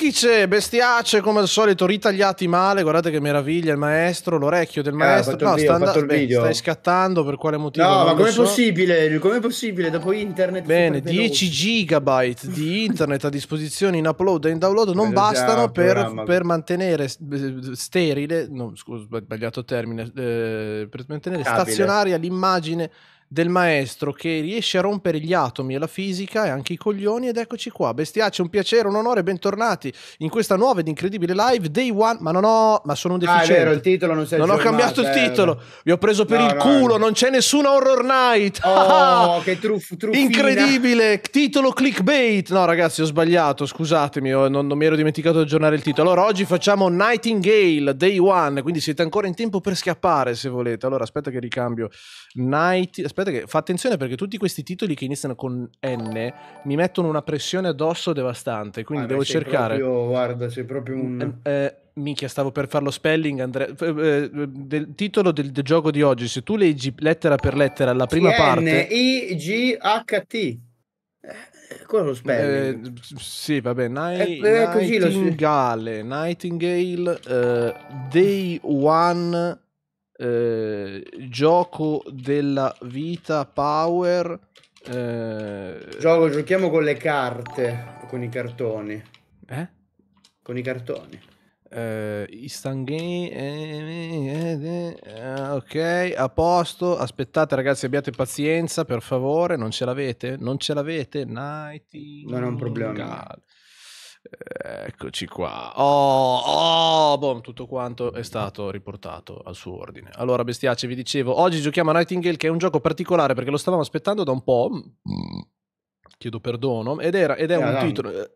Schicce, bestiacce come al solito, ritagliati male. Guardate che meraviglia il maestro, l'orecchio del eh, maestro. Ah, no, video, sta beh, stai scattando per quale motivo? No, ma com'è so. possibile? Com'è possibile? Dopo internet. Bene, 10 gigabyte di internet a disposizione in upload e in download non eh, bastano per, per, mantenere eh, sterile, no, scusa, sbagliato termine, eh, per mantenere Stabile. stazionaria l'immagine del maestro che riesce a rompere gli atomi e la fisica e anche i coglioni ed eccoci qua. Bestiacci, un piacere, un onore, bentornati in questa nuova ed incredibile live Day One, ma non ho, ma sono un ah, deficiente. Ah, vero, il titolo non si è Non ho cambiato il titolo, vi ho preso per no, il no, culo, no. non c'è nessuna Horror Night. Oh, che truff, truffina. Incredibile, titolo clickbait. No ragazzi, ho sbagliato, scusatemi, non, non mi ero dimenticato di aggiornare il titolo. Allora, oggi facciamo Nightingale Day One, quindi siete ancora in tempo per scappare se volete. Allora, aspetta che ricambio. Night... Aspetta aspetta che fa attenzione perché tutti questi titoli che iniziano con N mi mettono una pressione addosso devastante, quindi ah, devo cercare. Io guarda, c'è proprio un... Mm, eh, eh, minchia, stavo per fare lo spelling, Andrea... Eh, eh, del titolo del, del, gioco di oggi, se tu leggi lettera per lettera la prima parte... N-I-G-H-T. Eh, quello lo spelling. Eh, sì, vabbè, eh, Ni- Nightingale, Nightingale, Day One... Eh, gioco della vita power. Eh... Gioco, giochiamo con le carte, con i cartoni. Eh? Con i cartoni. Uh, eh, instant game eh, eh, eh, ok a posto aspettate ragazzi abbiate pazienza per favore non ce l'avete non ce l'avete Nightingale non è un problema Eccoci qua. Oh, oh, boom, tutto quanto è stato riportato al suo ordine. Allora, bestiace, vi dicevo, oggi giochiamo a Nightingale, che è un gioco particolare perché lo stavamo aspettando da un po'. Mm, chiedo perdono. Ed era, ed è yeah, un titolo. Eh,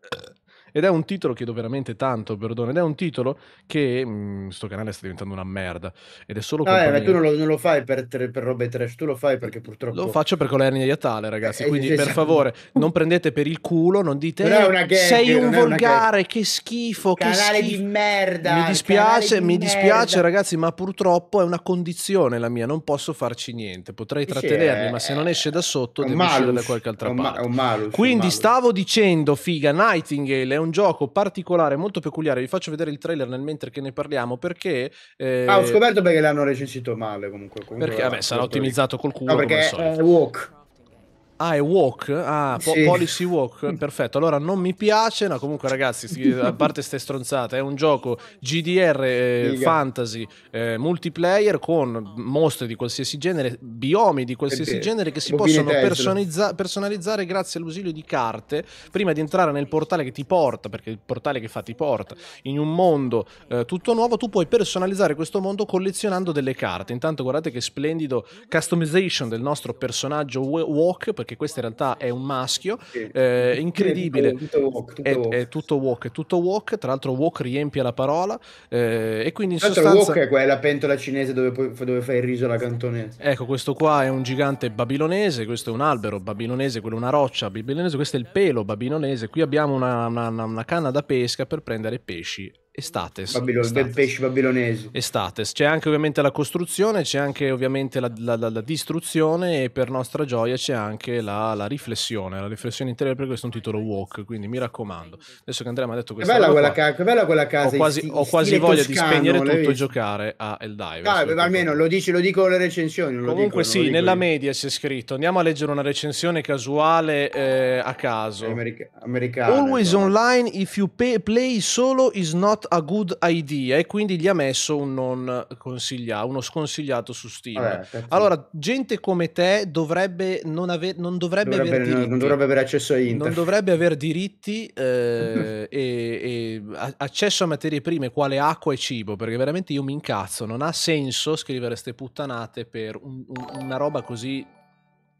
ed è un titolo, chiedo veramente tanto perdono, ed è un titolo che mh, mm, sto canale sta diventando una merda. Ed è solo ah, compagnia. Eh, tu non lo, non lo fai per, tre, per robe trash, tu lo fai perché purtroppo... Lo faccio per l'ernia iatale, ragazzi, eh, eh quindi eh, per favore non prendete per il culo, non dite non gag, sei un volgare, che schifo, canale che schifo. di merda. Mi dispiace, di mi merda. dispiace ragazzi, ma purtroppo è una condizione la mia, non posso farci niente. Potrei trattenermi, eh, ma se non eh, esce da sotto devo malus, uscire da qualche altra un parte. Un malus, Quindi malus. stavo dicendo, figa, Nightingale è un un gioco particolare, molto peculiare. Vi faccio vedere il trailer nel mentre che ne parliamo perché. Eh... Ah, ho scoperto perché l'hanno recensito male. Comunque, comunque perché vabbè, sarà ottimizzato col culo. No, perché è Walk. Ah, è walk? Ah, po- sì. policy walk? Perfetto. Allora non mi piace, no, comunque, ragazzi, a parte ste stronzate, è un gioco GDR eh, fantasy eh, multiplayer con mostri di qualsiasi genere, biomi di qualsiasi genere che si Bobine possono personizza- personalizzare grazie all'ausilio di carte prima di entrare nel portale che ti porta, perché il portale che fa ti porta in un mondo eh, tutto nuovo. Tu puoi personalizzare questo mondo collezionando delle carte. Intanto, guardate che splendido customization del nostro personaggio walk perché questo in realtà è un maschio, eh, incredibile, è tutto, walk, è, È, tutto walk, tra l'altro walk riempie la parola eh, e quindi in tra sostanza... walk è quella pentola cinese dove, dove fai il riso alla cantonese. Ecco, questo qua è un gigante babilonese, questo è un albero babilonese, quello è una roccia babilonese, questo è il pelo babilonese, qui abbiamo una, una, una canna da pesca per prendere pesci Estates. Babilo- Estates. pesci babilonesi. Estates. C'è anche ovviamente la costruzione, c'è anche ovviamente la, la, la, la distruzione e per nostra gioia c'è anche la, riflessione, la riflessione interiore perché questo è un titolo walk, quindi mi raccomando. Adesso che Andrea mi ha detto questa è bella, quella, qua, ca- bella quella casa, ho quasi, sti- ho quasi voglia toscano, di spegnere tutto e giocare a Eldiver. Ah, almeno lo, dici, lo dico le recensioni. Comunque dico, sì, nella media c'è scritto, andiamo a leggere una recensione casuale eh, a caso. America- americana. Always però. online if you pay, play solo is not a good idea e quindi gli ha messo un non consigliato, uno sconsigliato su Steam. Vabbè, allora, gente come te dovrebbe non, ave- non dovrebbe, dovrebbe avere diritti, non dovrebbe avere accesso a internet. Non dovrebbe avere diritti eh, e, e, accesso a materie prime quale acqua e cibo, perché veramente io mi incazzo, non ha senso scrivere ste puttanate per un, un, una roba così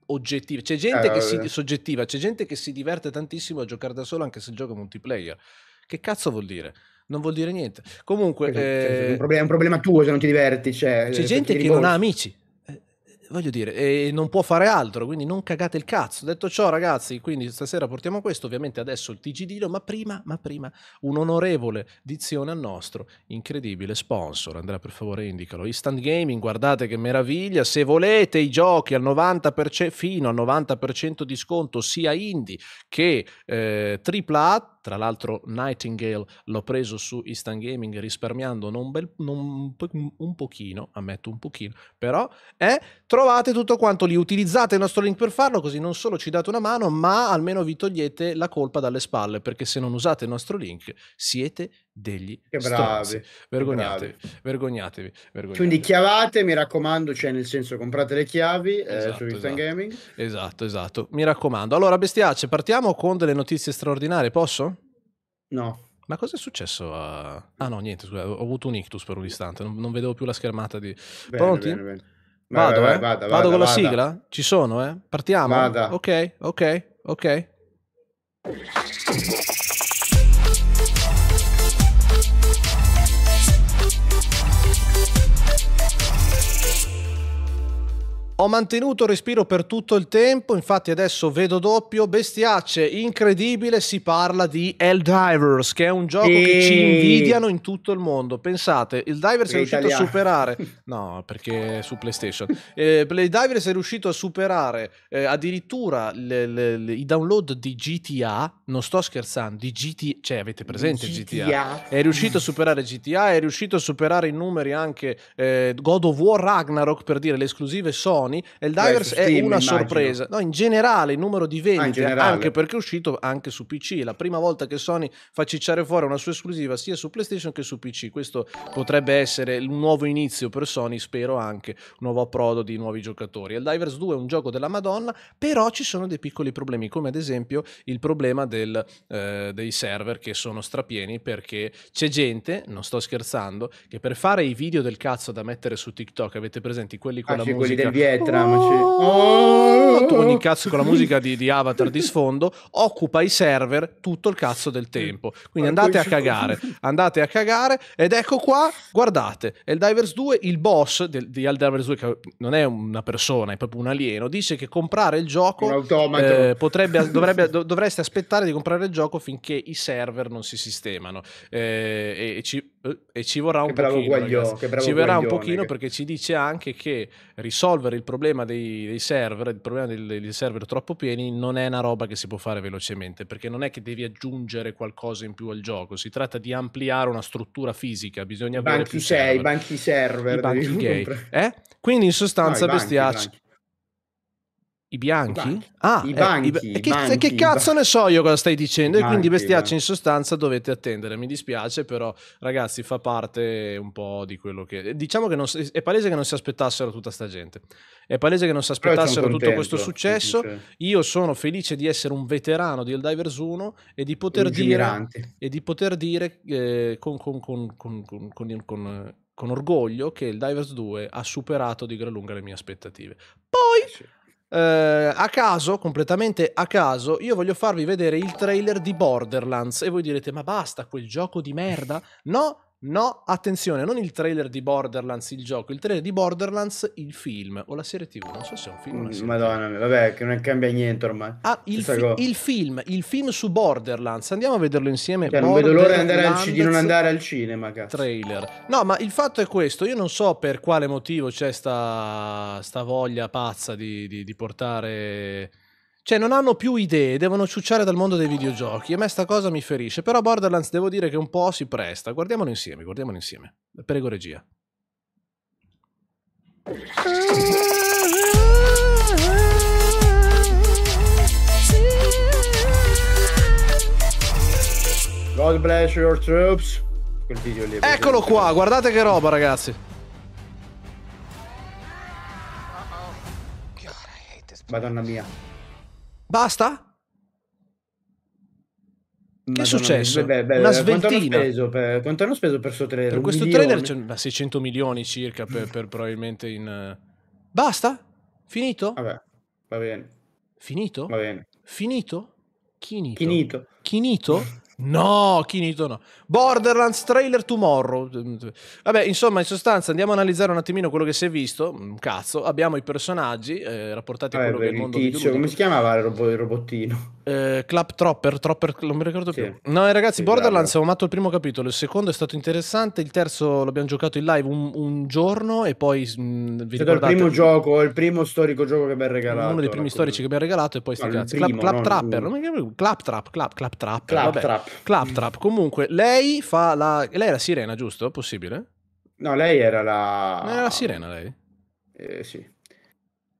oggettiva. C'è gente eh, che si, soggettiva, c'è gente che si diverte tantissimo a giocare da solo anche se gioca multiplayer. Che cazzo vuol dire? non vuol dire niente. Comunque... Esatto, eh... è, un problema, è, un problema, tuo se non ti diverti. Cioè, c'è gente che non ha amici voglio dire, eh, non può fare altro, quindi non cagate il cazzo. Detto ciò, ragazzi, quindi stasera portiamo questo, ovviamente adesso il TG Dilo, ma prima, ma prima un'onorevole dizione al nostro incredibile sponsor. Andrea, per favore, indicalo. Instant Gaming, guardate che meraviglia, se volete i giochi al 90% fino al 90% di sconto sia indie che eh, AAA, tra l'altro Nightingale l'ho preso su Instant Gaming risparmiando non bel, non, un pochino, ammetto un pochino, però è eh, trovate tutto quanto lì, utilizzate il nostro link per farlo, così non solo ci date una mano, ma almeno vi togliete la colpa dalle spalle, perché se non usate il nostro link siete degli che bravi, vergognatevi, bravi. vergognatevi, vergognatevi, Quindi chiavate, mi raccomando, cioè nel senso comprate le chiavi esatto, eh, su esatto, Instant esatto. Gaming. Esatto, esatto, mi raccomando. Allora, bestiace, partiamo con delle notizie straordinarie, posso? No. Ma cosa è successo a... Ah no, niente, scusa, ho avuto un ictus per un istante, non, non vedevo più la schermata di... Bene, Pronti? Bene, bene. Vado, vai, vai, eh? vada, vado vada, con la sigla? Ci sono, eh? Partiamo? Vada. Ok, ok, ok. Ho mantenuto respiro per tutto il tempo, infatti adesso vedo doppio, bestiacce, incredibile, si parla di Divers, che è un gioco e... che ci invidiano in tutto il mondo. Pensate, il Divers è riuscito italiano. a superare, no perché è su PlayStation, eh, Divers è riuscito a superare eh, addirittura le, le, le, i download di GTA, non sto scherzando, di GTA, cioè avete presente GTA? GTA? È riuscito a superare GTA, è riuscito a superare i numeri anche eh, God of War Ragnarok, per dire le esclusive sono Sony e il Divers Beh, è una immagino. sorpresa. No, in generale il numero di vendite, ah, anche perché è uscito anche su PC, è la prima volta che Sony fa cicciare fuori una sua esclusiva sia su PlayStation che su PC. Questo potrebbe essere un nuovo inizio per Sony, spero anche un nuovo approdo di nuovi giocatori. Il Divers 2 è un gioco della Madonna, però ci sono dei piccoli problemi, come ad esempio il problema del, eh, dei server che sono strapieni perché c'è gente, non sto scherzando, che per fare i video del cazzo da mettere su TikTok, avete presenti quelli con ah, la musica? Quelli del VR Tetramaci. Oh! oh! Ogni cazzo con la musica di, di, Avatar di sfondo occupa i server tutto il cazzo del tempo. Quindi andate a cagare, andate a cagare ed ecco qua, guardate, Eldivers 2, il boss del, di Eldivers 2 che non è una persona, è proprio un alieno, dice che comprare il gioco eh, potrebbe, dovrebbe, dovreste aspettare di comprare il gioco finché i server non si sistemano eh, e, e ci e ci vorrà un pochino, guagliò, ci verrà un pochino perché ci dice anche che risolvere il problema dei, dei server, il problema dei, dei, server troppo pieni non è una roba che si può fare velocemente perché non è che devi aggiungere qualcosa in più al gioco, si tratta di ampliare una struttura fisica, bisogna banchi avere più sei, server. banchi server, I banchi gay. Eh? Quindi in sostanza no, bestiacci i bianchi? I ah, I eh, banchi, eh, i, che, banchi, che, cazzo ne so io cosa stai dicendo? Banchi, e quindi bestiacci in sostanza dovete attendere. Mi dispiace, però, ragazzi, fa parte un po' di quello che. Eh, diciamo che non, è palese che non si aspettassero tutta sta gente. È palese che non si aspettassero tutto questo eh, successo. Cioè. Io sono felice di essere un veterano di Eldivers 1 e di poter dire, e di poter dire eh, con, con, con, con, orgoglio che il Divers 2 ha superato di gran lunga le mie aspettative. Poi. Sì Uh, a caso, completamente a caso, io voglio farvi vedere il trailer di Borderlands e voi direte ma basta quel gioco di merda? No, No, attenzione, non il trailer di Borderlands, il gioco, il trailer di Borderlands, il film o la serie TV. Non so se è un film o una serie Madonna, TV. vabbè, che non cambia niente ormai. Ah, il, fi- il, film, il film su Borderlands. Andiamo a vederlo insieme. Cioè, non vedo l'ora di, c- di, non andare al cinema. Cazzo. Trailer. No, ma il fatto è questo. Io non so per quale motivo c'è sta, sta voglia pazza di, di, di portare cioè, non hanno più idee, devono ciucciare dal mondo dei videogiochi. E a me sta cosa mi ferisce. Però Borderlands devo dire che un po' si presta. Guardiamolo insieme, guardiamolo insieme. Prego regia. God bless your troops. Quel video lì. Eccolo qua, guardate che roba, ragazzi. Madonna mia. Basta? Che è successo? Beh, beh, una eh, sveltina. Quanto hanno, speso per, questo trailer? Per questo trailer c'è 600 milioni circa per, per probabilmente in... Basta? Finito? Vabbè, va bene. Finito? Va bene. Finito? Chinito? Chinito? Chinito? No, Kinito no. Borderlands trailer tomorrow. Vabbè, insomma, in sostanza andiamo a analizzare un attimino quello che si è visto. Mm, cazzo, abbiamo i personaggi eh, rapportati Vabbè, a eh, quello che è il mondo tizio, Come si chiamava il, rob- il robottino? Eh, Club Tropper, Tropper, non mi ricordo sì. più. No, eh, ragazzi, sì, Borderlands bravo. ho amato il primo capitolo, il secondo è stato interessante, il terzo l'abbiamo giocato in live un, un giorno e poi mh, vi ricordate? il primo gioco, il primo storico gioco che mi ha regalato. Uno dei primi storici che mi ha regalato e poi no, sti Club, Club no, Trapper, non mi ricordo, più. Club Trap, Club, Club Trap, Club vabbè. Trap. Club mm. Trap. Comunque, lei fa la lei era sirena, giusto? Possibile? No, lei era la Era la sirena lei? Eh sì.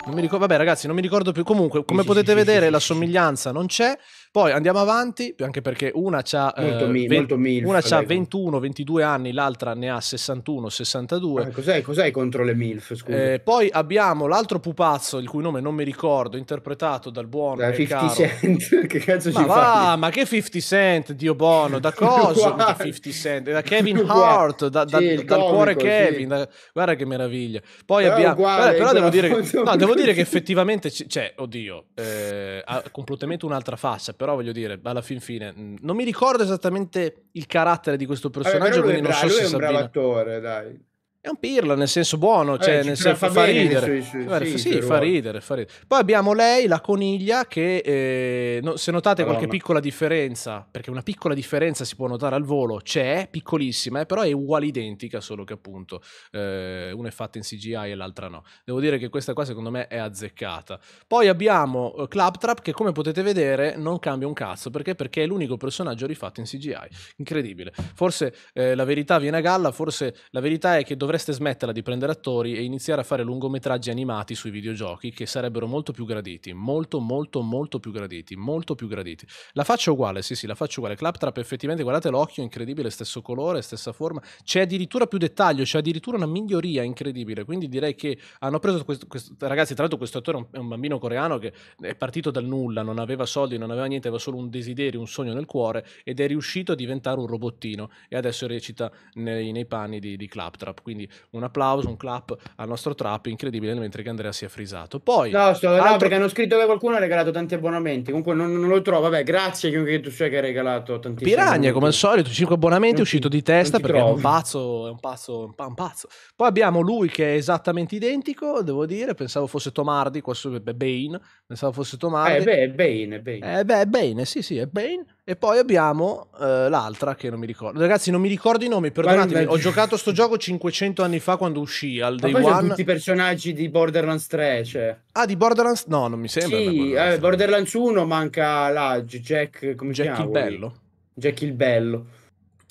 Non mi ricordo, vabbè ragazzi, non mi ricordo più. Comunque, come sì, potete sì, vedere, sì, la somiglianza non c'è. Poi andiamo avanti, anche perché una ha eh, 21-22 anni, l'altra ne ha 61-62. Ah, cos'è, cos'è, contro le MILF? Eh, poi abbiamo l'altro pupazzo, il cui nome non mi ricordo, interpretato dal buono. Da 50 caro. Cent, che cazzo ma ci va, fa? Ma che 50 Cent, Dio buono, da cosa 50 Cent? Da Kevin Hart, da, da, dal comico, cuore Kevin, sì. guarda che meraviglia. Poi però abbiamo... Uguale, però cioè, devo dire, che, no, devo dire che effettivamente, c- cioè, oddio, eh, ha completamente un'altra faccia, però però voglio dire, alla fin fine, mm, non mi ricordo esattamente il carattere di questo personaggio, Vabbè, quindi non so lui se è un Sabina... bravo attore, dai. È un pirla nel senso buono, eh, cioè eh, nel senso fa ridere. Sì, sì, sì, fa ridere, fa ridere. Poi abbiamo lei, la coniglia, che eh, no, se notate Madonna. qualche piccola differenza, perché una piccola differenza si può notare al volo, c'è, piccolissima, eh, però è uguale identica, solo che appunto eh, una è fatta in CGI e l'altra no. Devo dire che questa qua secondo me è azzeccata. Poi abbiamo eh, Claptrap che come potete vedere non cambia un cazzo, perché? Perché è l'unico personaggio rifatto in CGI. Incredibile. Forse la verità viene a galla, forse la verità è che dovrei dovreste smetterla di prendere attori e iniziare a fare lungometraggi animati sui videogiochi che sarebbero molto più graditi, molto molto molto più graditi, molto più graditi. La faccio uguale, sì sì, la faccio uguale. Claptrap effettivamente, guardate l'occhio, incredibile, stesso colore, stessa forma, c'è addirittura più dettaglio, c'è addirittura una miglioria incredibile, quindi direi che hanno preso questo, questo ragazzi, tra l'altro questo attore è un bambino coreano che è partito dal nulla, non aveva soldi, non aveva niente, aveva solo un desiderio, un sogno nel cuore ed è riuscito a diventare un robottino e adesso recita nei, nei panni di, di Claptrap, quindi quindi un applauso, un clap al nostro trap incredibile mentre che Andrea si è frisato. Poi, no, sto, altro... no, perché hanno scritto che qualcuno ha regalato tanti abbonamenti, comunque non, non lo trovo, vabbè grazie che tu sai che hai regalato tantissimi. Piragna come al solito, 5 abbonamenti, è uscito di testa perché trovi. è un pazzo, è un pazzo, un pazzo. Poi abbiamo lui che è esattamente identico, devo dire, pensavo fosse Tomardi, questo è Bane, pensavo fosse Tomardi. Eh beh, è Bane, è Bane. Eh beh, è Bane, sì sì, è Bane e poi abbiamo eh, l'altra che non mi ricordo. Ragazzi, non mi ricordo i nomi, perdonatemi. Ho giocato sto gioco 500 anni fa quando uscì al Ma Day Ma One. tutti i personaggi di Borderlands 3, cioè. Ah, di Borderlands? No, non mi sembra. Sì, eh, Borderlands, eh, Borderlands 1 manca là Jack, come Jack il bello. Jack il bello.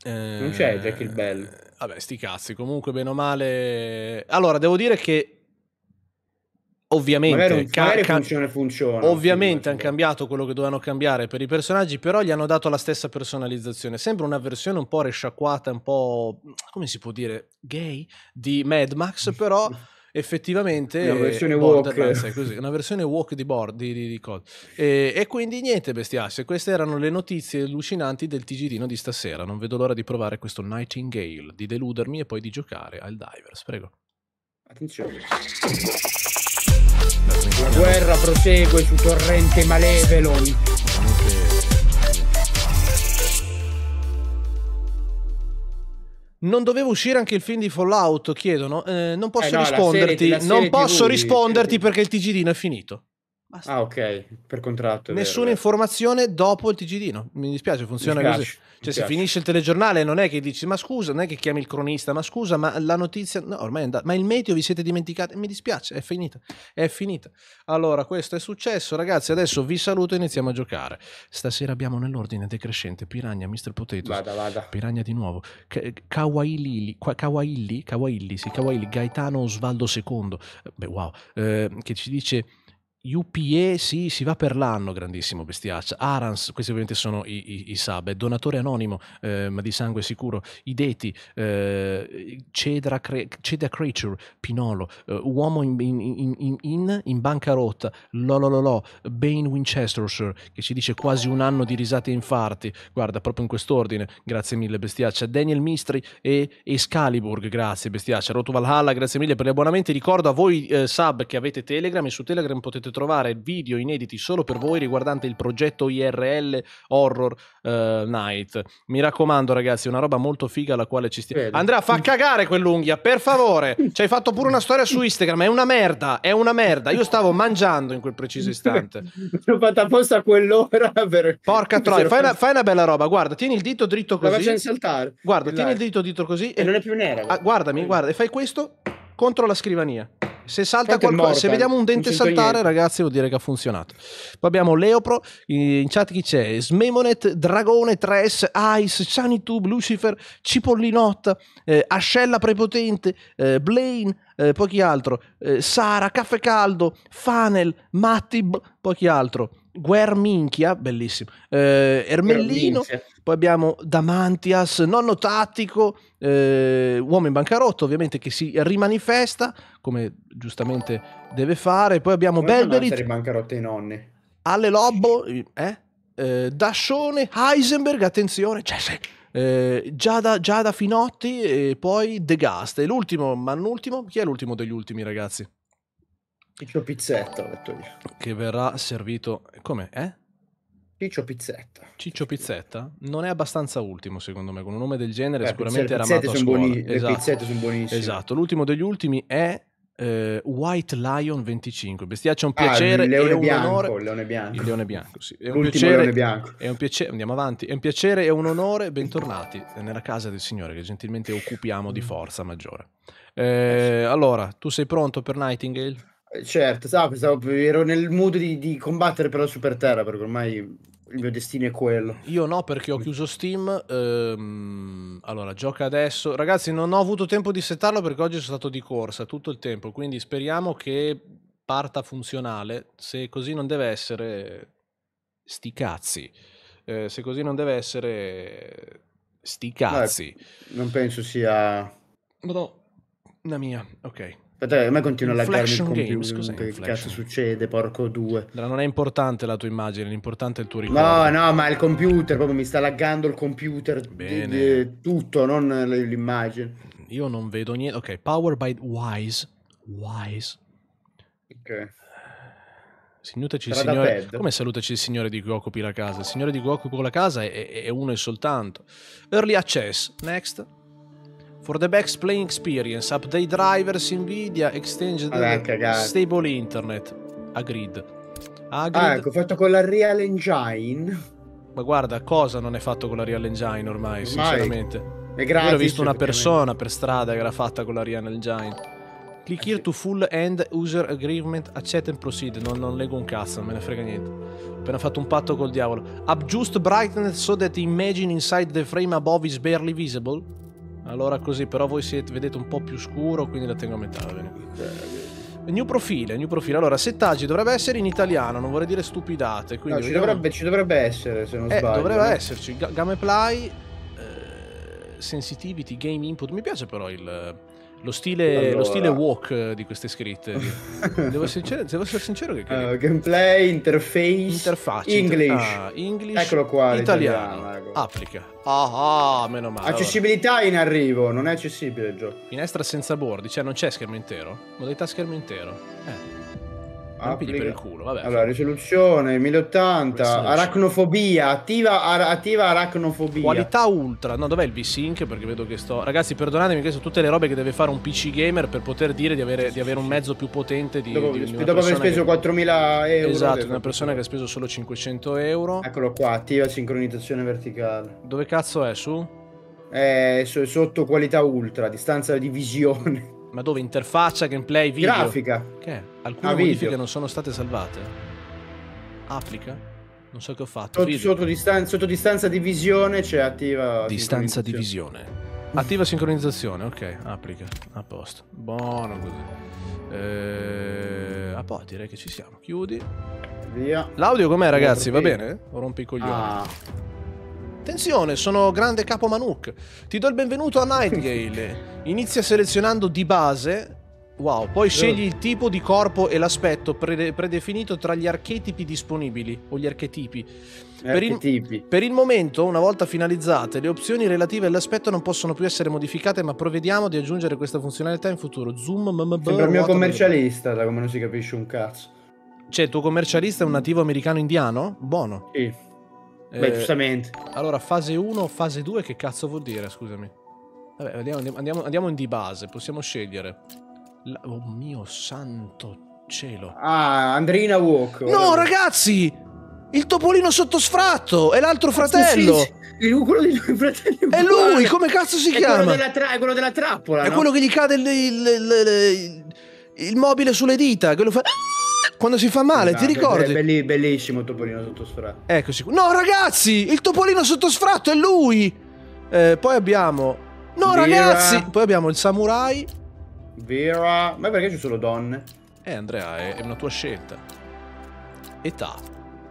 Eh... Non c'è Jack il eh, bello. Vabbè, sti cazzi, comunque bene o male. Allora, devo dire che Ovviamente, magari, ca- funziona, funziona, Ovviamente hanno cambiato quello che dovevano cambiare per i personaggi, però gli hanno dato la stessa personalizzazione. Sembra una versione un po' resciacquata, un po' come si può dire, gay di Mad Max, però effettivamente una versione walk, così, una versione walk di board di, di, di e, e, quindi niente bestiasse queste erano le notizie allucinanti del tigirino di stasera non vedo l'ora di provare questo Nightingale di deludermi e poi di giocare al Divers prego attenzione la guerra prosegue su torrente Malevelon. Non dovevo uscire anche il film di Fallout, chiedono. Eh, non posso eh no, risponderti. Serie, non posso TV, risponderti perché il TGD è finito. Basta. Ah, ok, per contratto. Nessuna vero, informazione dopo il TGD, Mi dispiace, funziona mi piace, così. Cioè, se finisce il telegiornale, non è che dici ma scusa, non è che chiami il cronista, ma scusa, ma la notizia. No, ormai è andata. Ma il meteo vi siete dimenticati? Mi dispiace, è finita. È finita. Allora, questo è successo, ragazzi. Adesso vi saluto e iniziamo a giocare. Stasera abbiamo nell'ordine decrescente Piranha, Mr. Potato. Vada, vada. Piranha di nuovo. K- Kawailili, Kawailli, Kawailli, sì, Kawailli, Gaetano Osvaldo II. Beh, wow, eh, che ci dice. UPE sì, si va per l'anno, grandissimo bestiaccia. Arans, questi ovviamente sono i, i, i sub, donatore anonimo, eh, ma di sangue sicuro, Ideti, eh, Cedra, Cre- Cedra Creature, Pinolo, eh, Uomo in, in, in, in bancarotta, Lolololo, Bane Winchestershire, che ci dice quasi un anno di risate e infarti, guarda, proprio in quest'ordine, grazie mille bestiaccia, Daniel Mistri e Excalibur, grazie bestiaccia, Rotovalhalla, grazie mille per gli abbonamenti, ricordo a voi eh, sub che avete Telegram e su Telegram potete trovare video inediti solo per voi riguardante il progetto IRL Horror uh, Night. Mi raccomando, ragazzi, è una roba molto figa alla quale ci stiamo. Andrea, fa cagare quell'unghia, per favore. Ci hai fatto pure una storia su Instagram. È una merda, è una merda. Io stavo mangiando in quel preciso istante. L'ho fatta apposta a quell'ora. Per... Porca troia, fai una, fai una, bella roba. Guarda, tieni il dito dritto così. La faccio saltare. Guarda, tieni il dito dritto così. E, e non è più nera. Ah, guardami, guarda, e fai questo contro la scrivania. Se salta qualcosa, se vediamo un dente saltare, niente. ragazzi, vuol dire che ha funzionato. Poi abbiamo Leopro, in chat chi c'è? Smemonet, Dragone 3S, Ice, Sanitube, Lucifer, Cipollinot, eh, Ascella Prepotente, eh, Blaine, eh, pochi altro, eh, Sara, Caffè Caldo, Fanel, Mattib, pochi altro, Guerminchia, bellissimo, eh, Ermellino, Guerminchia. poi abbiamo Damantias, Nonno Tattico, eh, Uomo in bancarotto ovviamente che si rimanifesta come giustamente deve fare, poi abbiamo Belberit. Come bancarotto nonni? Ale Lobbo, eh? eh? Dascione, Heisenberg, attenzione, cioè, eh, Giada, Giada Finotti e poi De Gast. E l'ultimo, ma non ultimo, chi è l'ultimo degli ultimi ragazzi? Ciccio Pizzetta, ho detto io. Che verrà servito... Come? Eh? Ciccio Pizzetta. Ciccio Pizzetta? Non è abbastanza ultimo, secondo me. Con un nome del genere Beh, sicuramente era amato a scuola. Buoni... Esatto. Le pizzette sono buonissime. Esatto. L'ultimo degli ultimi è eh, White Lion 25. Bestiaccia è un ah, piacere. Ah, leone, un bianco, onore... leone bianco. Il leone bianco, sì. È un L'ultimo piacere, leone bianco. È un piacere, andiamo avanti. È un piacere e un onore. Bentornati nella casa del Signore che gentilmente occupiamo di forza maggiore. Eh, eh allora, tu sei pronto per Nightingale? Eh, certo, stavo, stavo, ero nel mood di, di combattere per la terra perché ormai il mio destino è quello. Io no, perché ho chiuso Steam. Ehm, allora, gioca adesso. Ragazzi, non ho avuto tempo di settarlo perché oggi sono stato di corsa tutto il tempo. Quindi speriamo che parta funzionale. Se così non deve essere, sti cazzi. Eh, se così non deve essere, sti cazzi. Beh, non penso sia. No, no, la mia, ok. Aspetta, a me continua a laggarmi il computer. Games, cos'è che cazzo succede, porco due. non è importante la tua immagine, l'importante è il tuo ricordo. No, no, ma il computer, proprio mi sta laggando il computer, di, tutto, non l'immagine. Io non vedo niente. Ok, Power by Wise. Wise. Ok. Signutaci il Signore. Come salutaci il Signore di cui occupi la casa? Il Signore di cui occupi la casa è, è uno e soltanto. Early Access. Next. For the Backs Playing Experience, update drivers, Nvidia, Exchange ah, Stable Internet. Agreed. Agreed. Ah, ecco, fatto con la Real Engine. Ma guarda, cosa non è fatto con la Real Engine ormai, ormai. sinceramente? È gratis, Io ho visto una persona per strada che era fatta con la Real Engine. Click here to full end user agreement, accetta and proceed. Non, non leggo un cazzo, non me ne frega niente. Ho appena fatto un patto col diavolo. Up brightness so that the imagine inside the frame above is barely visible. Allora così, però voi siete, vedete un po' più scuro, quindi la tengo a metà, va bene. New profile, new profile. Allora, settaggi dovrebbe essere in italiano, non vorrei dire stupidate. Quindi no, ci, dovrebbe, ci, dovrebbe, essere, se non eh, sbaglio. Dovrebbe eh. esserci. Gameplay, eh, sensitivity, game input. Mi piace però il lo stile, allora. lo stile, walk di queste scritte. devo, sincero, devo essere sincero che uh, gameplay, interface, English. Ah, English. Eccolo qua, italiano. italiano ecco. applica. Ah, ah, meno male. Accessibilità allora. in arrivo, non è accessibile il gioco. Finestra senza bordi, cioè non c'è schermo intero. Modalità schermo intero. Eh. Applica... per il culo, vabbè. Allora, risoluzione 1080, aracnofobia, attiva, ar- attiva aracnofobia. Qualità ultra, no, dov'è il V-Sync? Perché vedo che sto... Ragazzi, perdonatemi, che sono tutte le robe che deve fare un PC gamer per poter dire di avere, di avere un mezzo più potente di... Dopo, di dopo aver speso che... 4.000 euro. Esatto, una persona che ha speso solo 500 euro. Eccolo qua, attiva sincronizzazione verticale. Dove cazzo è, su? È sotto qualità ultra, distanza di visione. Ma dove interfaccia, gameplay, video? Grafica. Che? Alcune ah, modifiche video. non sono state salvate. Applica? Non so che ho fatto. Sotto, sotto, distan- sotto distanza di visione c'è cioè attiva. Distanza di visione. Attiva sincronizzazione, ok, applica, a posto. Buono così. Eh, ah, poi direi che ci siamo. Chiudi. Via. L'audio com'è, ragazzi? Va bene? O rompi i coglioni? Ah. Attenzione, sono grande capo Manuk. Ti do il benvenuto a Nightgale. Inizia selezionando di base. Wow, poi eh. scegli il tipo di corpo e l'aspetto prede- predefinito tra gli archetipi disponibili o gli archetipi. Per il, per il, momento, una volta finalizzate, le opzioni relative all'aspetto non possono più essere modificate, ma provvediamo di aggiungere questa funzionalità in futuro. Zoom, Sembra il mio commercialista, da come non si capisce un cazzo. Cioè, il tuo commercialista è un nativo americano indiano? Buono. Sì. Beh, eh, giustamente. Allora, fase 1 fase 2 che cazzo vuol dire, scusami? Vabbè, andiamo, andiamo, andiamo in di base, possiamo scegliere. La, oh mio santo cielo. Ah, Andrina Walk. No, ragazzi! Il topolino sottosfratto è l'altro ah, fratello. Sì, sì, sì. Quello di lui, fratello. È lui, come cazzo si è chiama? Quello della è quello della trappola. È no? quello che gli cade il, il, il, il mobile sulle dita, quello fa... Ah! Quando si fa male, esatto, ti ricordi? Belli, bellissimo il topolino sottosfratto. Ecco, No, ragazzi, il topolino sotto sfratto è lui. Eh, poi abbiamo. No, Vera. ragazzi. Poi abbiamo il samurai. Vera. Ma perché ci sono donne? Eh, Andrea, è, è una tua scelta. Età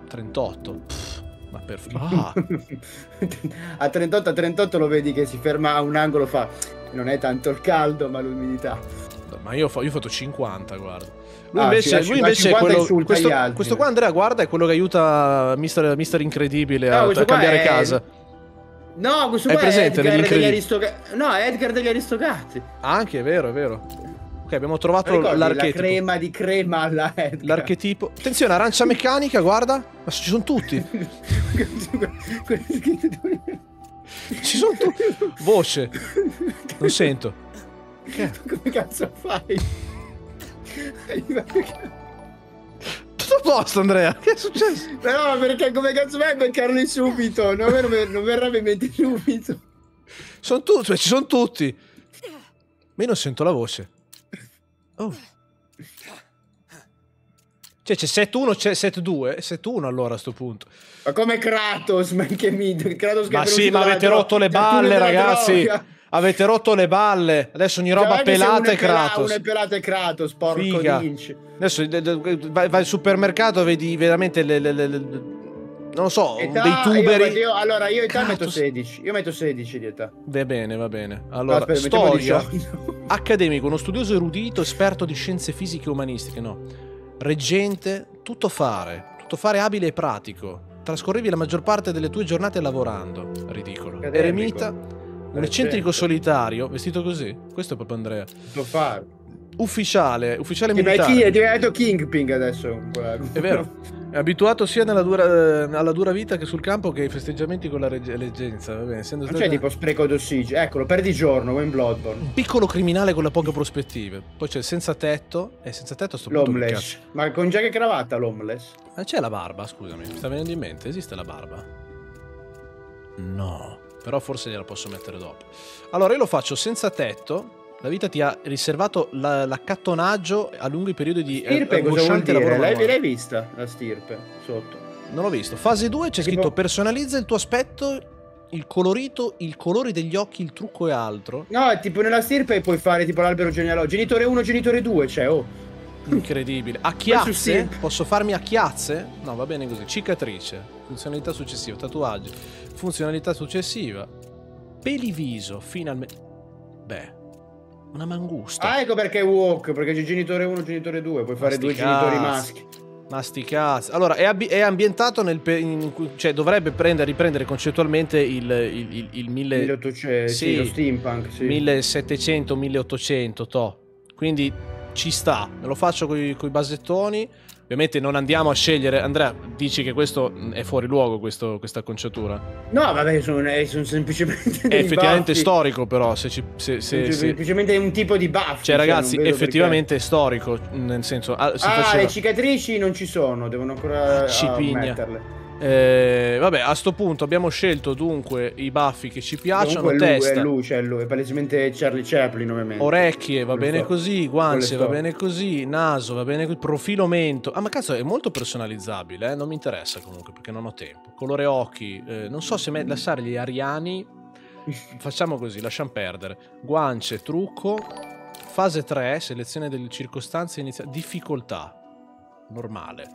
38. Pff, ma per ah. a 38 a 38 lo vedi che si ferma a un angolo fa non è tanto il caldo, ma l'umidità. Ma io, fa... io ho fatto 50, guarda. Lui ah, invece, ah, lui invece è quello, questo, altri, questo, qua Andrea guarda è quello che aiuta Mister, Mister Incredibile no, a, cambiare è... casa. No, questo è qua presente è Edgar degli Aristoga... No, è Edgar degli Aristocati. Ah, anche, è vero, è vero. Ok, abbiamo trovato l'archetipo. La crema di crema alla Edgar. L'archetipo. Attenzione, arancia meccanica, guarda. Ma ci sono tutti. ci sono tutti. Voce. Non sento. Che? Come cazzo fai? Tutto a posto, Andrea. Che è successo? No, perché come cazzo vai a beccarli subito? Non, ver- non verrebbe in mente subito. Sono tutti, cioè, ci sono tutti. Ma io non sento la voce. Oh. Cioè c'è set 1, c'è set 2, set 1 allora a sto punto. Ma come Kratos, ma che mid, Kratos che Ma sì, ma avete rotto le cioè, balle, ragazzi. Droga avete rotto le balle, adesso ogni roba Già, pelata e Kratos. Una pelata e Kratos, porco Figa. Adesso eh, eh, vai, vai, al supermercato, vedi veramente le, le, le, le non lo so, età, dei tuberi. Io, allora, io età Cazzo. metto 16. Io metto 16 di età. Va bene, va bene. Allora, no, aspetta, storia. Accademico, uno studioso erudito, esperto di scienze fisiche e umanistiche, no. Reggente, tutto fare, tutto fare abile e pratico. Trascorrevi la maggior parte delle tue giornate lavorando. Ridicolo. Accademico. Eremita un eccentrico solitario, vestito così. Questo è proprio Andrea. Lo fa. Ufficiale, ufficiale sì, militare. è diventato Kingpin adesso. È vero. È abituato sia dura, eh, alla dura vita che sul campo che ai festeggiamenti con la reg- leggenza. Vabbè, essendo C'è tipo spreco d'ossigeno. Eccolo, per di giorno, come in Bloodborne. Un piccolo criminale con le poche prospettive. Poi c'è senza tetto. E eh, senza tetto sto L'homeless. Ma con giacca e cravatta l'homeless. Ma c'è la barba, scusami. Mi sta venendo in mente. Esiste la barba? No però forse gliela posso mettere dopo. Allora io lo faccio senza tetto. La vita ti ha riservato la, l'accattonaggio a lunghi periodi di eh, stirpe, eh, cosa vuol dire? L'hai, l'hai vista la stirpe sotto? Non l'ho visto. Fase 2 c'è tipo... scritto personalizza il tuo aspetto il colorito, il colore degli occhi, il trucco e altro. No, tipo nella stirpe puoi fare tipo l'albero genealogico. Genitore 1, genitore 2, cioè, oh. Incredibile. A chiazze? Posso farmi a chiazze? No, va bene così. Cicatrice. Funzionalità successiva. Tatuaggio. Funzionalità successiva. Peliviso, finalmente. Beh. Una mangusta. Ah, ecco perché è walk, perché c'è genitore 1 genitore 2, puoi fare due genitori maschi. Ma sti cazzi. Allora, è, è ambientato nel. In, cioè, dovrebbe prendere, riprendere concettualmente il. il, il, il mille, 1800. Sì, sì, lo steampunk. Sì. 1700, 1800, to. Quindi ci sta, me lo faccio con i basettoni. Ovviamente non andiamo a scegliere. Andrea, dici che questo è fuori luogo, questo, questa acconciatura? No, vabbè, sono, sono semplicemente. È effettivamente baffi. storico, però. Se ci, se, se, semplicemente un tipo di buff. Cioè, cioè, ragazzi, effettivamente perché. è storico. Nel senso. Ah, ah faceva... le cicatrici non ci sono, devono ancora ah, Cipigna. Ah, metterle. Eh, vabbè, a sto punto abbiamo scelto dunque i baffi che ci piacciono. Comunque è lui, testa, è lui, c'è cioè lui, è palesemente Charlie Chaplin ovviamente. Orecchie, va bene sto. così, guance, va bene così, naso, va bene così, profilo mento. Ah, ma cazzo, è molto personalizzabile, eh? non mi interessa comunque perché non ho tempo. Colore occhi, eh, non so se me- lasciargli ariani. Facciamo così, lasciamo perdere. Guance, trucco. Fase 3, selezione delle circostanze, inizia- difficoltà. Normale.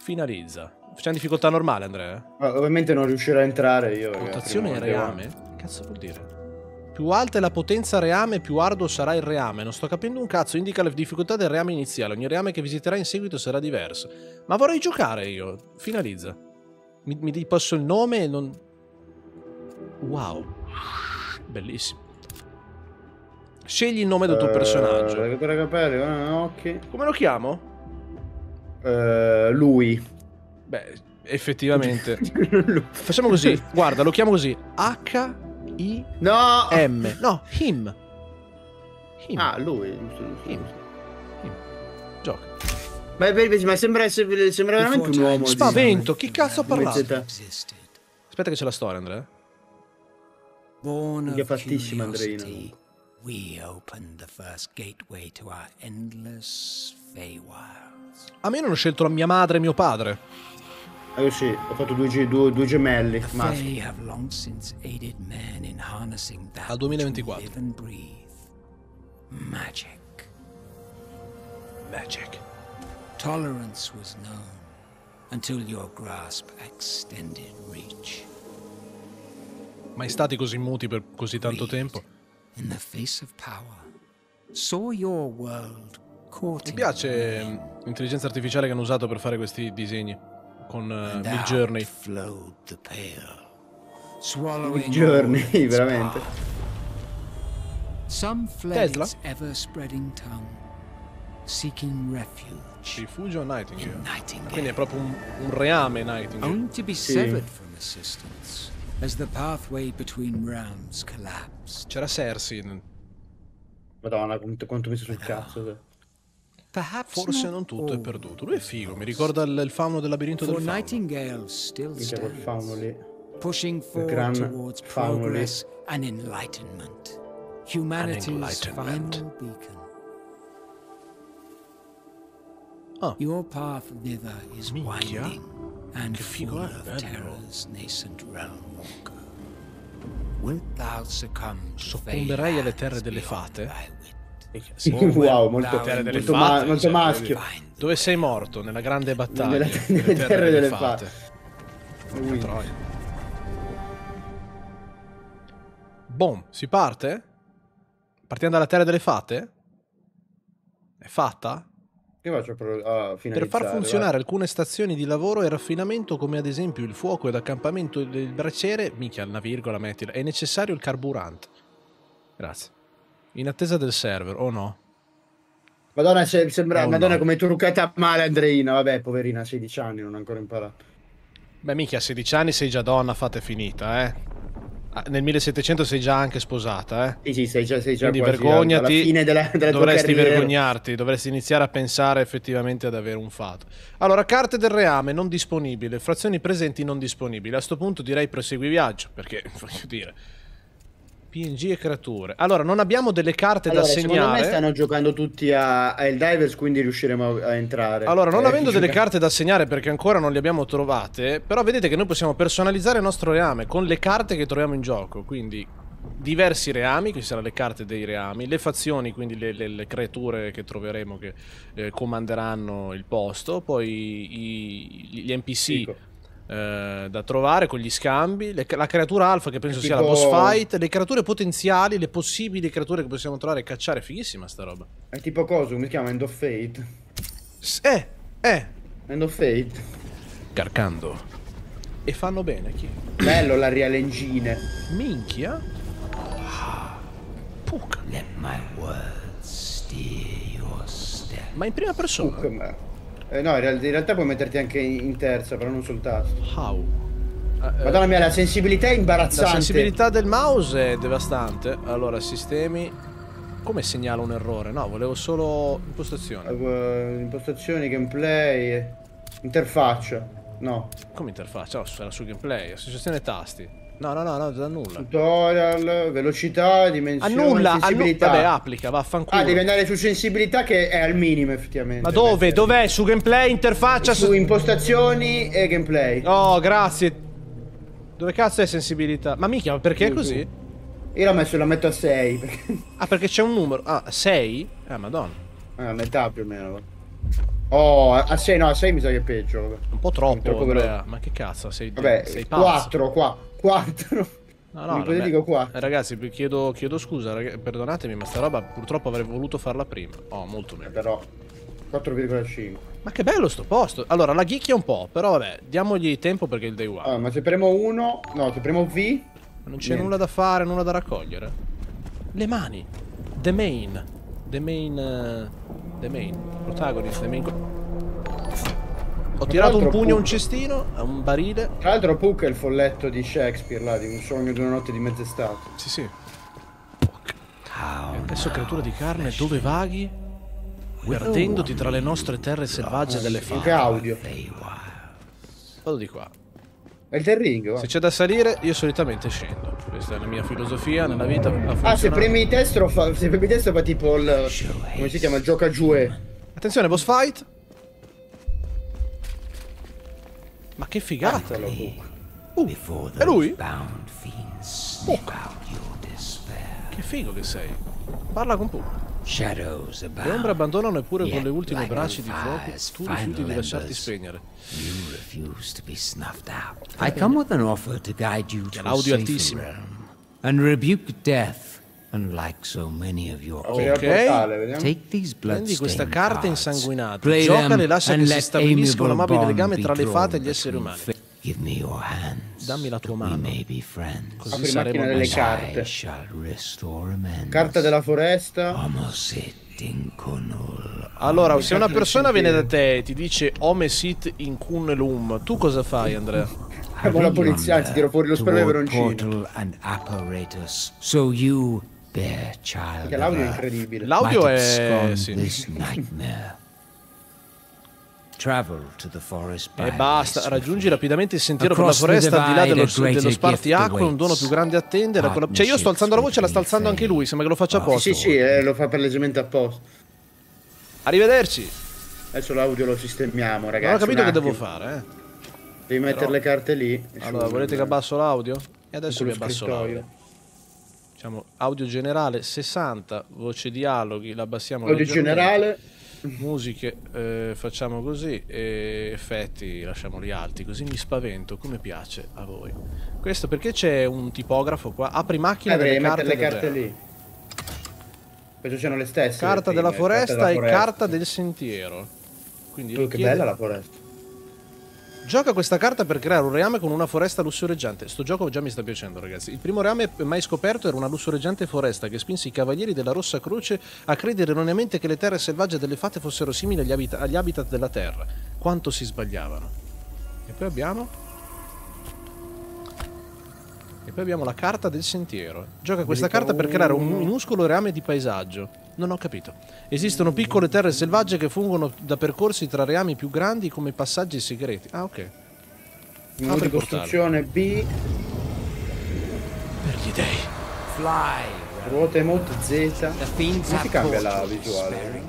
Finalizza. Facciamo difficoltà normale, Andrea. Ah, ovviamente non riuscirò a entrare io. Rotazione reame? Che cazzo vuol dire? Più alta è la potenza reame, più arduo sarà il reame. Non sto capendo un cazzo, indica le difficoltà del reame iniziale. Ogni reame che visiterà in seguito sarà diverso. Ma vorrei giocare io. Finalizza. Mi, mi passo il nome e non... Wow. Bellissimo. Scegli il nome del tuo uh, personaggio. Capelli, occhi. Come lo chiamo? Uh, lui. Beh, effettivamente. Facciamo così, guarda, lo chiamo così. H-I-M. No! M. No, him. him. Ah, lui, giusto, giusto. Him. him. Gioca. Ma, ma sembra, sembra veramente un uomo. Spavento, chi cazzo ha parlato? Aspetta che c'è la storia, Andrea. Che fattissima, Andreina. We opened the first gateway to our endless Feywilds. A me non ho scelto la mia madre e mio padre. Eh sì, ho fatto due, due, due gemelli. Maschi. Al 2024. Magic. Magic. Tolerance was known until your grasp extended reach. Mai stati così muti per così tanto tempo? In the face of power, saw your world Mi piace mm, l'intelligenza artificiale che hanno usato per fare questi disegni con uh, Mid Journey. Mid Journey, veramente. Some Tesla? Ever spreading tongue, seeking refuge. Rifugio a Nightingale. Nightingale. Quindi è proprio un, un reame Nightingale. sì. as the pathway between realms collapsed. C'era Cersei. Madonna, quanto, quanto mi sono sul cazzo. Forse non tutto è perduto. Lui è figo, mi ricorda il, il fauno del labirinto del fauno. Nightingale quel fauno lì. Il gran fauno lì. enlightenment. Humanity's final beacon. Ah. Your path thither is Minchia. winding and full eh? of terror's nascent realm walker. Wilt thou succumb Soccomberai alle terre delle fate? wow, molto, molto, ma- molto cioè, maschio. Dove sei morto? Nella grande battaglia. Nella, nelle terre, terre delle fate. fate. Boom, si parte? Partiamo dalla terra delle fate? È fatta? Io faccio Per, per far funzionare va. alcune stazioni di lavoro e raffinamento, come ad esempio il fuoco ed accampamento del braciere, mica una virgola mettila, è necessario il carburante. Grazie. In attesa del server, o oh no? Madonna, se, sembra, oh Madonna no. come truccata male Andreina. Vabbè, poverina, 16 anni, non ho ancora imparato. Beh, mica, a 16 anni sei già donna, fate finita, eh. Ah, nel 1700 sei già anche sposata, eh? Sì, sì, sei già, sei già Quindi vergognati, fine della, della dovresti vergognarti, dovresti iniziare a pensare effettivamente ad avere un fatto. Allora, carte del reame non disponibile, frazioni presenti non disponibili. A questo punto direi prosegui viaggio, perché voglio dire PNG e creature. Allora, non abbiamo delle carte allora, da segnare. Secondo me stanno giocando tutti a, a Eldivers, quindi riusciremo a, a entrare. Allora, non eh, avendo delle gioca... carte da segnare perché ancora non le abbiamo trovate, però vedete che noi possiamo personalizzare il nostro reame con le carte che troviamo in gioco, quindi diversi reami, queste saranno le carte dei reami, le fazioni, quindi le, le, le creature che troveremo che eh, comanderanno il posto, poi i, gli NPC... Dico eh, da trovare con gli scambi, le, la creatura alfa che penso tipo... sia la boss fight, le creature potenziali, le possibili creature che possiamo trovare e cacciare, fighissima sta roba. È tipo cosa, Mi chiama? End of Fate? Eh, eh. End of Fate. Carcando. E fanno bene, chi? Bello la real engine. Minchia. Puca. Let my words steer your step. Ma in prima persona. Puca, eh, no, in realtà puoi metterti anche in terza, però non sul tasto. How? Eh, Madonna mia, la eh, sensibilità è imbarazzante. La sensibilità del mouse è devastante. Allora, sistemi. Come segnala un errore? No, volevo solo impostazioni. Uh, impostazioni, gameplay. Interfaccia. No. Come interfaccia? No, era su gameplay. Associazione tasti. No, no, no, no, da nulla. Tutorial, velocità, dimensione, annulla, sensibilità. Annu- vabbè, applica, vaffanculo. Ah, devi andare su sensibilità che è al minimo effettivamente. Ma dove? Dov'è? Su gameplay, interfaccia? Su, su impostazioni e gameplay. Oh, grazie. Dove cazzo è sensibilità? Ma mica, perché è così? Io l'ho messo, la metto a 6. Perché... Ah, perché c'è un numero. Ah, 6? Eh, madonna. Ah, eh, a metà più o meno. Oh, a 6 no, a 6 mi sa che è peggio. Un po' troppo, troppo Andrea. Ma che cazzo, sei, Vabbè, sei pazzo. 4 qua. 4. No, no, ipotetico 4. Ragazzi, chiedo, chiedo scusa, rag... perdonatemi, ma sta roba purtroppo avrei voluto farla prima. Oh, molto meglio. Però 4,5. Ma che bello sto posto. Allora, la ghicchia un po', però vabbè, diamogli tempo perché è il day one. Allora, ah, ma se premo 1, no, se premo V... Non c'è nulla da fare, nulla da raccogliere. Le mani. The main. The main... Uh... the main. Protagonist, the main... Ho tirato un pugno a un cestino, a un barile. Tra l'altro Puck è il folletto di Shakespeare, là, di un sogno di una notte di mezz'estate. Sì, sì. Adesso creatura di carne, dove vaghi? Guardendoti tra le nostre terre selvagge delle fate. Che audio. Vado di qua. È il terringo. Se c'è da salire, io solitamente scendo. Questa è la mia filosofia nella vita. Ah, se premi destro fa, se premi destro fa tipo il. come si chiama? Gioca giù. e... Attenzione, boss fight. Ma che figata è Book. Uh, è lui? Book. Oh. Che figo che sei. Parla con Puck. Le ombre abbandonano eppure con le ultime braccia di fuoco tu rifiuti di lasciarti spegnere. L'audio altissimo. And rebuke death Unlike so many of your ok, take these prendi questa carta insanguinata, giocale, lascia che si stabilisca un amabile legame tra le fate e gli esseri umani. Give me your hands, Dammi la tua mano. Così Apri saremo delle carte. Carta della foresta. Allora, se una persona viene da te e ti dice Ome sit in kun lum, tu cosa fai, Andrea? Chiamo la polizia, ti tiro fuori lo spray peperoncino. So you Beh, child Perché l'audio è incredibile. L'audio è... Sì. nightmare. Travel to the forest E basta, raggiungi rapidamente il sentiero Across per la foresta al di là dello, dello spartiacque, un dono più grande a attendere. Quella... Cioè io sto alzando la voce la sta alzando anche lui, sembra che lo faccia ah, apposta. Sì, sì, sì, eh, lo fa per leggermente apposta. Arrivederci. Adesso l'audio lo sistemiamo, ragazzi. Non ho capito che devo fare, eh. Devi Però... mettere le carte lì. Allora, volete che abbasso l'audio? E adesso vi abbasso l'audio diciamo, audio generale 60, voce dialoghi, la bassiamo Audio generale. Musiche, eh, facciamo così, e effetti lasciamoli alti, così mi spavento, come piace a voi. Questo perché c'è un tipografo qua, apri macchina eh, delle carte, le carte lì. Penso siano le stesse. Carta, le della, foresta eh, carta della foresta e carta del sentiero. Quindi oh, che bella la foresta. Gioca questa carta per creare un reame con una foresta lussureggiante. Sto gioco già mi sta piacendo, ragazzi. Il primo reame mai scoperto era una lussureggiante foresta che spinse i cavalieri della Rossa Croce a credere erroneamente che le terre selvagge delle fate fossero simili agli, abita agli habitat della Terra. Quanto si sbagliavano. E poi abbiamo... E poi abbiamo la carta del sentiero. Gioca questa carta per creare un minuscolo reame di paesaggio. Non ho capito. Esistono piccole terre selvagge che fungono da percorsi tra reami più grandi come passaggi segreti. Ah, ok. Muro costruzione B. Per gli dei. Fly. Ruote mod Z. Come si cambia la visuale?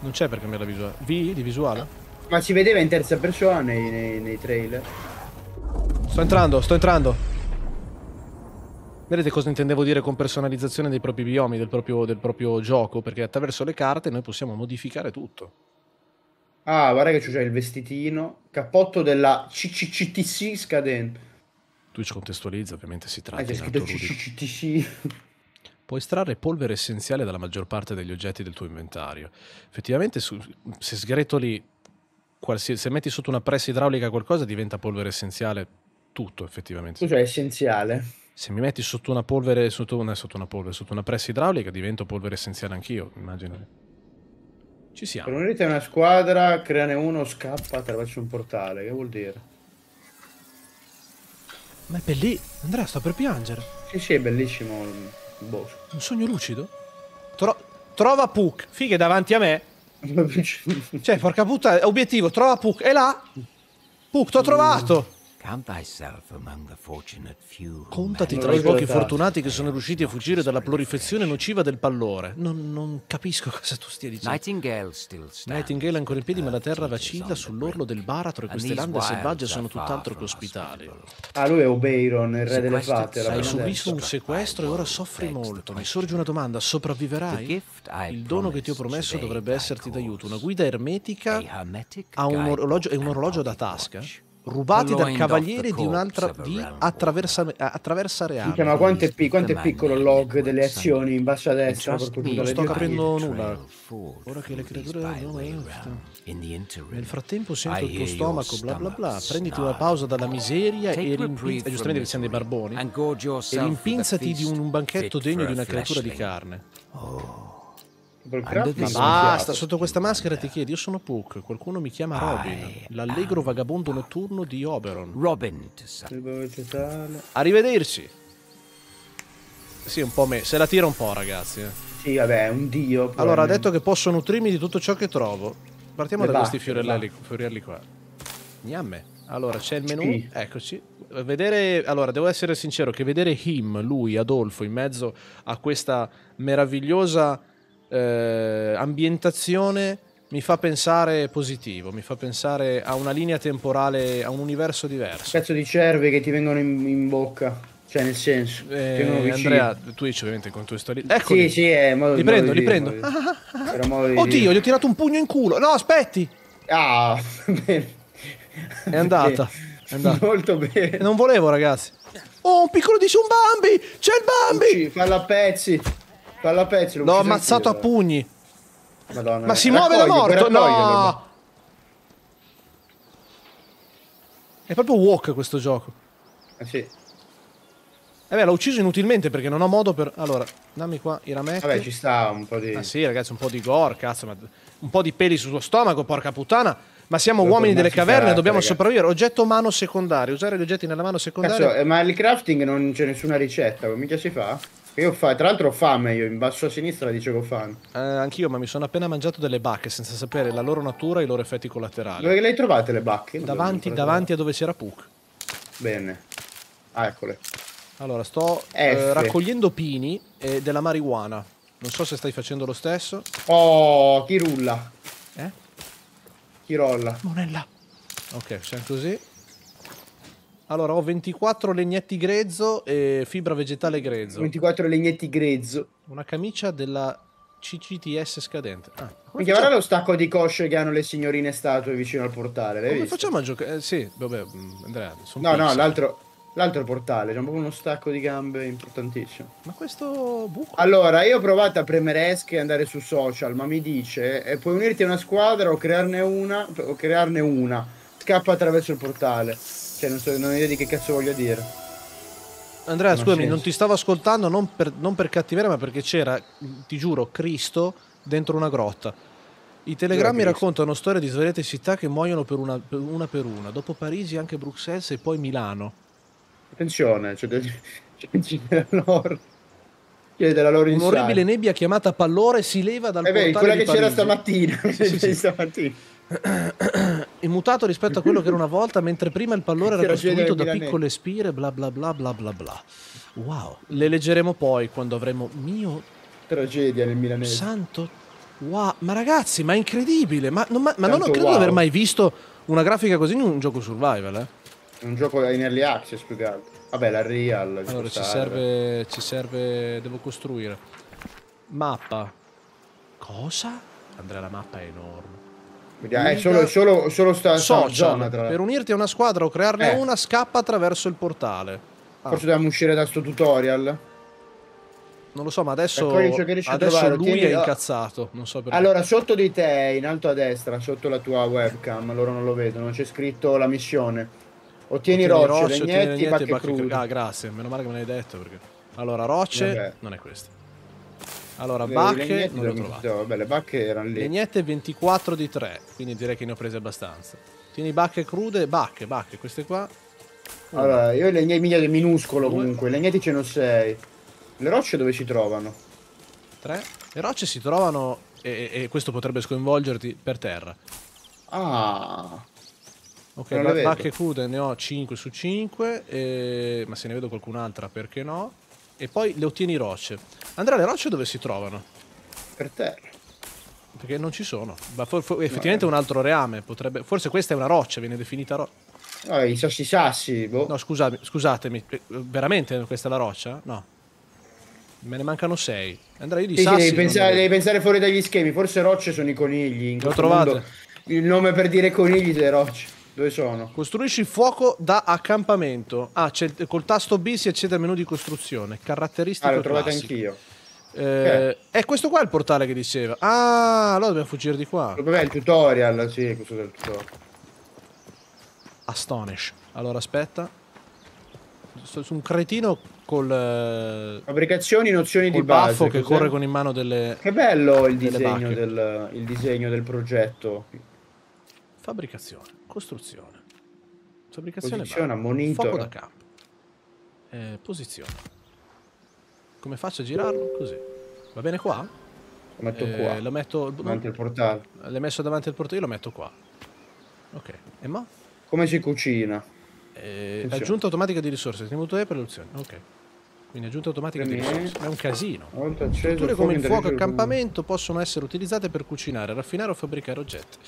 Non c'è per cambiare la visuale. V di visuale? Ma si vedeva in terza persona nei, nei, nei trailer. Sto entrando, sto entrando. Vedete cosa intendevo dire con personalizzazione dei propri biomi, del proprio, del proprio gioco, perché attraverso le carte noi possiamo modificare tutto. Ah, guarda che c'è già il vestitino, cappotto della CCCTC scadente. Twitch contestualizza, ovviamente si tratta ah, di CCCTC. Puoi estrarre polvere essenziale dalla maggior parte degli oggetti del tuo inventario. Effettivamente, su, se sgretoli, qualsiasi, se metti sotto una pressa idraulica qualcosa, diventa polvere essenziale tutto, effettivamente. Cioè, essenziale se mi metti sotto una polvere, sotto una, sotto una polvere, sotto una pressa idraulica, divento polvere essenziale anch'io, immagino. Ci siamo. Per un'unità è una squadra, creane uno, scappa attraverso un portale, che vuol dire? Ma è bellissimo. Andrea, sto per piangere. Sì, sì, è bellissimo il bosco. Un sogno lucido? Tro trova Puck, fighe davanti a me. cioè, porca puttana, obiettivo, trova Puck, è là. Puck, t'ho mm. trovato. Contati tra i pochi fortunati che sono riusciti a fuggire dalla prolifezione nociva del pallore. Non, non capisco cosa tu stia dicendo. Nightingale è ancora in piedi, ma la terra vacilla sull'orlo del baratro e queste lande selvagge sono tutt'altro che ospitali. Ah, lui è Obeiron, il re delle fate. Hai subito un sequestro e ora soffri molto. Mi sorge una domanda: sopravviverai? Il dono che ti ho promesso dovrebbe esserti d'aiuto. Una guida ermetica ha un orologio, è un orologio da tasca? rubati dal cavaliere di un'altra di attraversa, attraversa reale. Sì, ma quanto è, quanto è piccolo il log delle azioni in basso a destra? Non sto capendo nulla. Ora che le creature Nel frattempo sento il tuo stomaco, bla bla bla. Prenditi una pausa dalla miseria e rimpinzati. Giustamente che siamo dei barboni. E rimpinzati di un banchetto degno di una creatura di carne. Oh. Andate ma basta, sotto questa maschera ti chiedi, io sono Puck, qualcuno mi chiama Robin, l'allegro vagabondo notturno di Oberon. Robin. Boh Arrivederci. Sì, un po' me. Se la tira un po', ragazzi. Eh. Sì, vabbè, è un dio. Allora, ha detto che posso nutrirmi di tutto ciò che trovo. Partiamo Le da bacche, questi fiorelli, fiorelli qua. Gnamme. Allora, c'è il menu. Sì. Eccoci. Vedere, allora, devo essere sincero che vedere him, lui, Adolfo, in mezzo a questa meravigliosa eh, ambientazione mi fa pensare positivo, mi fa pensare a una linea temporale, a un universo diverso. Un Cazzo di cervi che ti vengono in, in bocca. Cioè, nel senso, eh, Andrea, tu dici ovviamente con tuo storie. Eccoli. Sì, sì, è modo, Li prendo, li prendo. Di, ah, ah, ah, ah. oddio, gli ho tirato un pugno in culo. No, aspetti. Ah, bene. È andata. È andata. Molto bene. Non volevo, ragazzi. Oh, un piccolo dice un Bambi! C'è il Bambi! Ucci, falla a pezzi. Palla pezzo. L'ho ammazzato a pugni. Madonna. Ma si muove da ecco, morto. No. È proprio walk questo gioco. Eh sì. Eh beh, l'ho ucciso inutilmente perché non ho modo per... Allora, dammi qua i rametti. Vabbè, ci sta un po' di... Ah sì, ragazzi, un po' di gore, cazzo, ma... Un po' di peli sullo stomaco, porca puttana. Ma siamo Dopo uomini delle caverne, ferrate, dobbiamo ragazzi. sopravvivere. Oggetto mano secondario, usare gli oggetti nella mano secondaria. Cazzo, eh, ma il crafting non c'è nessuna ricetta, mica si fa? Io fa, tra l'altro ho fame, io in basso a sinistra dicevo fame. Eh, anch'io, ma mi sono appena mangiato delle bacche senza sapere la loro natura e i loro effetti collaterali. Dove le hai trovate le bacche? davanti, davanti a dove c'era Puck. Bene. Ah, eccole. Allora, sto eh, raccogliendo pini e della marijuana. Non so se stai facendo lo stesso. Oh, chi rulla? Eh? Chi rolla? Monella. Ok, siamo così. Allora, ho 24 legnetti grezzo e fibra vegetale grezzo. 24 legnetti grezzo. Una camicia della CCTS scadente. Ah, Quindi ora lo stacco di cosce che hanno le signorine statue vicino al portale. Come visto? facciamo a giocare? Eh, sì, vabbè, mm, Andrea. No, no, l'altro, l'altro portale. C'è proprio uno stacco di gambe importantissimo. Ma questo buco? Allora, io ho provato a premere ESC e andare su social, ma mi dice eh, puoi unirti a una squadra o crearne una, o crearne una. Scappa attraverso il portale. Cioè, non, so, non ho idea di che cazzo voglio dire. Andrea, non scusami, senso. non ti stavo ascoltando non per, non per cattiveria, ma perché c'era, ti giuro, Cristo dentro una grotta. I telegrammi raccontano storie di svariate città che muoiono per una, per una, per una dopo Parigi anche Bruxelles e poi Milano. Attenzione, c'è, del, c'è della loro, c'è della loro Un'orribile nebbia chiamata pallore si leva dal eh beh, portale quella che c'era stamattina. sì, sì, sì. stamattina è mutato rispetto a quello che era una volta, mentre prima il pallone era costruito da piccole spire, bla bla bla bla bla bla. Wow, le leggeremo poi quando avremo mio... Tragedia nel milanese. Santo... Wow, ma ragazzi, ma è incredibile, ma non, ma, ma non credo wow. di aver mai visto una grafica così in un gioco survival, eh. Un gioco in early access più che altro. Vabbè, la real. Allora, ci serve, ci serve... devo costruire. Mappa. Cosa? Andrea, la mappa è enorme. Eh, è solo, solo, solo sta, social, zona, tra... per unirti a una squadra o crearne eh. una scappa attraverso il portale. Ah. Forse dobbiamo uscire da sto tutorial. Non lo so, ma adesso, ecco, adesso lui Tieni, è incazzato. Non so Allora, sotto di te, in alto a destra, sotto la tua webcam, loro non lo vedono, c'è scritto la missione. Ottieni, ottieni rocce, rocce legnetti, ottieni legnetti e bacche crude. Ah, grazie, meno male che me l'hai detto. Perché... Allora, rocce Vabbè. non è questa. Allora, eh, le, bacche non le ho trovate. Vabbè, le bacche erano lì. Legnette 24 di 3, quindi direi che ne ho prese abbastanza. Tieni bacche crude, bacche, bacche, queste qua. Allora, io le mie miglia minuscolo Due. comunque, legneti ce ne ho 6. Le rocce dove si trovano? 3. Le rocce si trovano, e, e, questo potrebbe sconvolgerti, per terra. Ah... Ok, le bacche crude ne ho 5 su 5, e... ma se ne vedo qualcun'altra perché no? E poi le ottieni rocce. Andrea, le rocce dove si trovano? Per terra. Perché non ci sono. Ma effettivamente è un eh. altro reame. Potrebbe... Forse questa è una roccia, viene definita roccia. Ah, no, i sassi sassi. Boh. No, scusami, scusatemi. Eh, veramente questa è la roccia? No. Me ne mancano sei. Andrea, io di sì, sassi... Sì, devi pensare, devi pensare fuori dagli schemi. Forse rocce sono i conigli. In L'ho trovato. il nome per dire conigli è rocce. Dove sono? Costruisci fuoco da accampamento. Ah, col tasto B si accede al menu di costruzione. Caratteristiche. Ah, l'ho trovato anch'io. Eh, eh. È questo qua il portale che diceva. Ah, allora dobbiamo fuggire di qua. Vabbè, il tutorial, sì, questo del tutorial. Astonish. Allora, aspetta. Sto su un cretino col... Eh, Fabbricazioni, nozioni col di base. che corre con in mano delle... Che bello il, disegno del, il disegno del progetto. Fabbricazione, costruzione. Fabbricazione posiziona, barra, monitora. Fuoco da campo. Eh, posizione. Come faccio a girarlo? Così. Va bene qua? Lo metto eh, qua. Lo metto davanti al portale. L'hai messo davanti al portale, io lo metto qua. Ok. E ma? Come si cucina? Eh, aggiunta automatica di risorse, tenuto E per l'opzione. Ok. Quindi aggiunta automatica di risorse. È un casino. Strutture come il fuoco e accampamento possono essere utilizzate per cucinare, raffinare o fabbricare oggetti.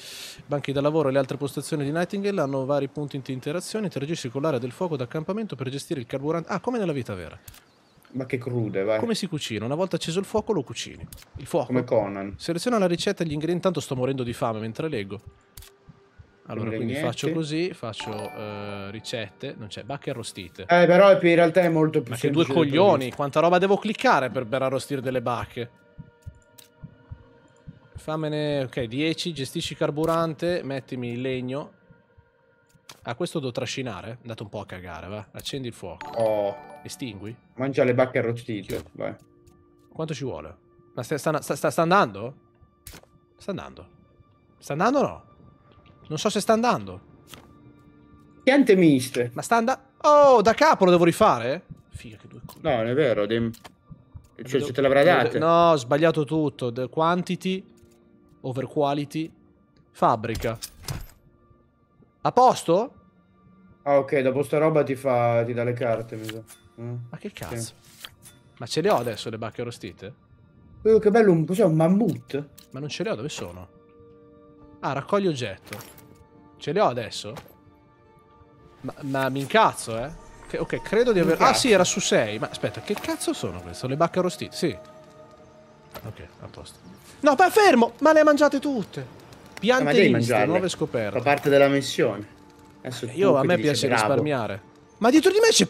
Banchi da lavoro e le altre postazioni di Nightingale hanno vari punti di interazione. Interagisci con l'area del fuoco d'accampamento per gestire il carburante. Ah, come nella vita vera. Ma che crude, vai. Come si cucina? Una volta acceso il fuoco lo cucini. Il fuoco. Come Conan. Seleziona la ricetta e gli ingredienti. Intanto sto morendo di fame mentre leggo. Allora, quindi faccio così, faccio uh, ricette, non c'è, bacche arrostite. Eh, però in realtà è molto più Ma che due coglioni, quanta roba devo cliccare per, per arrostire delle bacche? Fammene, ok, 10, gestisci carburante, mettimi il legno. Ah, questo devo trascinare? Andate un po' a cagare, va. Accendi il fuoco. Oh. Estingui. Mangia le bacche arrostite, vai. Quanto ci vuole? Ma sta, sta, sta, sta andando? Sta andando. Sta andando o no? Non so se sta andando. Niente miste. Ma sta andando... Oh, da capo lo devo rifare? Figa che due No, non è vero. Dem... Eh, cioè, devo... se te l'avrà eh, date. No, ho sbagliato tutto. The quantity, over quality, fabbrica. A posto? Ah, ok, dopo sta roba ti, fa... ti dà le carte, mi So. Mm. Ma che cazzo? Sì. Ma ce le ho adesso le bacche arrostite? Oh, che bello, un... cos'è un mammut? Ma non ce le ho, dove sono? Ah, raccogli oggetto. Ce le ho adesso? Ma, ma mi incazzo, eh? Che, ok, credo di aver... Ah sì, era su 6. Ma aspetta, che cazzo sono queste? Sono le bacche arrostite? Sì. Ok, a posto. No, ma fermo! Ma le hai mangiate tutte! Piante eh, instant, nuove scoperte. Fa parte della missione. Adesso eh, Io a me piace risparmiare. Ma dietro di me c'è...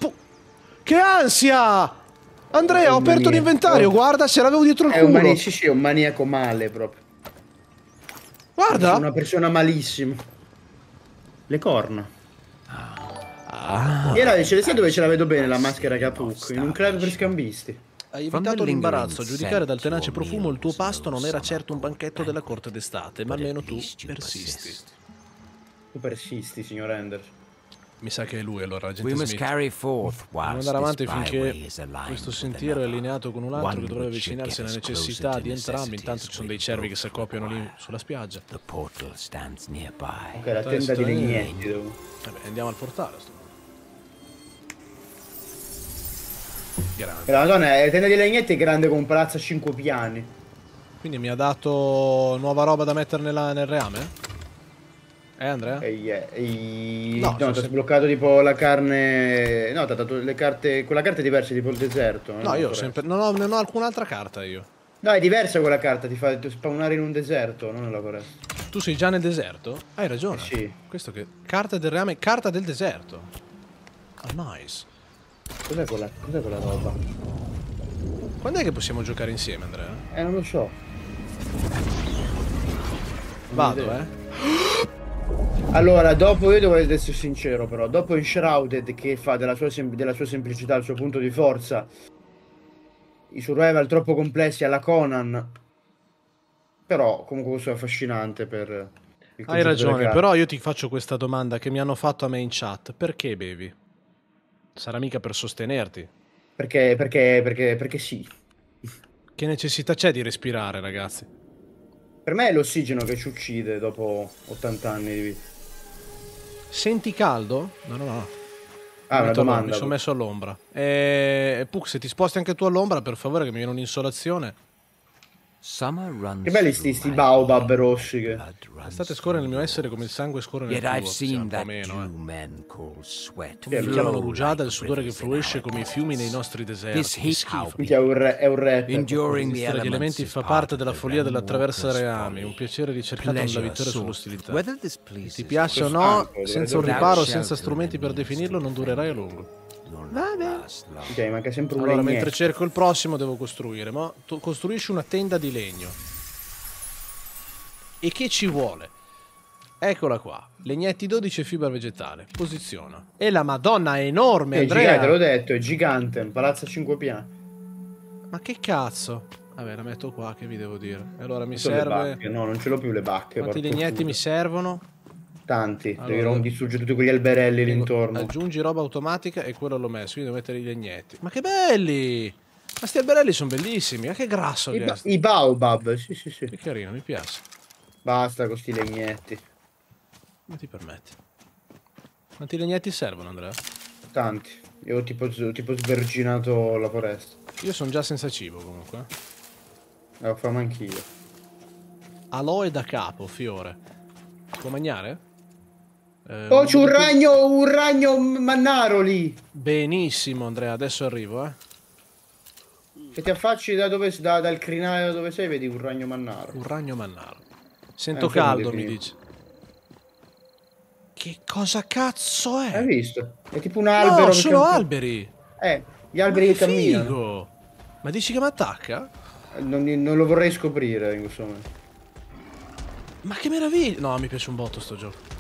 Che ansia! Andrea, oh, ho aperto l'inventario, oh. guarda, se l'avevo dietro il è culo. Un maniaco, sì, sì, è un maniaco male proprio. Guarda! Sono una persona malissima. Le corna. Ah. E la ce ne sa dove ce la vedo bene la maschera Capucco? In un club per scambisti. Hai evitato l'imbarazzo. A giudicare dal tenace profumo, il tuo pasto non era certo un banchetto della eh. corte d'estate, ma almeno tu persisti. Tu persisti, signor Anders. Mi sa che è lui allora, agente Smith. Dobbiamo andare avanti finché questo sentiero è allineato con un altro che dovrebbe avvicinarsi alla necessità di entrambi. Intanto ci sono dei cervi che si accoppiano lì sulla spiaggia. Ok, la tenda di legnetti Vabbè, andiamo al portale a Grande. La zona è tenda di legnetti è grande con un palazzo a 5 piani. Quindi mi ha dato nuova roba da mettere nella, nel reame? Eh Andrea? E, yeah, e... No, no ti ho sbloccato tipo la carne... No, ti ha dato le carte... Quella carta è diversa, tipo il deserto. No, io sempre... Non ho, non ho alcun'altra carta io. No, è diversa quella carta, ti fa spawnare in un deserto, non nella foresta. Tu sei già nel deserto? Hai ragione. Eh sì. Questo che... Carta del reame, carta del deserto. oh, nice. Cos'è quella, cos quella roba? Quando è che possiamo giocare insieme, Andrea? Eh, non lo so. Vado, eh. Allora, dopo io devo essere sincero, però, dopo il Shrouded che fa della sua, sem- della sua semplicità il suo punto di forza, i survival troppo complessi alla Conan, però comunque questo è affascinante per... Hai ragione, però io ti faccio questa domanda che mi hanno fatto a me in chat. Perché bevi? Sarà mica per sostenerti. Perché, perché, perché, perché sì. Che necessità c'è di respirare, ragazzi? Per me è l'ossigeno che ci uccide dopo 80 anni di vita. Senti caldo? No, no, no. Ah, mi, domanda, mi sono messo all'ombra. E, eh, Pux, se ti sposti anche tu all'ombra, per favore, che mi viene un'insolazione. Che belli sti, sti baobab rossi che... L'estate scorre nel mio essere come il sangue scorre nel Yet tuo, più o meno, eh. Sì, chiamano rugiada il sudore che fluisce come i fiumi nei nostri deserti. Che schifo. è un, re, è un rap. Resistere agli elementi fa parte della follia dell'attraversare reami, un piacere ricercato nella vittoria sull'ostilità. Ti piace o no, senza un riparo, senza strumenti per definirlo, non durerai a lungo. Ok, manca sempre un allora, legnetto. mentre cerco il prossimo devo costruire, ma tu costruisci una tenda di legno. E che ci vuole? Eccola qua, legnetti 12 e fibra vegetale, posiziona. E la madonna è enorme, è Andrea! Gigante, te l'ho detto, è gigante, un palazzo a 5 piani. Ma che cazzo? Vabbè, la metto qua, che vi devo dire. Allora mi Sono serve... No, non ce l'ho più le bacche. Quanti legnetti mi servono? tanti, allora, devi rom- distruggere tutti quegli alberelli lì intorno. Aggiungi roba automatica e quello l'ho messo, quindi devo mettere i legnetti. Ma che belli! Ma sti alberelli sono bellissimi, ma che grasso I, ba I baobab, sì sì sì. Che carino, mi piace. Basta con questi legnetti. Ma ti permetti? Quanti legnetti servono, Andrea? Tanti. Io ho tipo, tipo sverginato la foresta. Io sono già senza cibo, comunque. Lo famo anch'io. Aloe da capo, fiore. Può mangiare? Eh, oh, c'è un ragno, un ragno mannaro lì. Benissimo, Andrea, adesso arrivo, eh. Se ti affacci da dove, da, dal crinale da dove sei, vedi un ragno mannaro. Un ragno mannaro. Sento eh, caldo, mi dice. Che cosa cazzo è? Hai visto? È tipo un albero. No, sono camp... alberi. Eh, gli alberi ma che, camminano. Ma dici che mi attacca? Non, non, lo vorrei scoprire in Ma che meraviglia! No, mi piace un botto sto gioco.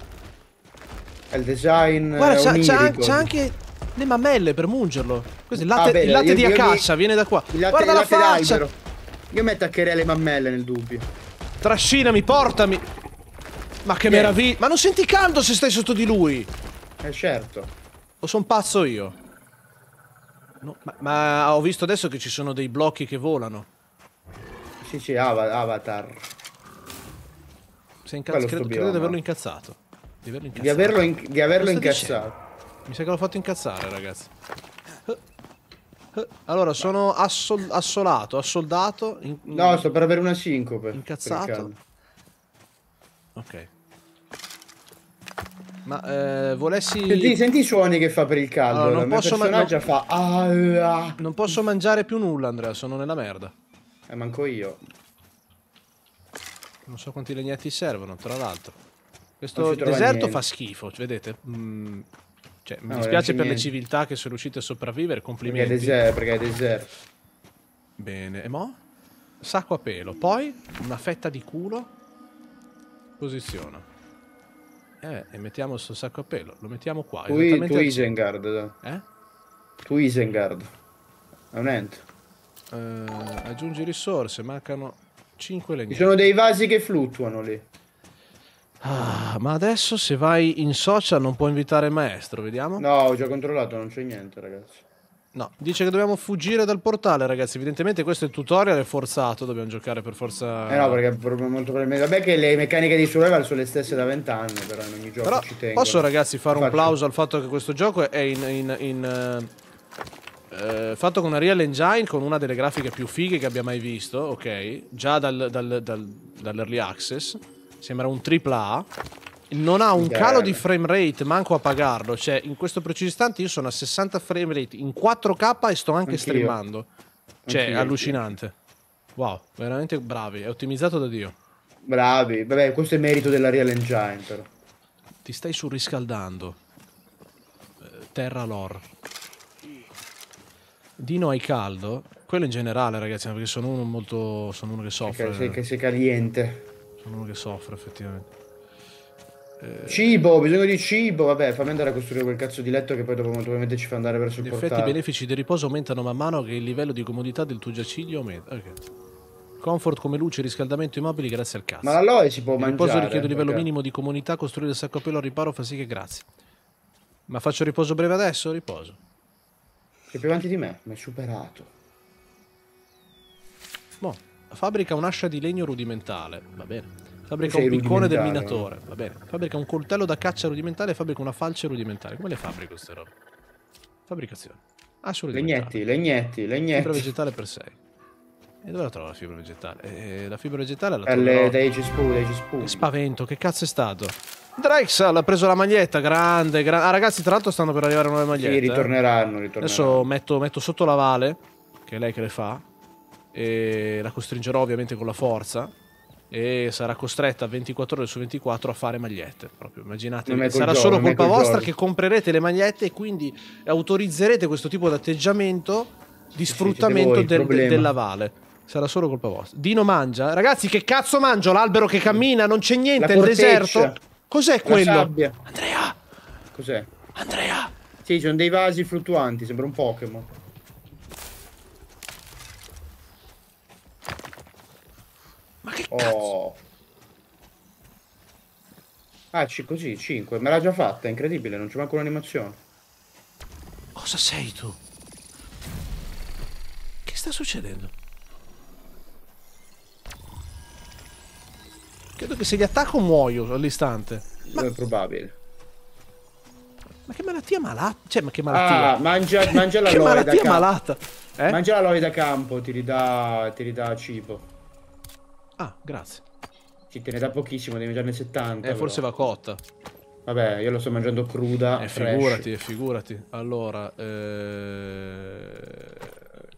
È il design Guarda, c'ha anche le mamelle per mungerlo. Questo è il ah, latte, ah, beh, il latte io, di acacia, viene da qua. Latte, Guarda la faccia! Io mi attaccherei le mammelle nel dubbio. Trascinami, portami! Ma che yeah. meraviglia! Ma non senti caldo se stai sotto di lui! Eh certo. O son pazzo io? No, ma, ma, ho visto adesso che ci sono dei blocchi che volano. Sì, sì, av avatar. Sei incazzato. Credo, credo di averlo incazzato. Di averlo incazzato. Di averlo, in di averlo incazzato. Mi sa che l'ho fatto incazzare, ragazzi. Allora, sono assol assolato, assoldato. In... No, sto per avere una sincope. Incazzato. Ok. Ma eh, volessi. Senti, senti, i suoni che fa per il caldo. Allora, non, posso man... Fa... Ah, non posso mangiare più nulla, Andrea. Sono nella merda. E eh, manco io. Non so quanti legnetti servono, tra l'altro. Questo deserto niente. fa schifo, vedete? Mm, cioè, mi no, dispiace per niente. le civiltà che sono riuscite a sopravvivere, complimenti. Perché è deserto, perché è deserto. Bene, e mo? Sacco a pelo, poi una fetta di culo, posiziona. Eh, e mettiamo sto sacco a pelo, lo mettiamo qua. Tu, tu Isengard. Eh? Tu Isengard. È un ent. Uh, eh, aggiungi risorse, mancano 5 legnate. Ci sono dei vasi che fluttuano lì. Ah, ma adesso se vai in social non puoi invitare il maestro, vediamo. No, ho già controllato, non c'è niente, ragazzi. No, dice che dobbiamo fuggire dal portale, ragazzi. Evidentemente questo è il tutorial, è forzato, dobbiamo giocare per forza... Eh no, perché è molto probabilmente... Vabbè che le meccaniche di survival sono le stesse da vent'anni, però in ogni gioco però ci tengo. Posso, ragazzi, fare Infatti. un plauso al fatto che questo gioco è in... in, in eh, eh fatto con una Real Engine, con una delle grafiche più fighe che abbia mai visto, ok? Già dal, dal, dal, dall'Early Access sembra un AAA, non ha un calo di frame rate, manco a pagarlo. Cioè, in questo preciso istante io sono a 60 frame rate in 4K e sto anche Anch'io. streamando. Cioè, Anch'io, allucinante. Anch'io. Wow, veramente bravi, è ottimizzato da Dio. Bravi, vabbè, questo è merito della Real Engine però. Ti stai surriscaldando. Eh, terra lore. Dino hai caldo? Quello in generale, ragazzi, perché sono uno molto sono uno che soffre. Che, che sei caliente uno che soffre effettivamente. Eh... Cibo, bisogno di cibo. Vabbè, fammi andare a costruire quel cazzo di letto che poi dopo molto ci fa andare verso il portale. In effetti i benefici del riposo aumentano man mano che il livello di comodità del tuo giaciglio aumenta. Okay. Comfort come luce, riscaldamento i mobili grazie al cazzo. Ma l'aloe si può il mangiare. Il riposo richiede un livello okay. minimo di comunità, costruire il sacco a pelo al riparo fa sì che grazie. Ma faccio riposo breve adesso? Riposo. Sei più avanti di me, mi hai superato. Boh. Fabbrica un'ascia di legno rudimentale, va bene. Fabbrica un piccone del minatore, va bene. Fabbrica un coltello da caccia rudimentale, fabbrica una falce rudimentale. Come le fabbrico queste robe? Fabbricazione. Ascia ah, Legnetti, legnetti, legnetti. Fibra vegetale per 6. E dove la trovo la fibra vegetale? Eh, la fibra vegetale la trovo... Alle, dai cespugli, dai cespugli. Eh, spavento, che cazzo è stato? Drexel ha preso la maglietta, grande, grande. Ah ragazzi, tra l'altro stanno per arrivare nuove magliette. Sì, eh. ritorneranno, ritorneranno. Adesso metto, metto sotto la Vale, che è lei che le fa e la costringerò ovviamente con la forza e sarà costretta 24 ore su 24 a fare magliette. Proprio immaginate, sarà gioco, solo colpa vostra gioco. che comprerete le magliette e quindi autorizzerete questo tipo di atteggiamento di sfruttamento del, della Vale. Sarà solo colpa vostra. Dino mangia. Ragazzi, che cazzo mangio? L'albero che cammina, non c'è niente, il deserto. Cos'è quello? Sabbia. Andrea. Cos'è? Andrea. Sì, sono dei vasi fluttuanti, sembra un Pokémon. Ma che oh. cazzo? Ah, così, 5. Me l'ha già fatta, è incredibile, non c'è manco un'animazione. Cosa sei tu? Che sta succedendo? Credo che se li attacco muoio all'istante. Ma... È probabile. Ma che malattia malata? Cioè, ma che malattia? Ah, mangia, mangia l'aloe da campo. Che malattia malata? Eh? Mangia la da campo, ti ridà, ti ridà cibo. Ah, grazie. Ci tiene da pochissimo, devi mangiarne 70. Eh, però. forse va cotta. Vabbè, io lo sto mangiando cruda. Eh, fresh. figurati, eh, figurati. Allora, eh...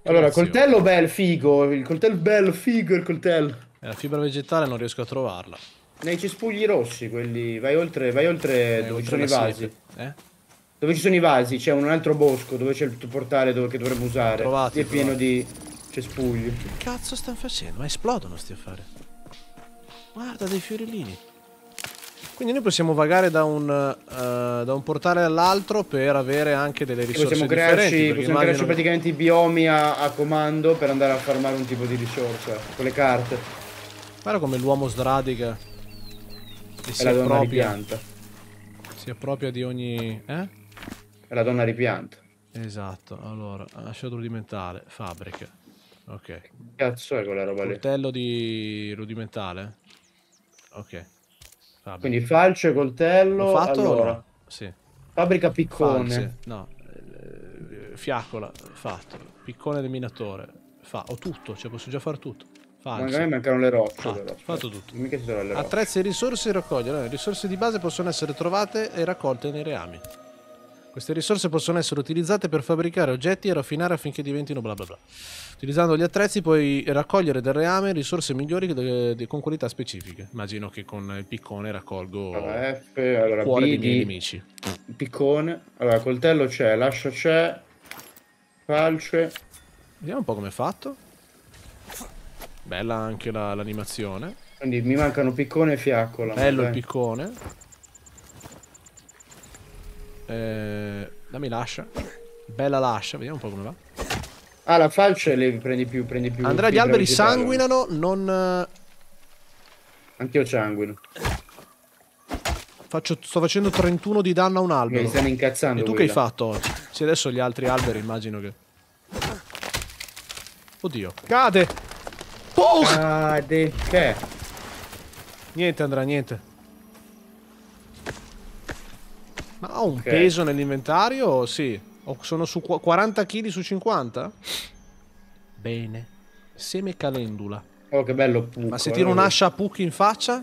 Allora, coltello bel figo, il coltello bello figo il coltello. E eh, la fibra vegetale non riesco a trovarla. Nei cespugli rossi, quelli, vai oltre, vai oltre eh, dove oltre ci sono i vasi. Eh? Dove ci sono i vasi, c'è un altro bosco dove c'è il portale dove, che dovremmo usare. Trovati, è pieno di Cespugli. Che cazzo stanno facendo? Ma esplodono sti affari. Guarda dei fiorellini. Quindi noi possiamo vagare da un, uh, da un portale all'altro per avere anche delle risorse possiamo crearci, Possiamo crearci praticamente i biomi a, a, comando per andare a farmare un tipo di risorsa con le carte. Guarda come l'uomo sradica e, e si appropria. Si appropria di ogni... eh? È la donna ripianta. Esatto, allora, lasciato rudimentale, fabbrica. Ok. Che cazzo è quella roba lì? Coltello di rudimentale? Ok. Vabbè. Quindi falce coltello. Ho fatto allora. Sì. Fabbrica piccone. Falce. No. Eh, Fiaccola, fatto. Piccone del minatore. Fa. Ho tutto, cioè posso già fare tutto. Falce. Magari mancano le rocce. Fatto, fatto tutto. Mica ci sono le rocce. Attrezzi e risorse raccogliere. Le risorse di base possono essere trovate e raccolte nei reami. Queste risorse possono essere utilizzate per fabbricare oggetti e raffinare affinché diventino bla bla bla. Utilizzando gli attrezzi puoi raccogliere del reame risorse migliori de, de, eh, con qualità specifiche. Immagino che con il piccone raccolgo allora, F, allora, cuore B, dei miei nemici. Piccone, allora coltello c'è, lascia c'è, falce. Vediamo un po' come è fatto. Bella anche l'animazione. La, Quindi mi mancano piccone e fiaccola. Bello vabbè. il piccone. Eh, dammi l'ascia. Bella l'ascia, vediamo un po' come va. Ah, la falce le prendi più, prendi più. Andrea, gli alberi sanguinano, non... Anch'io sanguino. Faccio, sto facendo 31 di danno a un albero. Mi stanno incazzando. E tu quella. che hai fatto oggi? Sì, adesso gli altri alberi immagino che... Oddio. Cade! Oh! Cade che? Niente Andrà, niente. Ma ho un okay. peso nell'inventario? Sì. Sono su 40 kg su 50? Bene. Seme calendula. Oh, che bello Pucco. Ma se tiro eh, un'ascia a Pucchi in faccia?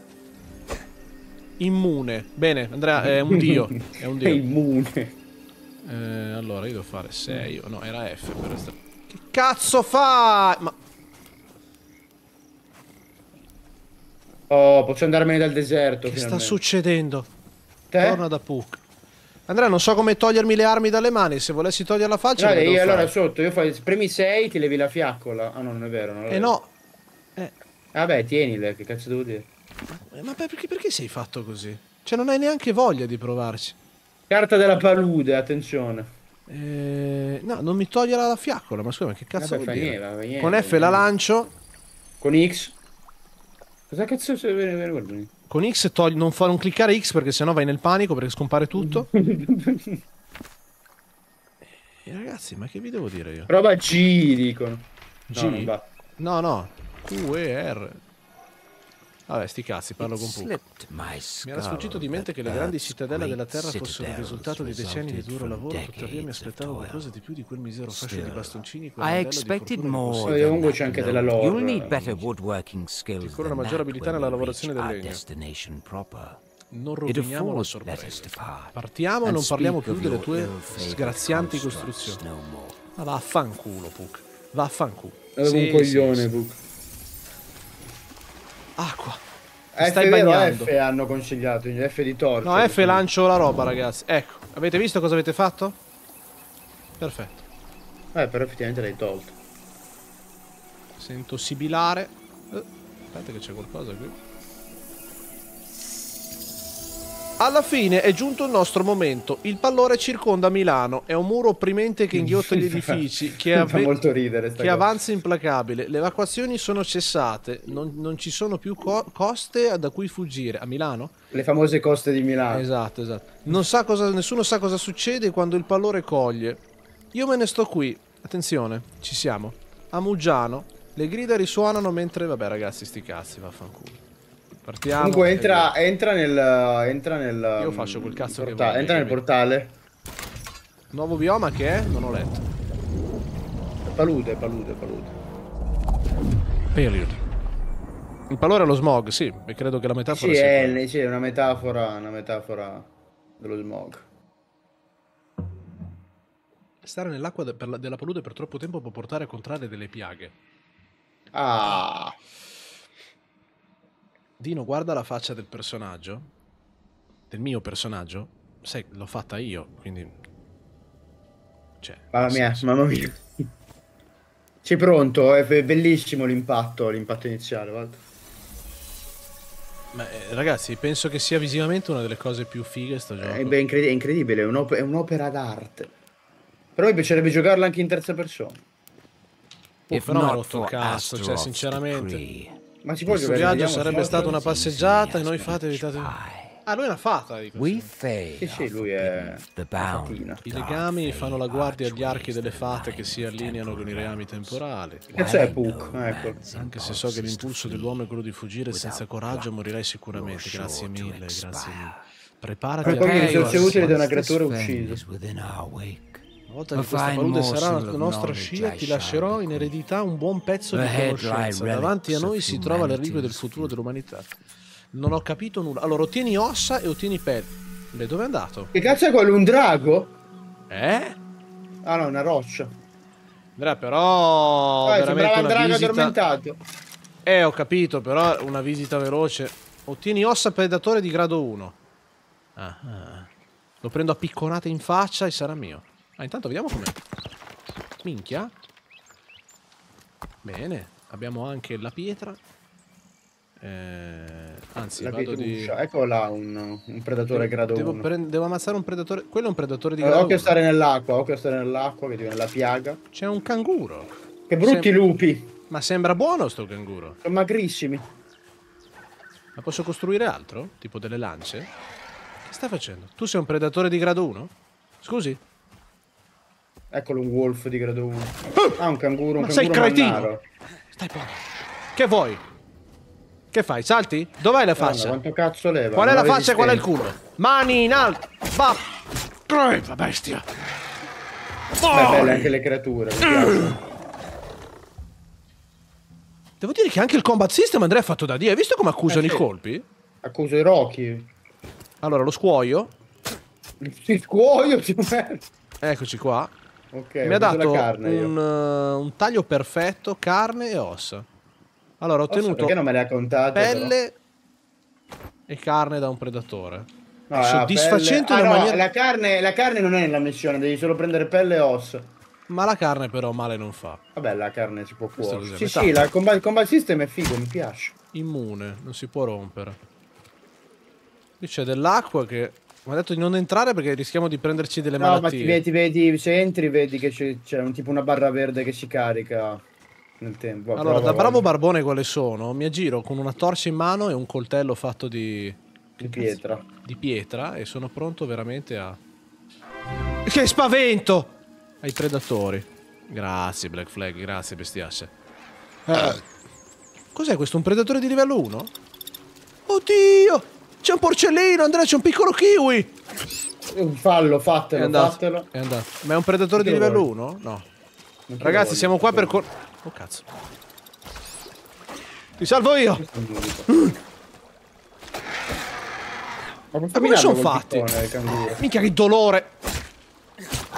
Immune. Bene, Andrea, è un dio. È un dio. È immune. Eh, allora, io devo fare 6. No, era F per Che cazzo fa? Ma... Oh, posso andarmene dal deserto. Che finalmente. sta succedendo? Te? Torna da Puck. Andrea, non so come togliermi le armi dalle mani. Se volessi togliere la faccia, Dai, io allora sotto, io fai, premi 6, ti levi la fiaccola. Ah, no, non è vero. Non eh no. Eh. Vabbè, tienile, che cazzo devo dire? Eh, ma, perché, perché, sei fatto così? Cioè, non hai neanche voglia di provarci. Carta della palude, attenzione. Eh, no, non mi togliere la fiaccola. Ma scusa, ma che cazzo Vabbè, vuol niente, niente, Con F niente. la lancio. Con X. Cosa cazzo se viene? Con X togli, non, fa, non cliccare X perché sennò vai nel panico perché scompare tutto. e eh, ragazzi, ma che vi devo dire io? Prova G, dicono. G? No, no, Q, E, R. Vabbè, sti cazzi, parlo con Puck. Mi era sfuggito di mente che le grandi cittadelle della Terra fossero il risultato di decenni di duro lavoro, tuttavia mi aspettavo qualcosa di più di quel misero fascio di bastoncini. con le I expected more. Lungo c'è anche della lore. Eh. You'll need better woodworking skills. Con una maggiore abilità nella lavorazione del legno non roviniamo la sorpresa. Partiamo e non parliamo più delle tue sgrazianti costruzioni. Ma vaffanculo, Puck. Vaffanculo. Era sì, un coglione, sì, Puck. Acqua. F stai bagnando. F hanno consigliato, gli F di torcia. No, F lancio la roba, ragazzi. Ecco, avete visto cosa avete fatto? Perfetto. Eh, però effettivamente l'hai tolto. Sento sibilare. Eh, aspetta che c'è qualcosa qui. Alla fine è giunto il nostro momento. Il pallore circonda Milano. È un muro opprimente che inghiotta gli edifici. che, molto ridere, che avanza implacabile. Le evacuazioni sono cessate. Non, non ci sono più co- coste da cui fuggire. A Milano? Le famose coste di Milano. Esatto, esatto. Sa cosa, nessuno sa cosa succede quando il pallore coglie. Io me ne sto qui. Attenzione, ci siamo. A Muggiano. Le grida risuonano mentre. Vabbè, ragazzi, sti cazzi, vaffanculo. Partiamo. Comunque entra, entra nel... Entra nel... Io faccio quel cazzo che vuoi. Entra nel portale. Nuovo bioma che è? Non ho letto. Palude, palude, palude. Period. Il palore è lo smog, sì, e credo che la metafora sì, sia... È, sì, è una metafora, una metafora dello smog. Stare nell'acqua de della palude per troppo tempo può portare a contrarre delle piaghe. Ah... Dino, guarda la faccia del personaggio, del mio personaggio. Sai, l'ho fatta io, quindi... Cioè, mamma mia, senso. mamma mia. Sei pronto, è bellissimo l'impatto, l'impatto iniziale, guarda. Ma, eh, ragazzi, penso che sia visivamente una delle cose più fighe sto eh, gioco. Eh, beh, incredi è incredibile, è, un'opera d'arte. Però mi piacerebbe giocarla anche in terza persona. Oh, però mi ha rotto il cazzo, cioè, sinceramente. Ma ci può Questo giocare? viaggio sarebbe stata una passeggiata e noi fate evitate... Ah, lui è una fata, dico. Sì, sì, lui è... I legami fanno la guardia agli archi delle fate che si allineano con i reami temporali. Che c'è, Puck? Ecco. Anche se so che l'impulso dell'uomo è quello di fuggire senza coraggio, morirei sicuramente. Grazie mille, grazie mille. Preparati a... Preparati a... Preparati a... Preparati a... Preparati a... Preparati volta che questa palude sarà la nostra scia, ti lascerò in eredità un buon pezzo di conoscenza. Davanti a noi si trova l'arrivo del futuro dell'umanità. Non ho capito nulla. Allora, ottieni ossa e ottieni pelle. Dove è andato? Che cazzo è quello? Un drago? Eh? Ah no, una roccia. Andrea, però... Eh, veramente un drago visita... addormentato. Eh, ho capito, però una visita veloce. Ottieni ossa predatore di grado 1. Ah, ah. Lo prendo a picconate in faccia e sarà mio. Ah, intanto vediamo com'è. Minchia. Bene, abbiamo anche la pietra. Eh, anzi, la vado pietruccia. di... Ecco là un, un predatore devo, grado devo, devo, ammazzare un predatore... Quello è un predatore di eh, grado eh, Occhio stare nell'acqua, occhio stare nell'acqua che diventa la piaga. C'è un canguro. Che brutti Sem... lupi. Ma sembra buono sto canguro. Sono magrissimi. Ma posso costruire altro? Tipo delle lance? Che sta facendo? Tu sei un predatore di grado 1? Scusi? Eccolo un wolf di grado 1. Ah! ah, un canguro, un Ma canguro sei cretino! Mannaro. Stai buono. Che vuoi? Che fai? Salti? Dov'è la faccia? Guarda, quanto cazzo leva? Qual è la faccia e qual è il culo? Mani in alto! Va! Crepa bestia! Poi! belle boh! anche le creature. Devo dire che anche il combat system Andrea è fatto da Dio. Hai visto come accusano eh sì. i colpi? Accuso i Rocky. Allora, lo scuoio. Il scuoio, si bello. Eccoci qua. Okay, mi ha dato carne, un, eh, un, taglio perfetto, carne e ossa. Allora ho ottenuto contate, pelle però? e carne da un predatore. No, ah, Soddisfacente la, pelle... ah, no, maniera... la, carne, la carne non è nella missione, devi solo prendere pelle e ossa. Ma la carne però male non fa. Vabbè, la carne si può fuori. Sì, metà. sì, la combat, il combat system è figo, mi piace. Immune, non si può rompere. Qui c'è dell'acqua che mi ha detto di non entrare perché rischiamo di prenderci delle no, malattie. No, ma ti vedi, vedi, se entri vedi che c'è, un, tipo una barra verde che si carica nel tempo. Allora, Prova, da bravo barbone quale sono, mi aggiro con una torcia in mano e un coltello fatto di... Di pietra. Di pietra e sono pronto veramente a... Che spavento! Ai predatori. Grazie Black Flag, grazie bestiasse. Eh. Cos'è questo? Un predatore di livello 1? Oddio! C'è un porcellino, Andrea, c'è un piccolo kiwi. Fallo, fatelo, è andato, fatelo. È andato. Ma è un predatore di livello 1? No. Ragazzi, siamo qua per... oh, cazzo. Ti salvo io! Ma come sono fatti? Piccone, eh, Minchia che dolore!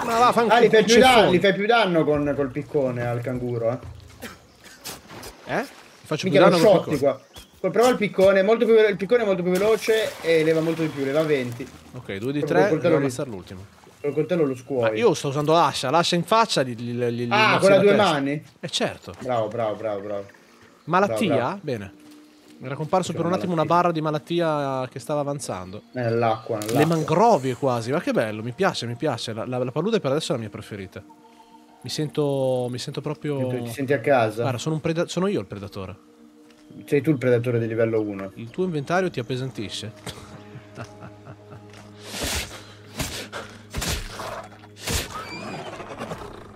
Ma va, fa un ah, li fai, più danno, li fai più danno con, col piccone al canguro, eh? Eh? Faccio Minchia, più danno col piccone. qua. Comprava il piccone, più, il piccone è molto più veloce e leva molto di più, leva 20. Ok, 2 di 3, devo passare l'ultimo. Col coltello lo scuoio. Ah, io sto usando l'ascia, l'ascia in faccia gli, gli, gli Ah, con le due testa. mani? Eh certo. Bravo, bravo, bravo, bravo. Malattia? Bravo, bravo. Bene. Mi era comparso per un malattia. attimo una barra di malattia che stava avanzando. Nell'acqua, eh, nell'acqua. Le mangrovie quasi, ma che bello, mi piace, mi piace. La, la, la palude per adesso è la mia preferita. Mi sento, mi sento proprio... Ti senti a casa? Guarda, sono, sono io il predatore. Sei tu il predatore di livello 1. Il tuo inventario ti appesantisce.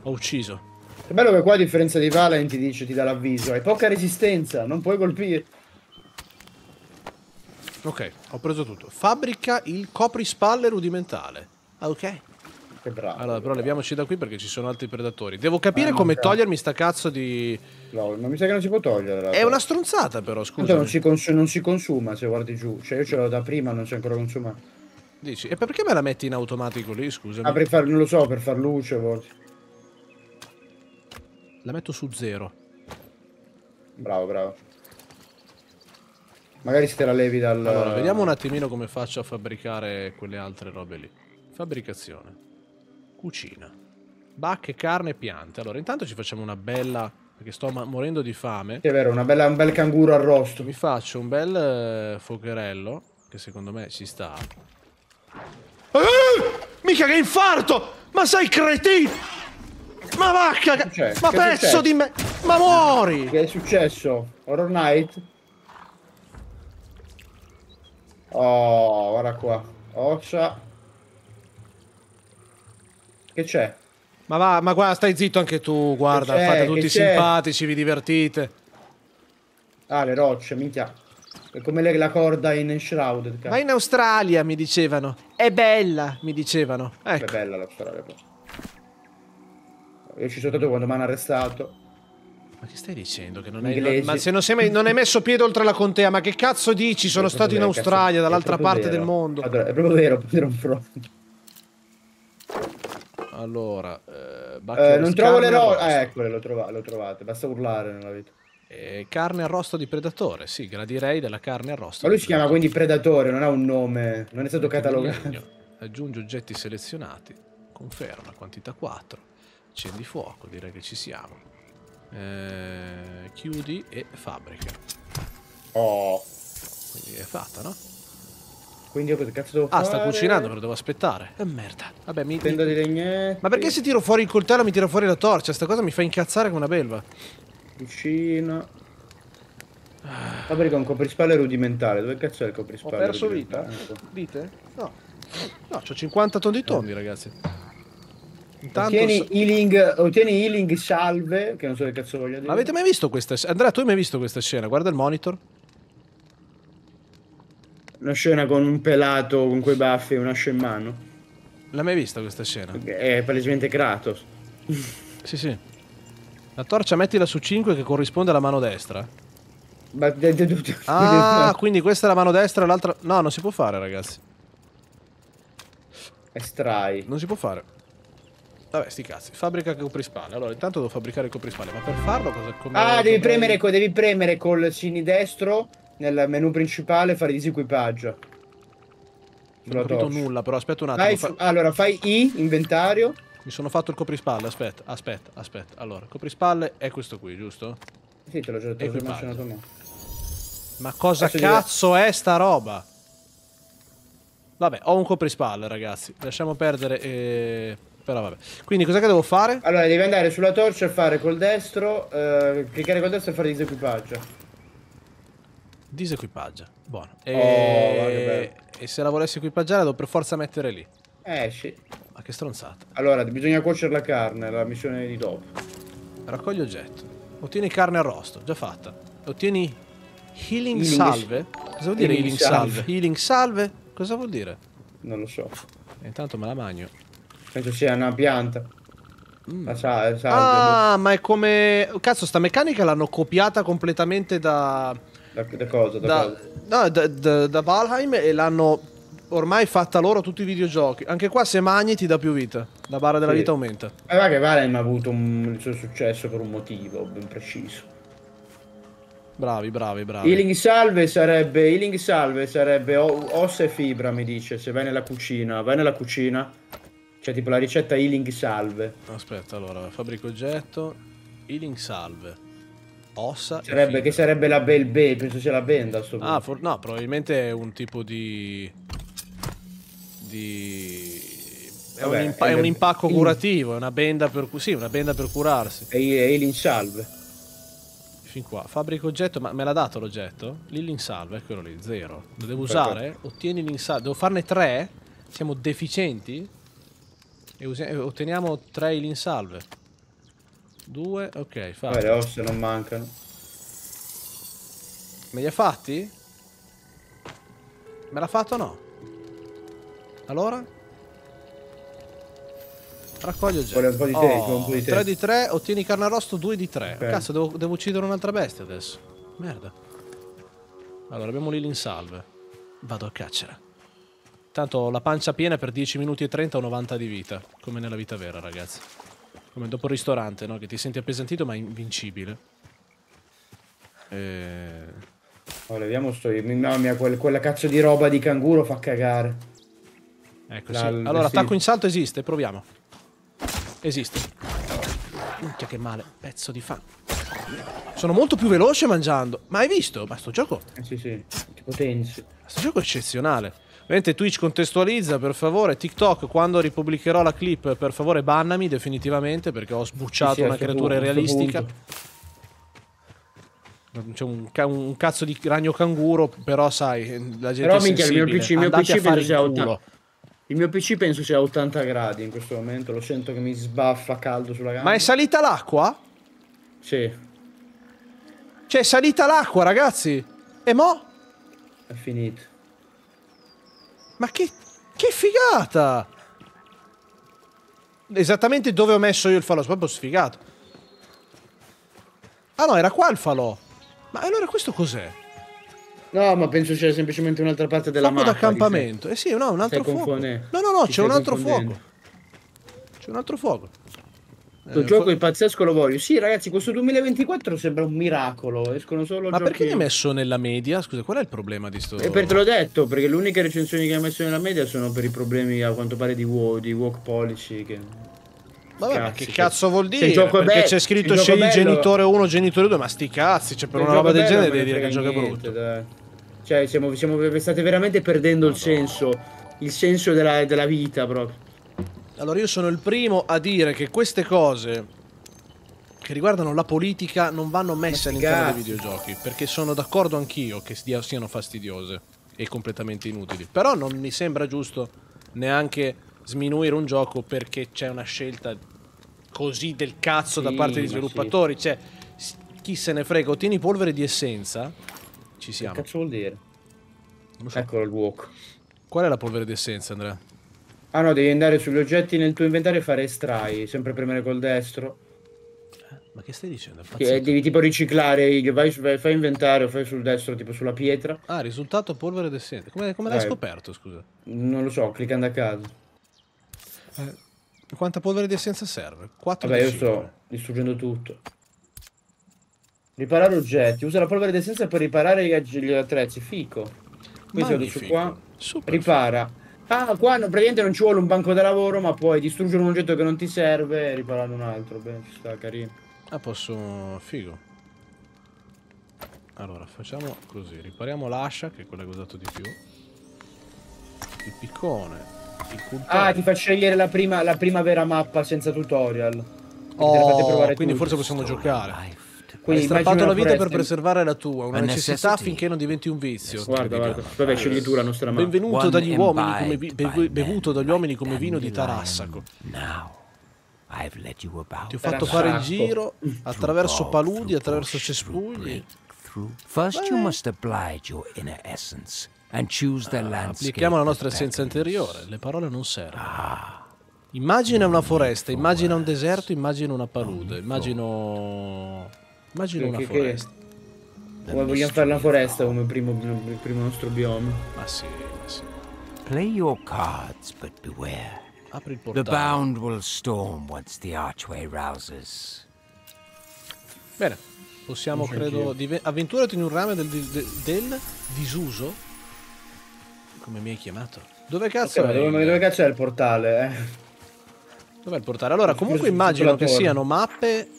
Ho ucciso. È bello che qua a differenza di Valen ti dice, ti dà l'avviso. Hai poca resistenza, non puoi colpire. Ok, ho preso tutto. Fabbrica il coprispalle rudimentale. Ok che bravo. Allora, però leviamoci da qui perché ci sono altri predatori. Devo capire ah, come manca. togliermi sta cazzo di... No, ma mi sa che non si può togliere. È una stronzata però, scusa. Non, non, si consuma se guardi giù. Cioè io ce l'ho da prima, non si è ancora consumato. Dici? E perché me la metti in automatico lì, scusa? Ah, per far, non lo so, per far luce a volte. La metto su zero. Bravo, bravo. Magari se te la levi dal... Allora, vediamo un attimino come faccio a fabbricare quelle altre robe lì. Fabbricazione. Cucina. Bacche, carne e piante. Allora, intanto ci facciamo una bella... Perché sto morendo di fame. è vero, bella, un bel canguro arrosto. Mi faccio un bel eh, focherello, che secondo me ci sta. Eh, mica che infarto! Ma sei cretino! Ma vacca! Ma che pezzo di me! Ma muori! Che è successo? Horror Night? Oh, guarda qua. Occia. Che c'è? Ma va, ma guarda, stai zitto anche tu, guarda, fate tutti simpatici, vi divertite. Ah, le rocce, minchia. È come le, la corda in Enshrouded. Ma in Australia, mi dicevano. È bella, mi dicevano. Ecco. È bella l'Australia, poi. Io ci sono stato quando mi hanno arrestato. Ma che stai dicendo? Che non è, hai, ma se non, sei, mai, non hai messo piede oltre la contea, ma che cazzo dici? Sono stato in Australia, dall'altra parte vero. del mondo. Allora, è proprio vero, era un allora, eh, eh, non trovo le robe. Ah, eccole, lo, trova trovate. Basta urlare nella vita. Eh, carne arrosto di predatore, sì, gradirei della carne arrosto. Ma lui si chiama quindi predatore, non ha un nome, non è stato catalogato. Aggiungi oggetti selezionati, conferma, quantità 4, accendi fuoco, direi che ci siamo. Eh, chiudi e fabbrica. Oh. Quindi è fatta, no? Quindi io cosa cazzo devo ah, fare? Ah, sta cucinando, però devo aspettare. Eh, merda. Vabbè, mi... Tenda di legnetti. Ma perché se tiro fuori il coltello mi tira fuori la torcia? Sta cosa mi fa incazzare come una belva. Cucina. Ah. Fabbrica un coprispalla rudimentare. Dove cazzo è il coprispalla? Ho perso vita. Dite? No. No, c'ho 50 tondi tondi, eh. ragazzi. Intanto ottieni, healing, ottieni healing salve, che non so che cazzo voglia dire. Ma avete mai visto questa scena? Andrea, tu hai mai visto questa scena? Guarda il monitor. Una scena con un pelato con quei baffi e un ascia in mano. L'hai mai vista questa scena? È palesemente Kratos. sì, sì. La torcia mettila su 5 che corrisponde alla mano destra. Ah, quindi questa è la mano destra e l'altra... No, non si può fare, ragazzi. Estrai. Non si può fare. Vabbè, sti cazzi. Fabbrica coprispale. Allora, intanto devo fabbricare il ma per farlo cosa... Come, ah, devi premere, devi premere col sinistro destro nel menu principale fare disequipaggio. Non ho capito nulla, però aspetta un attimo. Fai, fa... Allora, fai I, inventario. Mi sono fatto il coprispalle, aspetta, aspetta, aspetta. Allora, coprispalle è questo qui, giusto? Sì, te l'ho già detto, menzionato me. Ma cosa Adesso cazzo è sta roba? Vabbè, ho un coprispalle, ragazzi. Lasciamo perdere e... Eh, però vabbè. Quindi cos'è che devo fare? Allora, devi andare sulla torcia e fare col destro, eh, cliccare col destro e fare disequipaggio. Disequipaggia. Buono. Oh, e... Oh, e se la volessi equipaggiare la devo per forza mettere lì. Eh sì. Ma che stronzata. Allora, bisogna cuocere la carne, la missione di dopo. Raccogli oggetto. Ottieni carne arrosto, già fatta. Ottieni healing, healing salve. Cosa vuol dire healing, healing salve. salve? Healing salve? Cosa vuol dire? Non lo so. E intanto me la magno. Penso sia una pianta. Mm. salve. ah, ma è come... Cazzo, sta meccanica l'hanno copiata completamente da da, cosa? Da, da, no, da, Valheim e l'hanno ormai fatta loro tutti i videogiochi. Anche qua se magni ti dà più vita. La barra della sì. vita aumenta. Ma va che Valheim ha avuto un, il suo successo per un motivo ben preciso. Bravi, bravi, bravi. Healing salve sarebbe, healing salve sarebbe ossa e fibra, mi dice, se vai nella cucina. Vai nella cucina. C'è tipo la ricetta healing salve. Aspetta, allora, fabbrico oggetto, healing salve ossa. Sarebbe, che sarebbe la Bell Bay, penso sia la benda. ah, for- no, probabilmente è un tipo di. di. È, Vabbè, un, impa è un, impacco in... curativo, è una benda per, cu sì, una benda per curarsi. È, è l'insalve. Fin qua, fabbrico oggetto, ma me l'ha dato l'oggetto? Lì Salve, quello lì, zero. Lo devo usare? Perfetto. Ottieni Salve. Devo farne tre? Siamo deficienti? E otteniamo tre Salve. Due, ok, fatti. Poi le ossa non mancano. Me li ha fatti? Me l'ha fatto o no? Allora? Raccoglio già. Vuole un po' di te, oh, un po' di te. 3 di 3, ottieni carne arrosto 2 di 3. Okay. Cazzo, devo, devo uccidere un'altra bestia adesso. Merda. Allora, abbiamo lì l'insalve. Vado a cacciare. Tanto la pancia piena per 10 minuti e 30 o 90 di vita, come nella vita vera, ragazzi. Come dopo il ristorante, no? Che ti senti appesantito ma invincibile. Eh... Oh, leviamo sto... Mamma mia, quel, quella cazzo di roba di canguro fa cagare. Ecco, La, sì. Allora, sì. attacco in salto esiste, proviamo. Esiste. Minchia che male, pezzo di fa... Sono molto più veloce mangiando. Ma hai visto? Ma sto gioco... Eh sì, sì, Che potenza. Sto gioco è eccezionale. Ovviamente Twitch contestualizza, per favore. TikTok, quando ripubblicherò la clip, per favore bannami definitivamente perché ho sbucciato sì, sì, una creatura punto, realistica. C'è un, un, cazzo di ragno canguro, però sai, la gente però, è minchia, il mio PC, il mio PC penso sia 80. Il mio PC penso sia a 80 gradi in questo momento, lo sento che mi sbaffa caldo sulla gamba. Ma è salita l'acqua? Sì. Cioè è salita l'acqua, ragazzi. E mo? È finito. Ma che, che figata! Esattamente dove ho messo io il falò, proprio sfigato. Ah no, era qua il falò. Ma allora questo cos'è? No, ma penso c'è semplicemente un'altra parte della fuoco mappa. Fuoco d'accampamento. Eh sì, no, un altro fuoco. No, no, no, c'è un altro fuoco. C'è un altro fuoco. Il eh, gioco fa... è pazzesco, lo voglio. Sì, ragazzi, questo 2024 sembra un miracolo. Escono solo Ma giochi... perché li hai messo nella media? Scusa, qual è il problema di sto? E eh, per te l'ho detto, perché le uniche recensioni che hai messo nella media sono per i problemi a quanto pare di, wo- di walk policy. Che... Vabbè, cazzo, che cioè, cazzo vuol dire? Gioco perché bello, c'è scritto scegli bello... genitore 1, genitore 2, ma sti cazzi, cioè per se una roba del genere devi dire che il gioco è brutto. Dai. Cioè, siamo, siamo, state veramente perdendo no, il senso, il senso della, della vita proprio. Allora io sono il primo a dire che queste cose che riguardano la politica non vanno messe all'interno dei videogiochi, perché sono d'accordo anch'io che siano fastidiose e completamente inutili. Però non mi sembra giusto neanche sminuire un gioco perché c'è una scelta così del cazzo sì, da parte degli sviluppatori. Sì. Cioè, chi se ne frega, ottieni polvere di essenza. Ci siamo. Che cazzo vuol dire? So. Eccolo il walk. Qual è la polvere di essenza, Andrea? Ah no, devi andare sugli oggetti nel tuo inventario e fare estrai, sempre premere col destro. ma che stai dicendo? Che devi tipo riciclare, vai, vai, fai inventario, fai sul destro, tipo sulla pietra. Ah, risultato polvere descente. Come, come l'hai eh. scoperto, scusa? Non lo so, cliccando a caso. Eh, quanta polvere d'essenza serve? 4 Vabbè, io sto distruggendo tutto. Riparare oggetti. Usa la polvere d'essenza per riparare gli, gli attrezzi. Fico. Quindi vado su qua. Super Ripara. Fico. Ah, qua no, praticamente non ci vuole un banco da lavoro, ma puoi distruggere un oggetto che non ti serve e riparare un altro. Beh, ci sta, carino. Ah, posso... figo. Allora, facciamo così. Ripariamo l'ascia, che è quella che ho usato di più. Il piccone. Il Ah, ti fa scegliere la prima, la prima vera mappa senza tutorial. Oh, quindi tutto. forse possiamo giocare. Quindi hai strappato la vita per essere... preservare la tua, una necessità necessity. finché non diventi un vizio. Yes, guarda, guarda, vabbè, scegli tu la nostra mano. Benvenuto dagli uomini come vi- bev- bevuto dagli uomini come vino di Tarassaco. Now. Ti ho fatto fare il giro attraverso paludi, attraverso cespugli. First you must oblige your inner essence and choose the ah, Applichiamo la nostra essenza interiore, le parole non servono. Ah. Immagina una foresta, immagina un deserto, immagina una palude, immagino Immagino una foresta. Che... Come vogliamo fare una foresta come primo, primo nostro bioma. Ma sì, ma sì. Play your cards, but beware. Apri il portale. The bound will storm once the archway rouses. Bene, possiamo credo avventurati in un rame del, del, del, disuso come mi hai chiamato dove cazzo okay, è dove, dove cazzo è il portale eh? dov'è il portale allora comunque immagino che siano mappe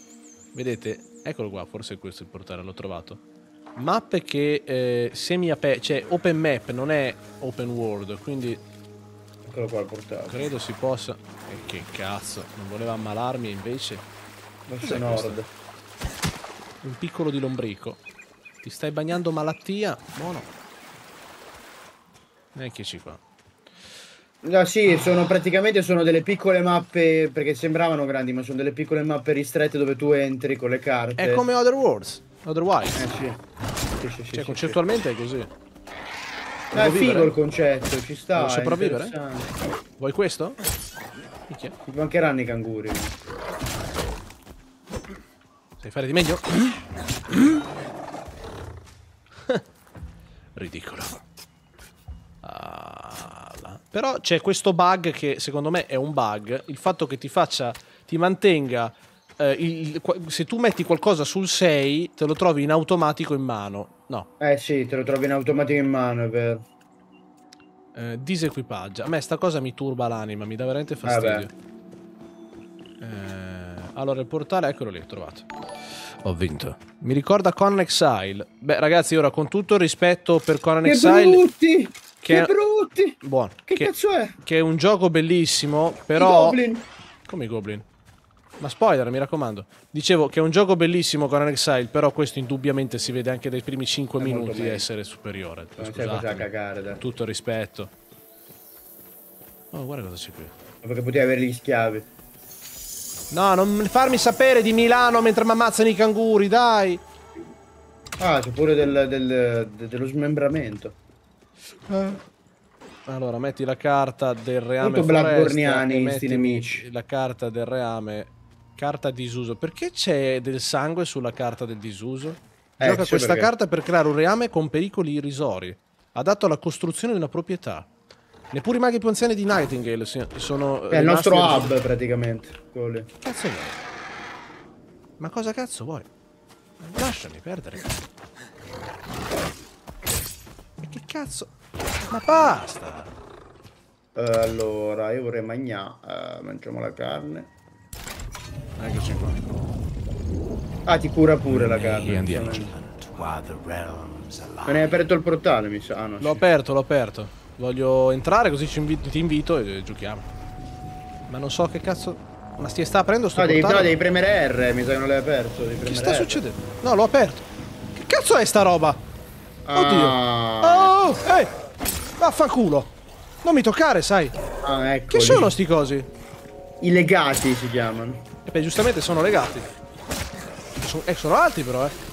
vedete Eccolo qua, forse questo è il portale, l'ho trovato. Mappe che eh, semi aperto, cioè open map, non è open world, quindi... Eccolo qua il portale. Credo si possa... Eh, che cazzo, non voleva ammalarmi invece. Non c'è nord. Un piccolo di lombrico. Ti stai bagnando malattia? Buono. Eccoci qua. No, sì, sono praticamente sono delle piccole mappe, perché sembravano grandi, ma sono delle piccole mappe ristrette dove tu entri con le carte. È come Other Worlds, Otherwise. Eh sì. sì, sì, sì cioè, concettualmente è così. No, ah, è figo il concetto, ci sta. Vuoi sopravvivere? Vuoi questo? Ti mancheranno i canguri. Sai fare di meglio? Ridicolo. Però c'è questo bug che secondo me è un bug, il fatto che ti faccia, ti mantenga, eh, il, se tu metti qualcosa sul 6 te lo trovi in automatico in mano, no? Eh sì, te lo trovi in automatico in mano, è vero. Eh, disequipaggia, a me sta cosa mi turba l'anima, mi dà veramente ah, fastidio. Eh, allora il portale, eccolo lì, ho trovato. Ho vinto. Mi ricorda Conan Exile. Beh ragazzi, ora con tutto il rispetto per Conan che Exile... Brutti! Che, che tutti. Buono. Che, che, cazzo è? Che è un gioco bellissimo, però... I goblin. Come i Goblin? Ma spoiler, mi raccomando. Dicevo che è un gioco bellissimo con Exile, però questo indubbiamente si vede anche dai primi 5 è minuti di essere superiore. Non c'è cosa cagare, dai. Tutto rispetto. Oh, guarda cosa c'è qui. perché potevi avere gli schiavi. No, non farmi sapere di Milano mentre mi ammazzano i canguri, dai! Ah, c'è pure del, del, dello smembramento. Eh. Allora, metti la carta del reame Molto blackburniani questi nemici. La carta del reame, carta disuso. Perché c'è del sangue sulla carta del disuso? Eh, Gioca questa perché. carta per creare un reame con pericoli irrisori, adatto alla costruzione di una proprietà. Neppure i maghi più anziani di Nightingale sono... Eh, È il nostro hub, di... praticamente. Quelli. Cazzo vuoi? Ma cosa cazzo vuoi? Lasciami perdere. Ma che cazzo... Ma basta! Uh, allora, io vorrei magna Uh, eh, mangiamo la carne. Eccoci qua. Ah, ti cura pure la carne. E andiamo. Me hai aperto il portale, mi sa. Ah, l'ho aperto, l'ho aperto. Voglio entrare così invito, ti invito e giochiamo. Ma non so che cazzo... Ma si sta aprendo sto no, ah, devi, No, devi premere R, mi sa che non l'hai aperto. Che sta R. succedendo? No, l'ho aperto. Che cazzo è sta roba? Ah. Oddio. Ah. Oh, ehi! Hey. Vaffanculo. Non mi toccare, sai. Ah, ecco. Che sono sti cosi? I legati si chiamano. E eh beh, giustamente sono legati. Sono, eh, sono alti però, eh.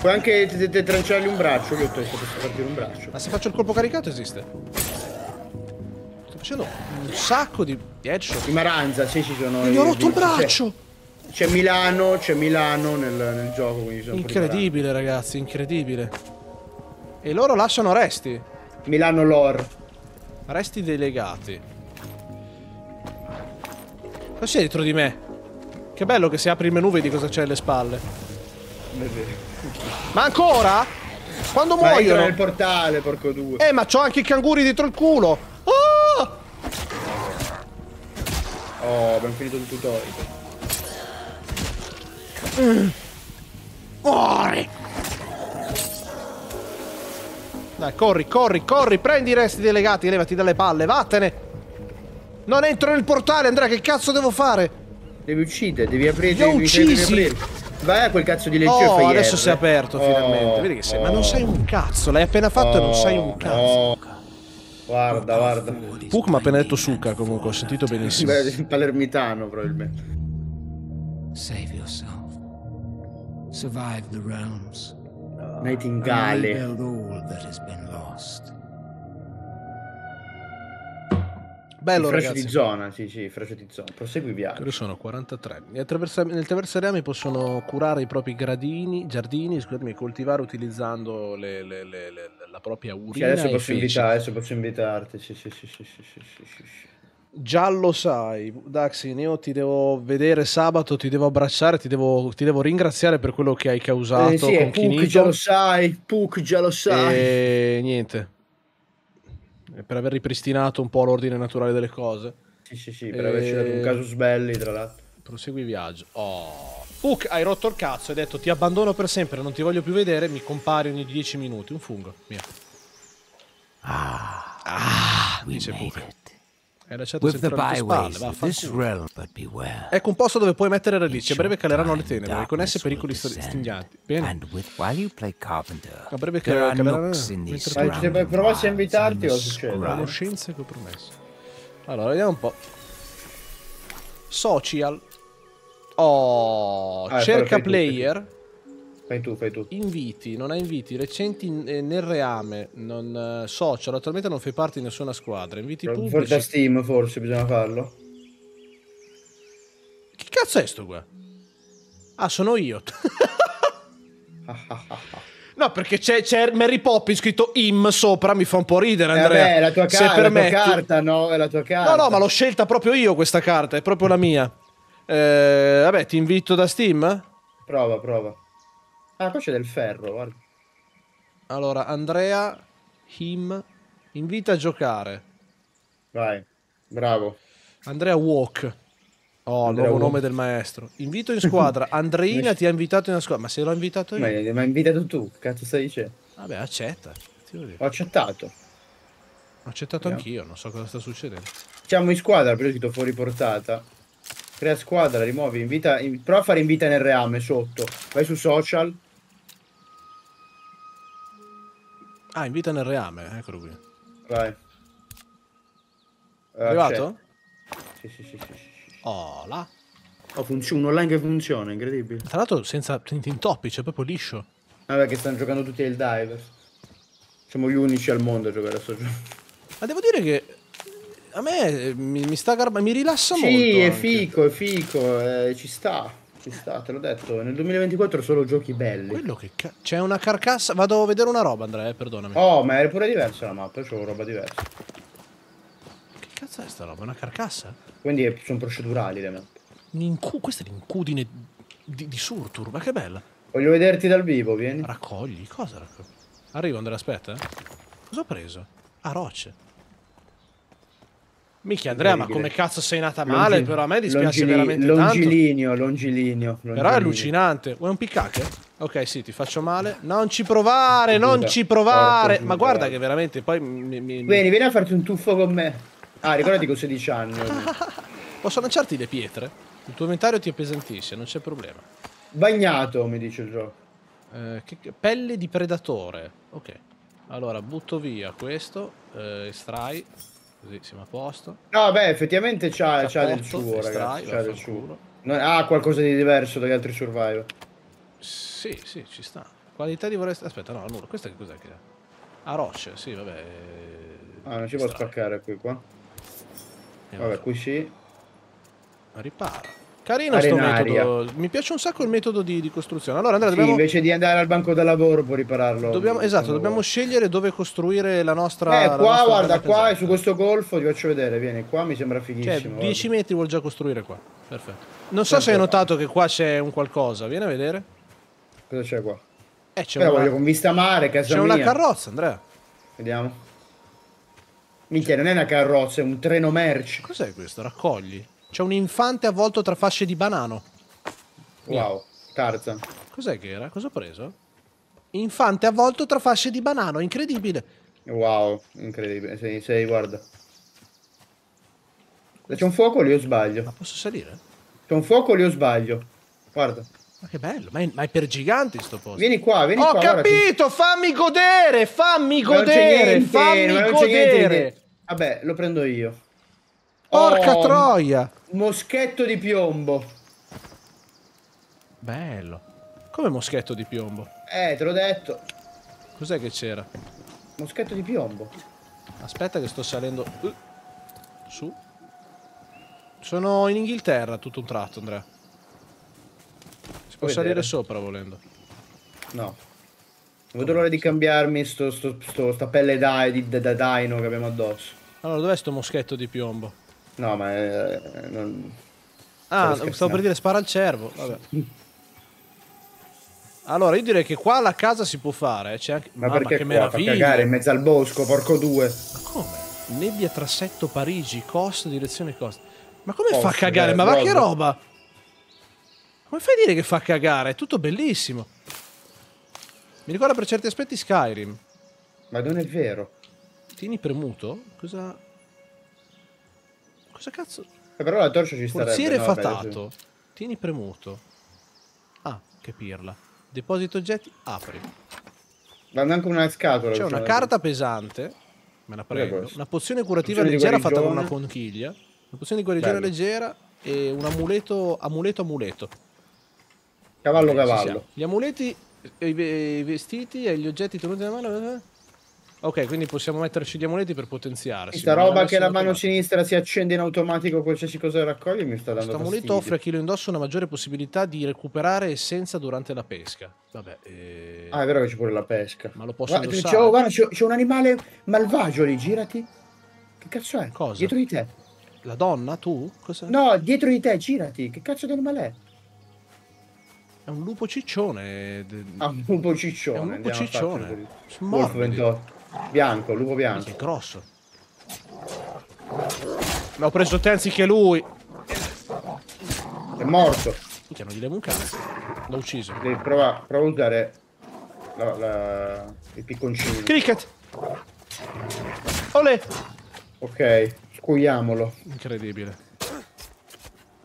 Puoi anche tranciargli un braccio, che ho detto, posso partire un braccio. Ma se faccio il colpo caricato esiste. Sto facendo un sacco di headshot. Di maranza, sì, ci sono. Gli ho rotto il braccio! C'è Milano, c'è Milano nel, nel, gioco, quindi sono Incredibile, ragazzi, incredibile. E loro lasciano resti. Milano lore. Resti delegati. Cosa c'è dietro di me? Che bello che se apri il menu vedi cosa c'è alle spalle. Ma ancora? Quando ma muoiono? nel portale, porco due. Eh, ma c'ho anche i canguri dietro il culo. Oh! Oh, abbiamo finito il tutorial. Mm. Muori! Dai, corri, corri, corri, prendi i resti dei legati, levati dalle palle, vattene! Non entro nel portale, Andrea, che cazzo devo fare? Devi uccidere, devi aprire, devi, uccidere, devi Vai a quel cazzo di legge oh, e fai adesso si è aperto oh, finalmente. Vedi che sei, oh, ma non sei un cazzo, l'hai appena fatto e non sei un oh, cazzo. Guarda, guarda. Puck mi ha appena detto succa comunque, ho sentito benissimo. Beh, palermitano probabilmente. Save yourself. Survive the realms. Nightingale. Bello, in ragazzi. di zona, sì, sì, frecce di zona. Prosegui viaggio. Io sono 43. Attraversa- nel traversare ami possono curare i propri gradini, giardini, scusami, coltivare utilizzando le, le, le, la propria urina. Sì, adesso, posso invitare, adesso posso invitarti. Sì, sì, sì, sì, sì, sì, sì, sì. Già lo sai, Daxin, io ti devo vedere sabato, ti devo abbracciare, ti devo, ti devo ringraziare per quello che hai causato. Eh sì, con eh, Puck già lo sai, Puck già lo sai. E niente, per aver ripristinato un po' l'ordine naturale delle cose. Sì, sì, sì, per e... averci dato un caso sbelli, tra l'altro. Prosegui viaggio. Oh. Puck, hai rotto il cazzo, hai detto ti abbandono per sempre, non ti voglio più vedere, mi compari ogni 10 minuti, un fungo. Via. Ah, ah dice Puck. It. Hai lasciato With the byways, spalle, Ecco un posto dove puoi mettere radici. A breve caleranno le tenebre, con esse pericoli stringati. Bene. A breve caleranno le tenebre. Provassi a invitarti o succede? Conoscenze che ho promesso. Allora, vediamo un po'. Social. Oh, ah, cerca player. Fai tu, fai tu. Inviti, non hai inviti recenti eh, nel reame, non, eh, social, attualmente non fai parte di nessuna squadra. Inviti Però pubblici. For Steam forse bisogna farlo. Che cazzo è sto qua? Ah, sono io. no, perché c'è, Mary Poppins scritto im sopra, mi fa un po' ridere, eh, Andrea. Eh vabbè, la tua, car- permetti. la tua carta, no? È la tua carta. No, no, ma l'ho scelta proprio io questa carta, è proprio la mia. Eh, vabbè, ti invito da Steam? Prova, prova. Ah, qua c'è del ferro, guarda. Allora, Andrea, him, invita a giocare. Vai, bravo. Andrea Walk. Oh, Andrea nuovo nome del maestro. Invito in squadra. Andreina ti ha invitato in squadra. Ma se l'ho invitato io? Ma hai invitato tu, cazzo stai dicendo? Vabbè, accetta. Ho accettato. Ho accettato no. anch'io, non so cosa sta succedendo. Siamo in squadra, però io fuori portata. Crea squadra, rimuovi, invita, in, prova a fare invita nel reame sotto. Vai su social, Ah, invita nel reame, eccolo qui. Vai. Eh, Arrivato? Sì, sì, sì, sì, Oh, là. Oh, un online che funziona, incredibile. Tra l'altro senza, intoppi, c'è proprio liscio. Vabbè che stanno giocando tutti il diver. Siamo gli unici al mondo a giocare a sto gioco. Ma devo dire che a me eh, mi, mi sta garbando, mi rilassa sì, molto. Sì, è fico, è fico, eh, ci sta. Ci sta, te l'ho detto. Nel 2024 solo giochi belli. Quello che ca- C'è una carcassa. Vado a vedere una roba, Andrea, eh, perdonami. Oh, ma è pure diversa la mappa, c'è una roba diversa. Che cazzo è sta roba? Una carcassa? Quindi sono procedurali le mappe. L'incu- questa è l'incudine di, di Surtur, ma che bella. Voglio vederti dal vivo, vieni. Raccogli? Cosa raccogli? Arrivo, Andrea, aspetta. Eh. Cosa ho preso? Ah, rocce. Micchia Andrea, ma come cazzo sei nata male? Longil- però a me dispiace longili- veramente longilineo, tanto. Longilinio, longilinio. Però è allucinante. Vuoi un piccacche? Ok, sì, ti faccio male. Non ci provare, non ci provare. ma guarda che veramente poi mi, mi, Vieni, vieni a farti un tuffo con me. Ah, ricordati che ho 16 anni. Posso lanciarti le pietre? Il tuo inventario ti appesantisce, non c'è problema. Bagnato, mi dice il gioco. Eh, che... pelle di predatore. Ok. Allora, butto via questo, eh, estrai. Così siamo a posto. No, beh, effettivamente c'ha, c'ha del suo, ragazzi. C'ha del suo. ha qualcosa di diverso dagli altri survival. Sì, sì, ci sta. Qualità di vorresti... Aspetta, no, allora, questa che cos'è che è? Ah, roccia, sì, vabbè. Eh, ah, non ci può spaccare qui, qua. vabbè, qui sì. Ripara. Carino arenaria. sto metodo. Mi piace un sacco il metodo di, di costruzione. Allora, Andrea, sì, dobbiamo... invece di andare al banco da lavoro puoi ripararlo. Dobbiamo, diciamo. esatto, dobbiamo lavoro. scegliere dove costruire la nostra. Eh, qua, nostra guarda, qua è esatto. su questo golfo ti faccio vedere. Vieni, qua mi sembra fighissimo. Cioè, 10 metri vuol già costruire qua. Perfetto. Non so Perfetto. se hai notato che qua c'è un qualcosa. Vieni a vedere. Cosa c'è qua? Eh, c'è una... voglio con vista mare, casa C'è una carrozza, Andrea. Vediamo. Minchia, non è una carrozza, è un treno merci. Cos'è questo? Raccogli. C'è un infante avvolto tra fasce di banano. Wow, Tarzan. Cos'è che era? Cosa ho preso? Infante avvolto tra fasce di banano, incredibile. Wow, incredibile. Sei, sei guarda. C'è un fuoco lì o sbaglio? Ma posso salire? C'è un fuoco lì o sbaglio? Guarda. Ma che bello, ma è, ma è, per giganti sto posto. Vieni qua, vieni Ho qua. Ho capito, guarda. fammi godere, fammi godere, fammi godere. Vabbè, lo prendo io. Porca oh, troia. Moschetto di piombo. Bello. Come moschetto di piombo? Eh, te l'ho detto. Cos'è che c'era? Moschetto di piombo. Aspetta che sto salendo... Uh. Su. Sono in Inghilterra tutto un tratto, Andrea. Si può, può salire sopra volendo. No. Non vedo l'ora di cambiarmi sto, sto, sto, sta pelle da, di, da, da dino che abbiamo addosso. Allora, dov'è sto moschetto di piombo? No, ma è... Eh, non... Ah, stavo per dire spara al cervo. Vabbè. Allora, io direi che qua la casa si può fare. C'è anche... Ma Mamma, perché qua? Fa cagare in mezzo al bosco, porco due. Ma come? Nebbia Trassetto Parigi, costo, direzione costo. Ma come Posso, fa a cagare? Eh, ma va che roba? Come fai a dire che fa cagare? È tutto bellissimo. Mi ricorda per certi aspetti Skyrim. Ma non è vero. Tieni premuto? Cosa... Cosa cazzo? Eh, però la torcia ci sta. Forziere no, fatato. Vabbè, Tieni premuto. Ah, che pirla. Deposito oggetti, apri. Vanno anche una scatola. C'è una diciamo. carta così. pesante. Me la prendo. Una pozione curativa pozione leggera fatta con una conchiglia. Una pozione di guarigione Bello. leggera e un amuleto amuleto amuleto. Cavallo Beh, cavallo. Gli amuleti, i vestiti e gli oggetti tenuti nella mano. Eh, eh, eh. Ok, quindi possiamo metterci gli amuleti per potenziare. Questa roba che la mano automatico. sinistra si accende in automatico qualsiasi cosa raccoglie mi sta dando Questo amuleto offre a chi lo indossa una maggiore possibilità di recuperare essenza durante la pesca. Vabbè. Eh... Ah, è vero che c'è pure la pesca. Ma lo posso guarda, indossare. C'è, guarda, c'è, un animale malvagio lì, girati. Che cazzo è? Cosa? Dietro di te. La donna, tu? Cosa? No, dietro di te, girati. Che cazzo di animale è? È un lupo ciccione. Eh, ah, un lupo ciccione. È un lupo Andiamo ciccione. Morbido. Bianco, lupo bianco. Che grosso. Ne ho preso te anziché lui. È morto. Minchia, non gli devo un cane. L'ho ucciso. Devi prova, prova a usare la, la, il picconcino. Cricket! Olè! Ok, scuiamolo. Incredibile.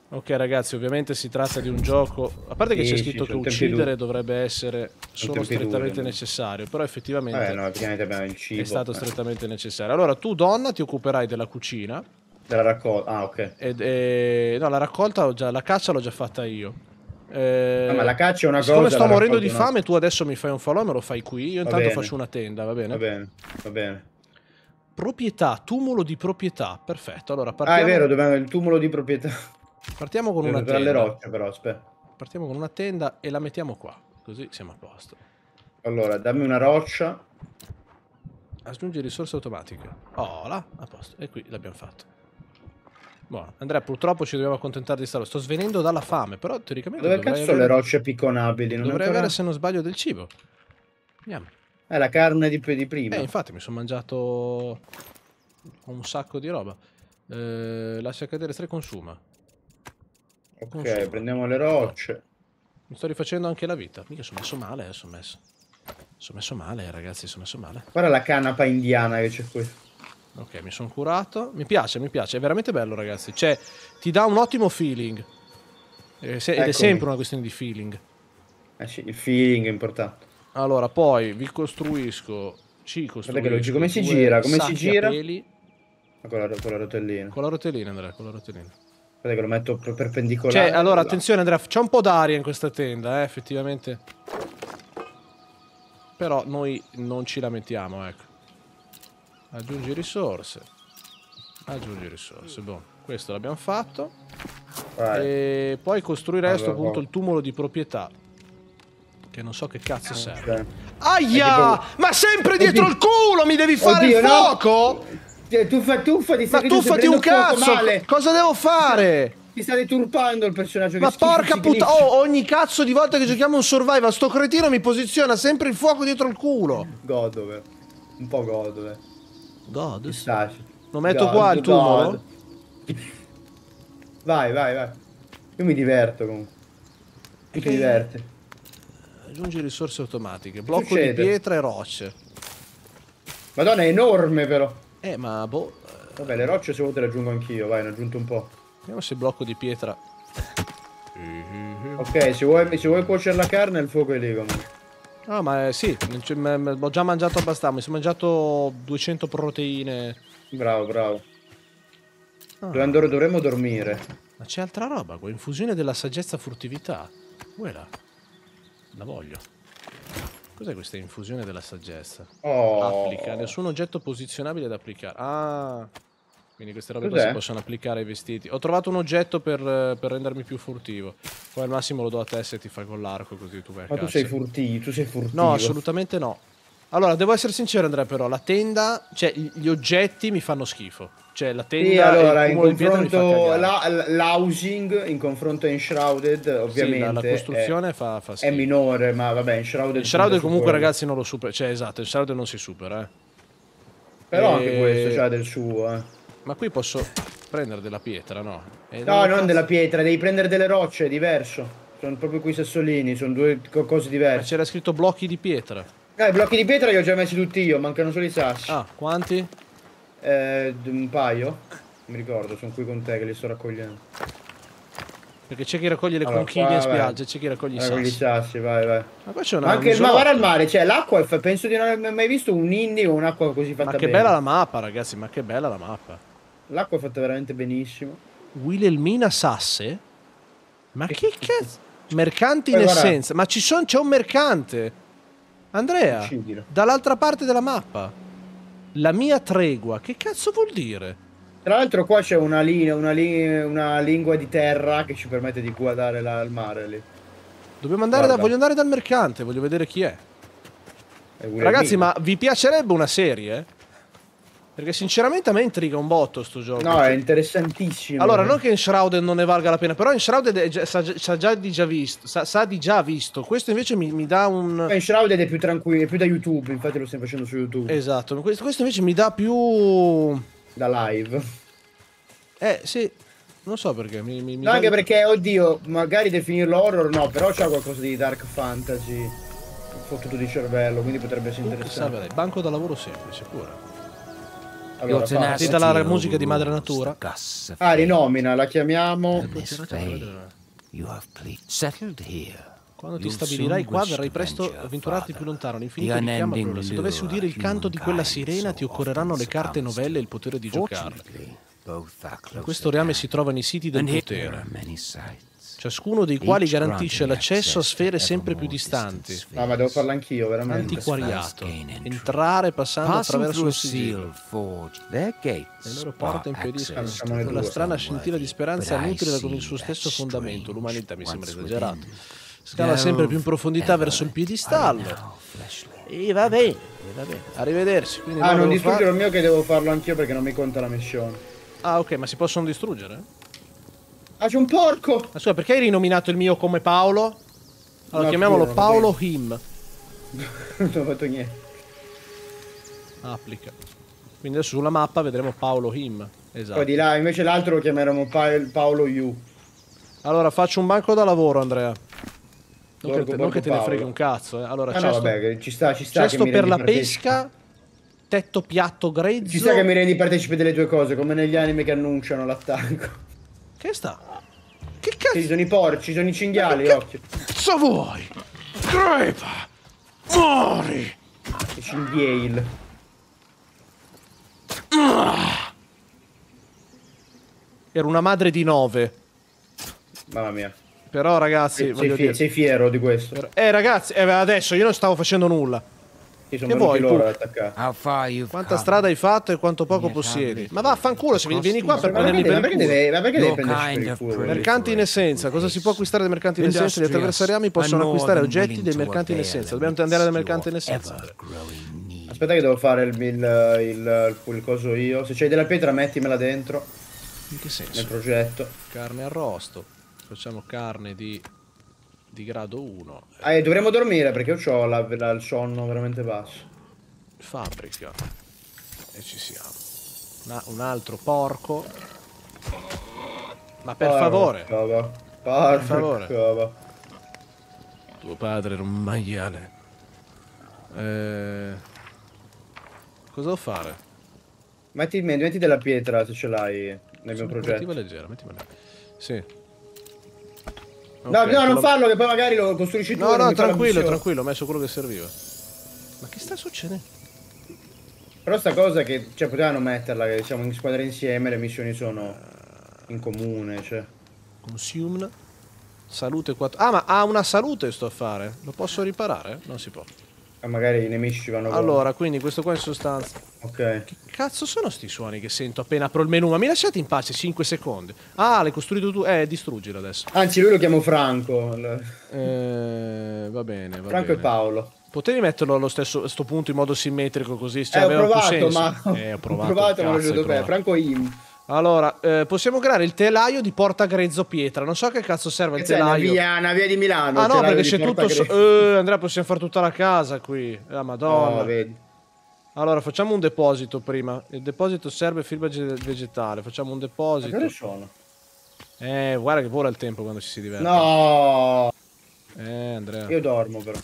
Ok ragazzi, ovviamente si tratta di un gioco, a parte che c'è scritto che uccidere dovrebbe essere solo strettamente necessario, però effettivamente, Vabbè, no, abbiamo il cibo, è stato eh. strettamente necessario. Allora tu donna ti occuperai della cucina. Della raccolta, ah ok. Ed, e... Eh, no, la raccolta, già... la caccia l'ho già fatta io. Eh, no, ah, ma la caccia è una cosa. Come sto morendo di fame, tu adesso mi fai un falò e me lo fai qui. Io intanto faccio una tenda, va bene? Va bene, va bene proprietà, tumulo di proprietà, perfetto. Allora partiamo. Ah, è vero, dobbiamo il tumulo di proprietà. Partiamo con una tenda. Rocce, però, Partiamo con una tenda e la mettiamo qua, così siamo a posto. Allora, dammi una roccia. Aggiungi risorse automatiche. Oh, là, a posto. E qui l'abbiamo fatto. Buono. Andrea, purtroppo ci dobbiamo accontentare di stare. Sto svenendo dalla fame, però teoricamente... Dove cazzo avere... le rocce picconabili? Non dovrei ancora... avere, se non sbaglio, del cibo. Andiamo. È eh, la carne di, di prima. Eh, infatti, mi sono mangiato un sacco di roba. Eh, lascia cadere 3 consuma. Ok, prendiamo le rocce. Mi sto rifacendo anche la vita. Mica sono messo male, eh, sono messo. Sono messo male, ragazzi, sono messo male. Guarda la canapa indiana che c'è qui. Ok, mi sono curato. Mi piace, mi piace. È veramente bello, ragazzi. Cioè, ti dà un ottimo feeling. Ed è sempre una questione di feeling. Eh sì, il feeling è importante. Allora, poi vi costruisco... Ci costruisco... Guarda che come si gira, come si gira? Ah, con la, con la rotellina. Con la rotellina, Andrea, con la rotellina. Aspetta che lo metto perpendicolare. Cioè, allora, attenzione Andrea, c'è un po' d'aria in questa tenda, eh, effettivamente. Però noi non ci lamentiamo, ecco. Aggiungi risorse. Aggiungi risorse, boh. Questo l'abbiamo fatto. Vai. E poi costruire allora, a questo punto boh. il tumulo di proprietà. Che non so che cazzo eh, serve. Eh. Aia! Ma sempre dietro Oddio. il culo mi devi fare Oddio, il fuoco! No. Cioè, tuffa, tuffa, ti Ma tuffati un cazzo! Male. Cosa devo fare? Ti sta deturpando il personaggio Ma porca puttana! Oh, ogni cazzo di volta che giochiamo un survival, sto cretino mi posiziona sempre il fuoco dietro il culo. Godove. Un po' godove. God. Lo metto God, qua il tuo. Vai, vai, vai. Io mi diverto comunque. Tu ti diverti. Aggiungi risorse automatiche. Blocco di pietra e rocce. Madonna, è enorme però. Eh, ma boh. Eh, Vabbè, le rocce se volete le aggiungo anch'io, vai, ne ho aggiunto un po'. Vediamo se blocco di pietra. Mhm. Ok, se vuoi, se vuoi cuocere la carne, il fuoco è lì comunque. Ah, ma eh, sì, ho già mangiato abbastanza, mi sono mangiato 200 proteine. Bravo, bravo. Ah. Dove dovremmo dormire? Ma c'è altra roba qua, infusione della saggezza furtività. Quella. La voglio. Cos'è questa infusione della saggezza? Oh. Applica nessun oggetto posizionabile da applicare. Ah, quindi queste robe qua si possono applicare ai vestiti. Ho trovato un oggetto per, eh, per, rendermi più furtivo. Poi al massimo lo do a te se ti fai con l'arco così tu vai a Ma tu sei furtivo, tu sei furtivo. No, assolutamente no. Allora, devo essere sincero Andrea però, la tenda, cioè gli oggetti mi fanno schifo. Cioè la tenda sì, allora, in confronto la, l'housing in confronto a Enshrouded ovviamente sì, la, la eh, costruzione è, fa, fa è, minore, ma vabbè, Enshrouded Enshrouded comunque supera. ragazzi non lo supera, cioè esatto, Enshrouded non si supera, eh. Però e... anche questo c'ha cioè, del suo, eh. Ma qui posso prendere della pietra, no? E no, non cazzo... della pietra, devi prendere delle rocce, è diverso. Sono proprio quei sassolini, sono due cose diverse. Ma c'era scritto blocchi di pietra. Dai, eh, blocchi di pietra li ho già messi tutti io, mancano solo i sassi. Ah, quanti? Eh, un paio. Mi ricordo, sono qui con te che li sto raccogliendo. Perché c'è chi raccoglie le allora, conchiglie in spiaggia, c'è chi raccoglie i sassi. Raccogli i sassi, vai, vai. Ma qua c'è una Anche il mare al mare, cioè l'acqua, penso di non aver mai visto un indie o un'acqua così fatta bene. Ma che bene. bella la mappa, ragazzi, ma che bella la mappa. L'acqua è fatta veramente benissimo. Wilhelmina Sasse? Ma che cazzo? Mercanti in essenza. Ma c'è un mercante. Andrea, dall'altra parte della mappa la mia tregua. Che cazzo vuol dire? Tra l'altro qua c'è una, linea, una, linea, una lingua di terra che ci permette di guardare la, il mare lì. Dobbiamo andare da, voglio andare dal mercante, voglio vedere chi è. è Ragazzi, ma vi piacerebbe una serie? Perché sinceramente a me intriga un botto sto gioco. No, è interessantissimo. Allora, non che Enshrouded non ne valga la pena, però Enshrouded sa, sa, già di già visto, sa, sa, di già visto. Questo invece mi, mi dà un... Enshrouded è più tranquillo, è più da YouTube, infatti lo stiamo facendo su YouTube. Esatto, questo, questo invece mi dà più... Da live. Eh, sì. Non so perché. Mi, mi, no, anche dà... perché, oddio, magari definirlo horror no, però c'ha qualcosa di dark fantasy fottuto di cervello, quindi potrebbe essere interessante. Vabbè, banco da lavoro semplice, sicuro. Allora, partita la musica di Madre Natura. Ah, rinomina, la chiamiamo. Quando ti stabilirai qua verrai presto avventurarti più lontano all'infinito di chiama Se dovessi udire il canto di quella sirena ti occorreranno le carte novelle e il potere di giocarle. in Questo reame si trovano i siti del potere ciascuno dei quali garantisce l'accesso a sfere sempre più distanti. Ah, ma devo farlo anch'io, veramente. Antiquariato. Entrare passando attraverso il sigillo. Le loro porte ah, impediscono quella strana scintilla di speranza nutrita con il suo stesso fondamento. L'umanità mi sembra esagerato. Scala sempre più in profondità verso il piedistallo. E va bene, arrivederci. ah, non distruggere far... il mio che devo farlo anch'io perché non mi conta la missione. Ah, ok, ma si possono distruggere? Ah, c'è un porco! Ma scusa, perché hai rinominato il mio come Paolo? Allora, no, chiamiamolo Paolo vabbè. Him. non ho fatto niente. Applica. Quindi adesso sulla mappa vedremo Paolo Him. Esatto. Poi di là, invece l'altro lo chiameremo pa Paolo You. Allora, faccio un banco da lavoro, Andrea. Non, Borgo, che, non che, te ne frega un cazzo, eh. Allora, ah, no, vabbè, ci sta, ci sta. Cesto per la pesca, tetto piatto grezzo. Ci sta che mi rendi partecipe delle due cose, come negli anime che annunciano l'attacco. Che sta? Che cazzo? Ci sono i porci, ci sono i cinghiali, occhio. Cazzo vuoi? Crepa! Muori! c'è il Yale. Era una madre di nove. Mamma mia. Però ragazzi, sei, sei, dire... sei fiero di questo. Eh ragazzi, eh, adesso io non stavo facendo nulla. Che, che vuoi loro Quanta strada hai fatto e quanto poco possiedi? Ma vaffanculo, se vieni qua per prendermi per il culo. Ma perché devi prendere per culo? Mercanti in essenza, cosa si può acquistare dai mercanti in essenza? Gli attraversariami possono acquistare oggetti dei mercanti in essenza. Dobbiamo andare dai mercanti in essenza. Aspetta che devo fare il, il, il, il coso io. Se c'hai della pietra mettimela dentro. In che senso? Nel progetto. Carne arrosto. Facciamo carne di di grado 1. Eh, dovremmo dormire perché io ho la, la, il sonno veramente basso. Fabbrica. E ci siamo. Una, un altro porco. Ma per porco, favore. Porco, per favore. Cava. Tuo padre era un maiale. Eh... Cosa devo fare? Metti, metti della pietra se ce l'hai nel Sono mio progetto. Mettimela leggera, mettimela leggera. Sì. Okay, no, no, non farlo che poi magari lo costruisci tu. No, no, tranquillo, tranquillo, ho messo quello che serviva. Ma che sta succedendo? Però sta cosa che, cioè, potevano metterla, che siamo in squadra insieme, le missioni sono in comune, cioè. Consume. Salute 4. Ah, ma ha una salute sto affare. Lo posso riparare? Non si può. E ah, magari i nemici ci vanno Allora, con... quindi questo qua in sostanza... Ok. Che cazzo sono sti suoni che sento appena apro il menu? Ma mi lasciate in pace 5 secondi. Ah, l'hai costruito tu? Eh, distruggilo adesso. Anzi, lui lo chiamo Franco. Eh, va bene, va Franco bene. e Paolo. Potevi metterlo allo stesso sto punto in modo simmetrico così? Cioè, eh, ho provato, ma... Eh, ho provato, ho provato cazzo, ma lo giusto Franco Im. Allora, eh, possiamo creare il telaio di Porta Grezzo Pietra. Non so che cazzo serve che il telaio. Una via, una via di Milano. Ah, no, perché c'è tutto. So- eh, Andrea, possiamo fare tutta la casa qui. La ah, eh, Madonna. Oh, vedi. Allora, facciamo un deposito prima. Il deposito serve fibra vegetale. Facciamo un deposito. Ma che sono? Eh, guarda che vola il tempo quando ci si diverte. No! Eh, Andrea. Io dormo, però.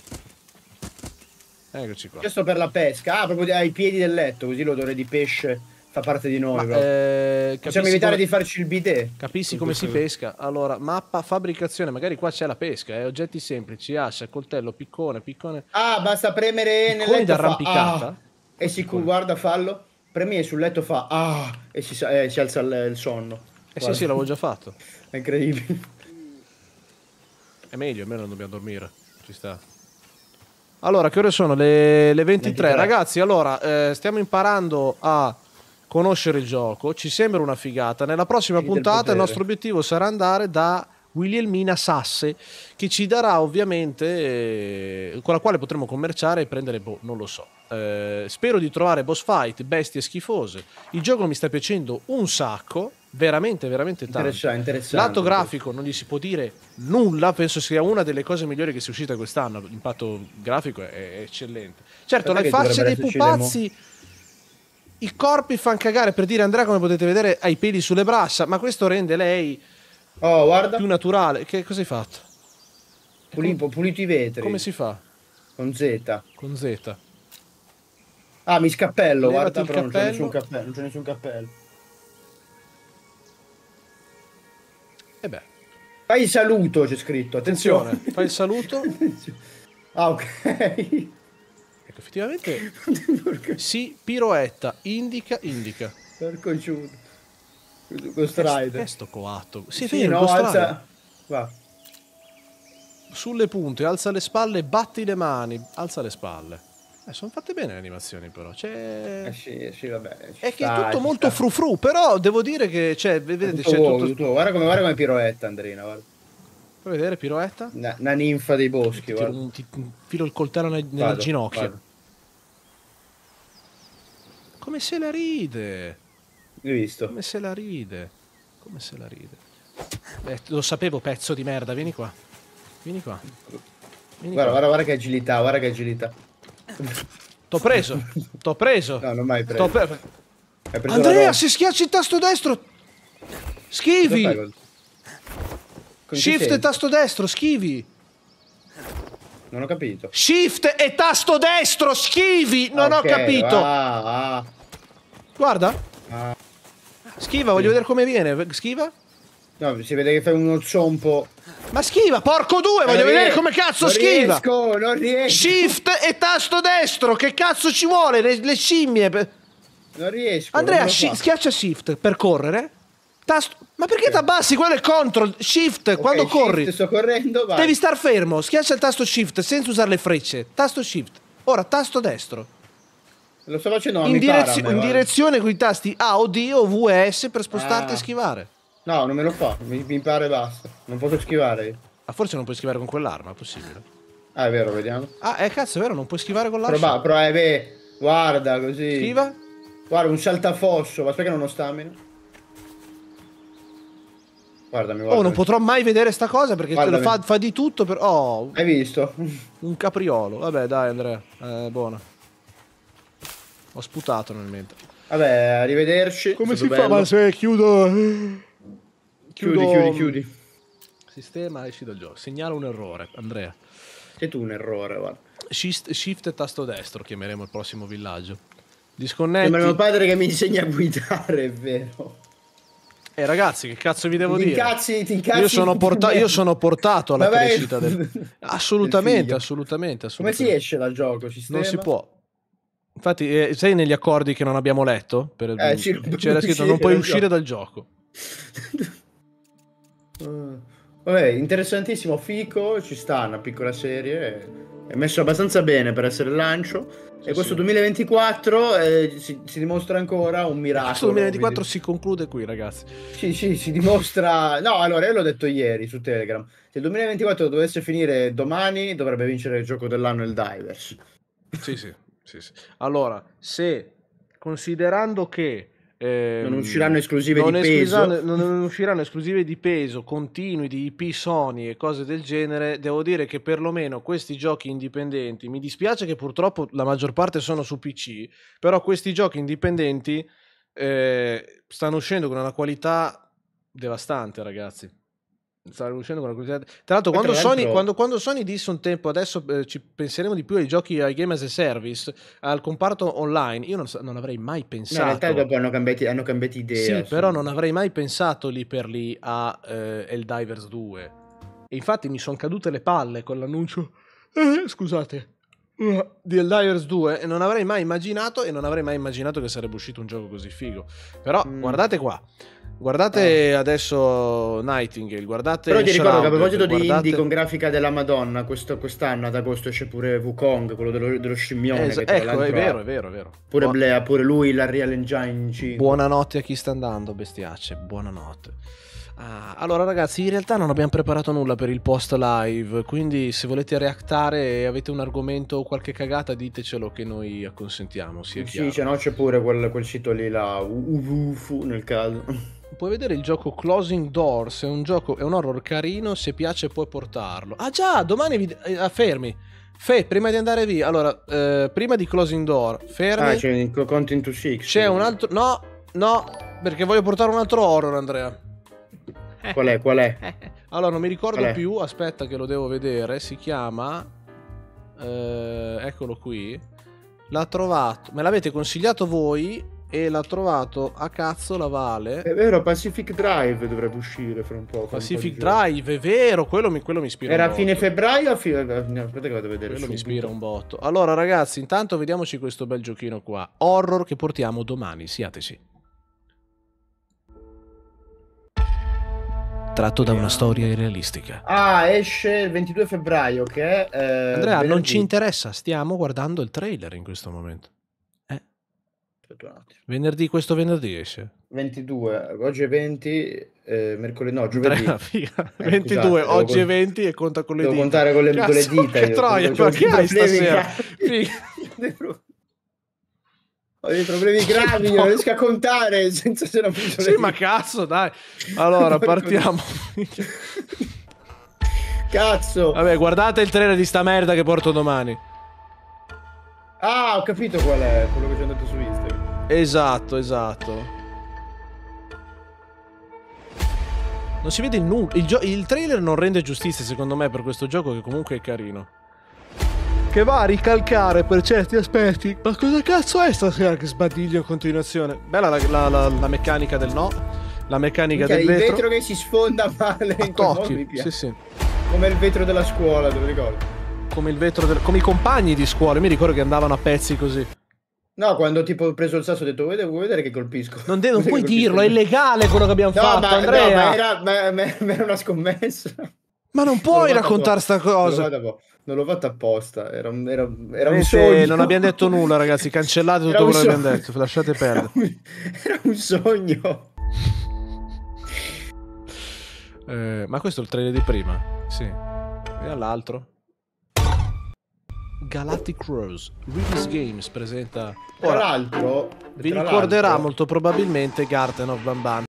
Eccoci qua. Questo per la pesca. Ah, proprio ai piedi del letto, così l'odore di pesce fa parte di noi. Ma, eh, Possiamo evitare come... di farci il bidet. Capisci come si pesca? Allora, mappa fabbricazione, magari qua c'è la pesca, eh? oggetti semplici, ascia, coltello, piccone, piccone. Ah, basta premere nel letto d'arrampicata. Fa, ah, e si piccone. guarda, fallo. Premi sul letto fa ah e si, eh, si alza il, il sonno. Eh guarda. sì, sì, l'avevo già fatto. È incredibile. È meglio, almeno non dobbiamo dormire. Ci sta. Allora, che ore sono? Le, le 23. 23. Ragazzi, allora, eh, stiamo imparando a conoscere il gioco, ci sembra una figata. Nella prossima puntata il nostro obiettivo sarà andare da Wilhelmina Sasse, che ci darà ovviamente, eh, con la quale potremo commerciare e prendere, boh, non lo so. Eh, spero di trovare boss fight, bestie schifose. Il gioco mi sta piacendo un sacco, veramente, veramente tanto. Interessante, interessante. Lato grafico non gli si può dire nulla, penso sia una delle cose migliori che sia uscita quest'anno. L'impatto grafico è eccellente. Certo, Perché la faccia dei pupazzi... Mo? I corpi fanno cagare per dire Andrea, come potete vedere, ha i peli sulle braccia, ma questo rende lei oh, guarda. più naturale. Che cosa hai fatto? Pulipo, pulito i vetri. Come si fa? Con Z. Con Z. Ah, mi scappello, Levati guarda, però cappello. non c'è nessun cappello, non c'è nessun cappello. E beh. Fai il saluto, c'è scritto, attenzione. attenzione. Fai il saluto. ah, ok effettivamente si piroetta, indica, indica. Porco giudo. Ghost Rider. Questo coatto. Si sì, vero, no, alza... Va. Sulle punte, alza le spalle, batti le mani, alza le spalle. Eh, sono fatte bene le animazioni, però. C'è... Eh sì, eh sì, vabbè. È sta, che è tutto molto sta. frufru, però devo dire che c'è. Cioè, vedete, c'è tutto... tutto... Guarda come, guarda come piroetta, Andrina. Guarda. Puoi vedere piroetta? Na, una ninfa dei boschi. Ti, guarda. ti filo il coltello nel, nella ginocchia. Vado. Come se la ride. L'hai visto? Come se la ride. Come se la ride. Eh, lo sapevo, pezzo di merda. Vieni qua. Vieni qua. Vieni guarda, qua. guarda, guarda che agilità, guarda che agilità. T'ho preso. T'ho preso. No, non mai preso. Pre preso Andrea, se schiacci il tasto destro... Schivi. Shift e tasto destro, schivi. Non ho capito. Shift e tasto destro, schivi! Non okay, ho capito. Ah, ah. Guarda. Ah. Schiva, voglio vedere come viene. Schiva? No, si vede che fai uno zompo. Ma schiva, porco due, voglio non vedere come cazzo non schiva. Riesco, non riesco. Shift e tasto destro, che cazzo ci vuole? Le, le scimmie. Non riesco. Andrea, non schiaccia shift per correre. Tasto... Ma perché okay. ti abbassi? Quello è control SHIFT, okay, quando shift, corri. sto correndo, vai. Devi star fermo, schiaccia il tasto SHIFT senza usare le frecce. Tasto SHIFT. Ora, tasto destro. Lo sto facendo in, direzio- me, in direzione con i tasti A o D o V e S per spostarti ah. e schivare. No, non me lo fa, mi, mi pare basta. Non posso schivare. Ah, forse non puoi schivare con quell'arma, è possibile. Ah, è vero, vediamo. Ah, è eh, cazzo, è vero, non puoi schivare con l'arma. Prova, prova, eh, beh, guarda così. Schiva. Guarda, un saltafosso, ma aspetta che non ho stamina. Guardami, guardami. Oh, non potrò mai vedere sta cosa perché fa, fa, di tutto per... Oh, Hai visto? Un capriolo. Vabbè, dai Andrea, eh, buona. Ho sputato nel mentre. Vabbè, arrivederci. Come si bello. fa? Ma se chiudo... Chiudi, chiudi, chiudi. Sistema, esci dal gioco. Segnala un errore, Andrea. Sei tu un errore, guarda. Shift, shift e tasto destro chiameremo il prossimo villaggio. Disconnetti. Sembra mio padre che mi insegna a guidare, è vero. Eh ragazzi, che cazzo vi devo ti dire? Incazzi, ti incazzi io, sono porta- io sono portato alla Vabbè, crescita del... Assolutamente, assolutamente, assolutamente, Come si esce dal gioco? Sistema? Non si può. Infatti, eh, sei negli accordi che non abbiamo letto? Per... Eh, eh c'era scritto non puoi uscire dal gioco. Ah. Vabbè, interessantissimo. Fico, ci sta una piccola serie è messo abbastanza bene per essere il lancio. Sì, e questo sì. 2024 eh, si, si, dimostra ancora un miracolo. Questo 2024 quindi... si conclude qui, ragazzi. Sì, sì, si dimostra. No, allora io l'ho detto ieri su Telegram. Se il 2024 dovesse finire domani, dovrebbe vincere il gioco dell'anno il Divers. Sì, sì, sì. sì. Allora, se considerando che eh, non usciranno esclusive non di peso. Non, usciranno esclusive di peso, continui di IP Sony e cose del genere. Devo dire che perlomeno questi giochi indipendenti, mi dispiace che purtroppo la maggior parte sono su PC, però questi giochi indipendenti eh, stanno uscendo con una qualità devastante, ragazzi. Stavo riuscendo con la curiosità. Tra l'altro, quando, tra Sony, quando, quando, Sony, disse un tempo adesso eh, ci penseremo di più ai giochi ai game as a service, al comparto online, io non, non avrei mai pensato. No, in realtà dopo hanno cambiato, hanno cambiato idea. Sì, però non avrei mai pensato lì per lì a eh, Eldivers 2. E infatti mi sono cadute le palle con l'annuncio. Eh, scusate, di Eldivers 2 e non avrei mai immaginato e non avrei mai immaginato che sarebbe uscito un gioco così figo. Però mm. guardate qua. Guardate eh. adesso Nightingale, guardate Però ti ricordo che a proposito guardate... di indie con grafica della Madonna, questo, quest'anno ad agosto c'è pure Wukong, quello dello, dello scimmione. Es- ecco, è vero, è vero, è vero. Pure Buon... Blea, pure lui, la Real Engine 5. Buonanotte a chi sta andando, bestiacce, buonanotte. Ah, allora ragazzi, in realtà non abbiamo preparato nulla per il post live, quindi se volete reactare e avete un argomento o qualche cagata ditecelo che noi acconsentiamo. Sì, c'è, no, c'è pure quel, quel, sito lì, la UVUFU nel caso. Puoi vedere il gioco Closing Doors, è un, gioco, è un horror carino, se piace puoi portarlo. Ah già, domani vi... Eh, ah, fermi. Fe, prima di andare via, allora, eh, prima di Closing Door, fermi. Ah, c'è il Content to Six. C'è un altro... No, no, perché voglio portare un altro horror, Andrea. Qual è? Qual è? allora, non mi ricordo più, aspetta che lo devo vedere, si chiama... Eh, eccolo qui. L'ha trovato, me l'avete consigliato voi e l'ha trovato a cazzo la Vale. È vero, Pacific Drive dovrebbe uscire fra un po'. Pacific un po Drive, è vero, quello mi, quello mi ispira. Era a fine febbraio? A fine... Eh, aspetta che vado a vedere. Quello mi ispira un botto. Allora ragazzi, intanto vediamoci questo bel giochino qua. Horror che portiamo domani, siateci. tratto da una storia irrealistica. Ah, esce il 22 febbraio che è... Eh, Andrea, venerdì. non ci interessa, stiamo guardando il trailer in questo momento. Eh? Venerdì, questo venerdì esce. 22, oggi è 20, eh, mercoledì no, giovedì. Andrea, figa. 22, eh, scusate, oggi è 20 e conta con le devo dita. Devo contare con le, Cazzo, con le dita. Che troia, ma che hai stasera? Figa. Ho dei problemi gravi, non riesco a contare senza se non Sì, le... ma cazzo, dai. Allora, partiamo. cazzo. Vabbè, guardate il trailer di sta merda che porto domani. Ah, ho capito qual è quello che ci hanno detto su Instagram. Esatto, esatto. Non si vede nulla. Il, il trailer non rende giustizia, secondo me, per questo gioco che comunque è carino che va a ricalcare per certi aspetti. Ma cosa cazzo è stasera che sbadiglio in continuazione? Bella la, la, la, la meccanica del no, la meccanica Minchia, del vetro. Il vetro che si sfonda male. A tocchi, sì sì. Come il vetro della scuola, te lo ricordo. Come il vetro del... come i compagni di scuola, mi ricordo che andavano a pezzi così. No, quando tipo ho preso il sasso ho detto vuoi vedere che colpisco. Non, de- non puoi dirlo, è illegale quello che abbiamo no, fatto, ma, Andrea. No, ma era, ma, ma era una scommessa. Ma non puoi raccontare sta cosa. Non l'ho fatta apposta, era un, era, era eh un sogno. Non abbiamo detto nulla, ragazzi. Cancellate tutto quello che abbiamo detto, lasciate perdere. Era un, era un sogno. eh, ma questo è il trailer di prima? Sì. E all'altro? Galactic Rose Ridley's Games presenta. Ora, tra l'altro, vi ricorderà molto probabilmente Garden of Bamban.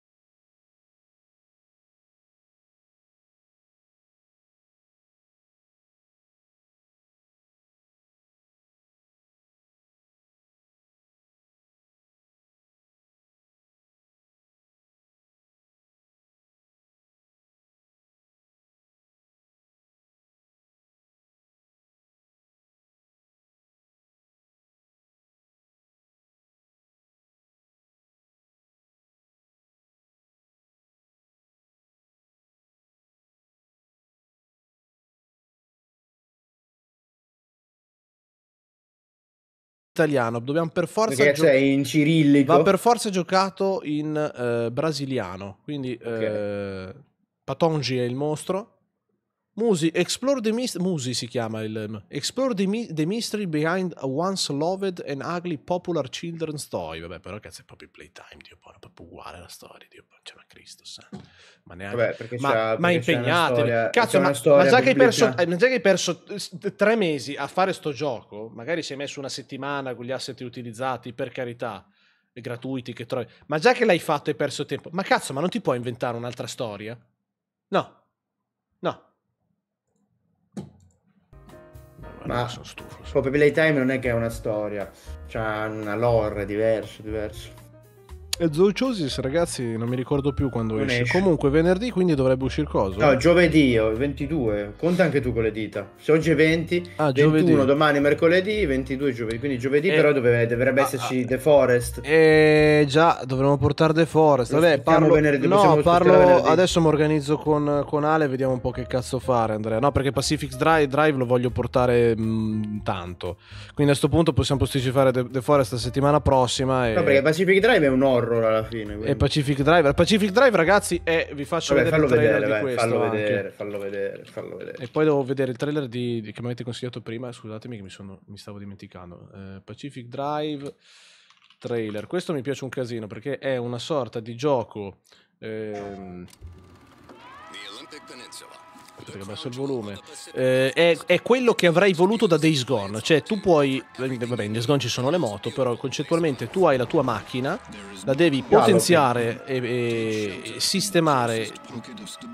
italiano, dobbiamo per forza Perché gio- c'è in cirillico. Va per forza giocato in eh, brasiliano, quindi okay. eh, Patongi è il mostro Musi, Explore the Mystery, Musi si chiama il Explore the, the, Mystery Behind a Once Loved and Ugly Popular Children's Toy. Vabbè, però cazzo è proprio playtime, Dio, è proprio uguale la storia, Dio, c'è ma Cristo, santo. ma neanche... Vabbè, ma, ma impegnatevi, cazzo, ma, ma, già perso, eh, ma, già che hai perso eh, tre mesi a fare sto gioco, magari ci hai messo una settimana con gli asset utilizzati, per carità, gratuiti che trovi, ma già che l'hai fatto e hai perso tempo, ma cazzo, ma non ti puoi inventare un'altra storia? No, no. ma sono stufo. Proprio Playtime non è che è una storia, c'ha una lore diversa, diversa. Zoochosis, ragazzi, non mi ricordo più quando esce. esce. Comunque, venerdì quindi dovrebbe uscire cosa? No, giovedì, 22. Conta anche tu con le dita. Se oggi è 20, ah, 21 giovedì. domani, mercoledì, 22 giovedì. Quindi giovedì, e... Eh. però, dovrebbe, dovrebbe ah, esserci ah, The Forest. Eh, già, dovremmo portare The Forest. Vabbè, parlo, venerdì, no, parlo adesso mi organizzo con, con Ale, vediamo un po' che cazzo fare, Andrea. No, perché Pacific Drive, Drive lo voglio portare mh, mm, tanto. Quindi a questo punto possiamo posticipare The, The Forest la settimana prossima. E... No, perché Pacific Drive è un horror horror alla fine. Quindi. E Pacific Drive. Pacific Drive, ragazzi, è, eh, vi faccio Vabbè, vedere il trailer vedere, di questo. Fallo vedere, fallo vedere, fallo vedere, E poi devo vedere il trailer di, di, che mi avete consigliato prima. Scusatemi che mi, sono, mi stavo dimenticando. Eh, Pacific Drive trailer. Questo mi piace un casino perché è una sorta di gioco... Ehm... The Olympic Peninsula. Esatto, perché che abbasso il volume, eh, è, è, quello che avrei voluto da Days Gone, cioè tu puoi, eh, vabbè in Days Gone ci sono le moto, però concettualmente tu hai la tua macchina, la devi ah, potenziare e, e, sistemare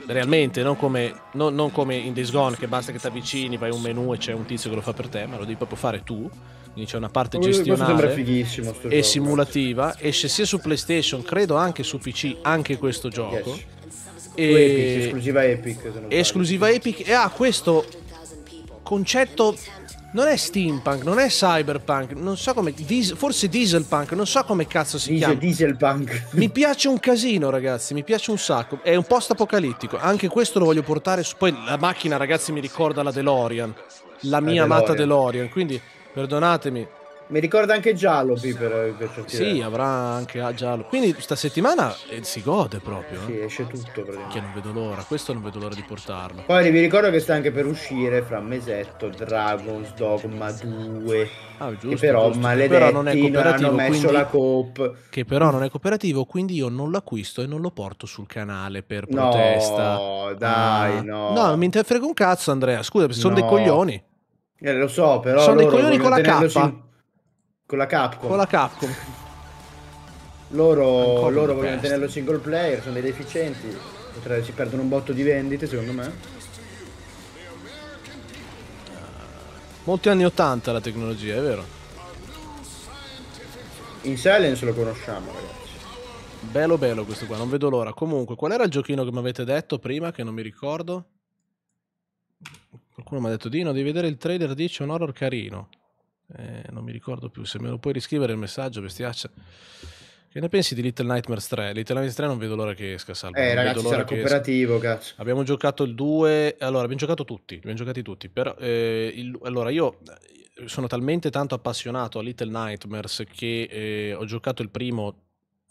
realmente, non come, non, non come, in Days Gone che basta che ti avvicini, vai un menu e c'è un tizio che lo fa per te, ma lo devi proprio fare tu. Quindi c'è una parte gestionale e simulativa. Esce sia su PlayStation, credo anche su PC, anche questo gioco. Yes. E... Epic, esclusiva Epic. Esclusiva Epic e ha ah, questo concetto non è steampunk, non è cyberpunk, non so come, dis, forse dieselpunk, non so come cazzo si diesel, chiama. Dieselpunk. Mi piace un casino, ragazzi, mi piace un sacco. È un post apocalittico, anche questo lo voglio portare su. Poi la macchina, ragazzi, mi ricorda la DeLorean, la mia la DeLorean. amata DeLorean, quindi perdonatemi, mi ricorda anche Giallopi per, per certi Sì, versi. avrà anche ah, Giallo. Quindi sta settimana eh, si gode proprio. Sì, eh. esce tutto praticamente. Che non vedo l'ora, questo non vedo l'ora di portarlo. Poi vi ricordo che sta anche per uscire fra mesetto Dragon's Dogma 2. Ah, giusto, che però giusto. maledetti però non, è non hanno messo quindi, la coop. Che però non è cooperativo, quindi io non l'acquisto e non lo porto sul canale per protesta. No, dai, ah. no. No, mi interfrega un cazzo Andrea, scusa, sono no. dei coglioni. Eh, lo so, però sono dei coglioni con la K. Con la Capcom. Con la Capcom. Loro, loro vogliono tenerlo single player, sono dei deficienti. Potrebbe, si perdono un botto di vendite, secondo me. Molti anni 80 la tecnologia, è vero? In Silence lo conosciamo, ragazzi. Bello bello questo qua, non vedo l'ora. Comunque, qual era il giochino che mi avete detto prima che non mi ricordo? Qualcuno mi ha detto Dino, devi vedere il trailer, dice un horror carino. Eh, non mi ricordo più, se me lo puoi riscrivere il messaggio, bestiaccia. Che ne pensi di Little Nightmares 3? Little Nightmares 3 non vedo l'ora che esca salvo. Eh, non ragazzi, sarà cooperativo, cazzo. Abbiamo giocato il 2, allora abbiamo giocato tutti, abbiamo giocato tutti, però eh, il... allora io eh, sono talmente tanto appassionato a Little Nightmares che eh, ho giocato il primo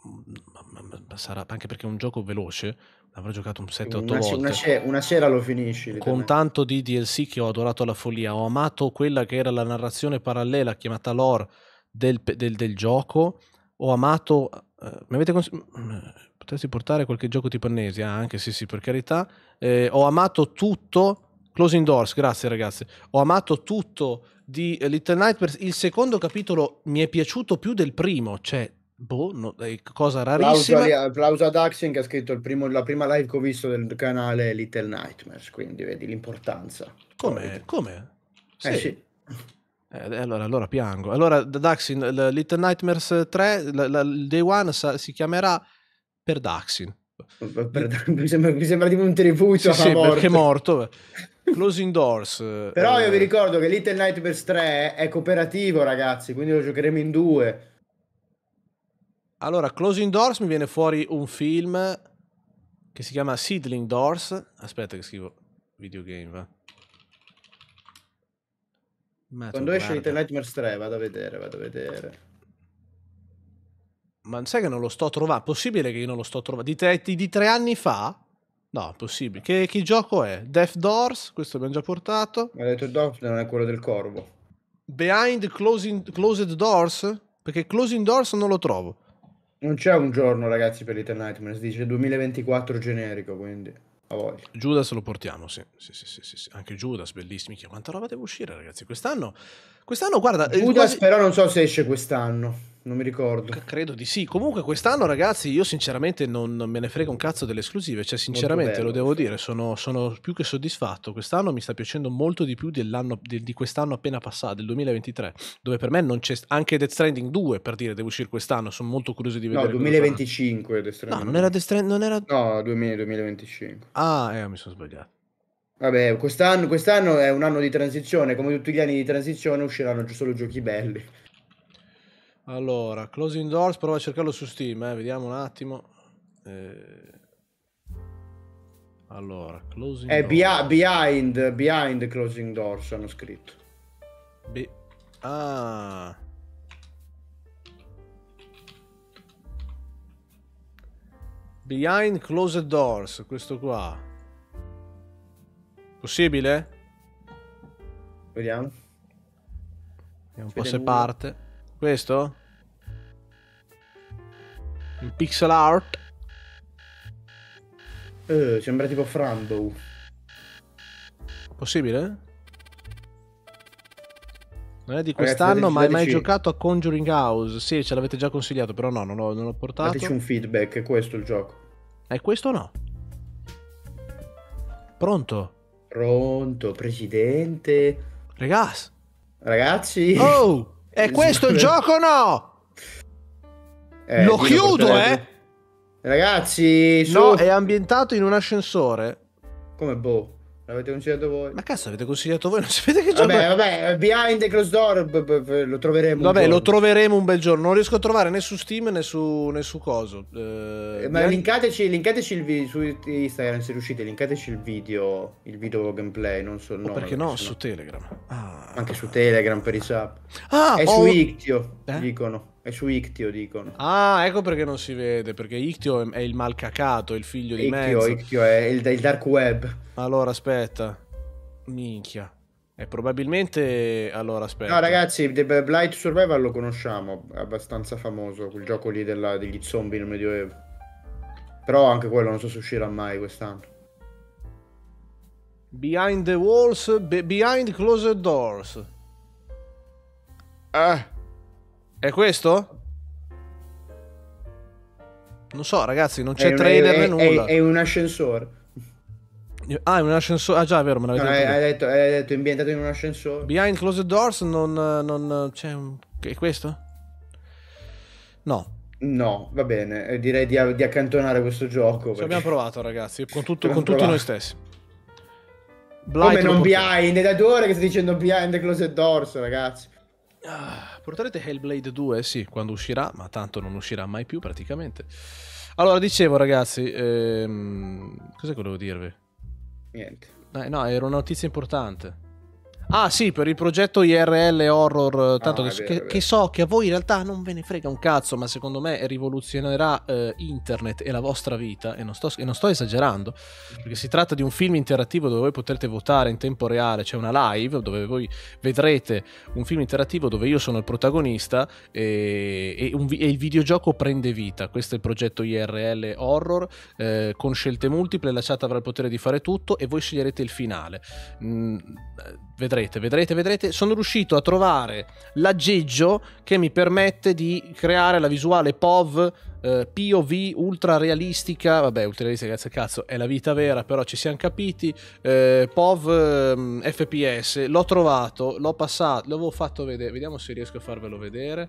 mm, sarà anche perché è un gioco veloce avrò giocato un 7-8 una, volte. Una, ce- una, sera lo finisci. Con tanto di DLC che ho adorato la follia. Ho amato quella che era la narrazione parallela chiamata lore del, del, del gioco. Ho amato... Eh, mi avete cons- mm, mm, potresti portare qualche gioco tipo Amnesia, ah, anche se sì, sì, per carità. Eh, ho amato tutto... Closing Doors, grazie ragazzi. Ho amato tutto di Little Nightmares. Il secondo capitolo mi è piaciuto più del primo, cioè Boh, no, cosa rarissima. Applauso ad Axien che ha scritto primo, la prima live che ho visto del canale Little Nightmares, quindi vedi l'importanza. Come? Come? Eh, sì. Eh sì. Eh, allora, allora, piango. Allora, Daxin, Little Nightmares 3, la, la, il Day One sa, si chiamerà per Daxin. mi, sembra, mi sembra tipo un tributo sì, sì perché è morto. Closing Doors. Però eh... io vi eh. ricordo che Little Nightmares 3 è cooperativo, ragazzi, quindi lo giocheremo in due. Allora, Closing Doors mi viene fuori un film che si chiama Seedling Doors. Aspetta che scrivo videogame, va. Ma Quando esce Little Nightmares 3 vado a vedere, vado a vedere. Ma sai che non lo sto trovando? Possibile che io non lo sto trovando? Di, tre, di tre anni fa? No, possibile. Che, che, gioco è? Death Doors, questo abbiamo già portato. Ma Death Doors non è quello del corvo. Behind closing, Closed Doors? Perché Closing Doors non lo trovo. Non c'è un giorno, ragazzi, per Little Nightmares, dice 2024 generico, quindi a voi. Judas lo portiamo, sì. Sì, sì, sì, sì, sì. Anche Judas, bellissimo. quanta roba deve uscire, ragazzi, quest'anno. Quest'anno, guarda... Eh, Judas quasi... però non so se esce quest'anno. Non mi ricordo. C- credo di sì. Comunque quest'anno, ragazzi, io sinceramente non me ne frego un cazzo delle esclusive. Cioè, sinceramente, lo devo dire, sono, sono, più che soddisfatto. Quest'anno mi sta piacendo molto di più dell'anno, di, di quest'anno appena passato, del 2023. Dove per me non c'è... Anche Death Stranding 2, per dire, deve uscire quest'anno. Sono molto curioso di vedere. No, 2025 Death Stranding. No, non era Death Stranding... Non era... No, 2000, 2025. Ah, eh, mi sono sbagliato. Vabbè, quest'anno, quest'anno è un anno di transizione. Come tutti gli anni di transizione usciranno solo giochi belli. Allora, Closing Doors, prova a cercarlo su Steam, eh, vediamo un attimo. Eh... Allora, Closing È doors. behind, behind Closing Doors hanno scritto. Be- ah. Behind Closed Doors, questo qua. Possibile? Vediamo. Vediamo un po' se parte. Questo? Un pixel art? Uh, sembra tipo Frando. Possibile? Non è di quest'anno, ma hai mai giocato a Conjuring House? Sì, ce l'avete già consigliato, però no, non l'ho, non l'ho portato. Dateci un feedback, è questo il gioco. È questo o no? Pronto? Pronto, presidente. Ragazzi. Ragazzi. Oh! È eh, questo il gioco no? Eh, Lo chiudo, eh! Ragazzi, su. no, è ambientato in un ascensore. Come boh? L'avete consigliato voi. Ma cazzo, avete consigliato voi? Non sapete che gioco. Vabbè, Behind the Closed Door b- b- b- lo troveremo. Vabbè, lo troveremo un bel giorno. Non riesco a trovare né su Steam né su, né su Coso. Eh, eh Ma linkateci, linkateci, il video su Instagram se riuscite. Linkateci il video, il video gameplay. Non so. No, oh, perché no? Su Telegram. Ah. Anche su Telegram per i sub. Ah, È ho... su Ictio, eh? dicono. È su Ictio, dicono. Ah, ecco perché non si vede, perché Ictio è il malcacato, il figlio di Ictio, mezzo. Ictio è il, il dark web. Allora, aspetta. Minchia. è probabilmente... Allora, aspetta. No, ragazzi, The Blight Survival lo conosciamo, è abbastanza famoso, quel gioco lì della, degli zombie nel Medioevo. Però anche quello non so se uscirà mai quest'anno. Behind the walls, be- behind closed doors. Eh. È questo? Non so, ragazzi, non c'è è, trailer è, nulla. È, è un ascensore. Ah, è un ascensore. Ah, già, è vero, me l'avete no, detto. Hai detto, hai detto ambientato in un ascensore. Behind Closed Doors non. non c'è un... È questo? No. No, va bene, eh, direi di, di accantonare questo gioco. Ci abbiamo provato, ragazzi, con, tutto, con tutti noi stessi. Blight Come non behind, è da due ore che stai dicendo behind closed doors, ragazzi. Ah, porterete Hellblade 2, sì, quando uscirà, ma tanto non uscirà mai più praticamente. Allora, dicevo ragazzi, ehm, cos'è che volevo dirvi? Niente. Eh, no, era una notizia importante. Ah sì, per il progetto IRL horror, eh, ah, tanto ah, che, vero, che, vero. che, so che a voi in realtà non ve ne frega un cazzo, ma secondo me rivoluzionerà eh, internet e la vostra vita, e non, sto, e non, sto, esagerando, perché si tratta di un film interattivo dove voi potrete votare in tempo reale, c'è una live dove voi vedrete un film interattivo dove io sono il protagonista e, e, un, e il videogioco prende vita, questo è il progetto IRL horror, eh, con scelte multiple, la chat avrà il potere di fare tutto e voi sceglierete il finale. Mm, vedrete, vedrete, vedrete, sono riuscito a trovare l'aggeggio che mi permette di creare la visuale POV eh, POV ultra realistica, vabbè, ultra realistica cazzo cazzo, è la vita vera, però ci siamo capiti, eh, POV eh, FPS, l'ho trovato, l'ho passato, l'avevo fatto vedere, vediamo se riesco a farvelo vedere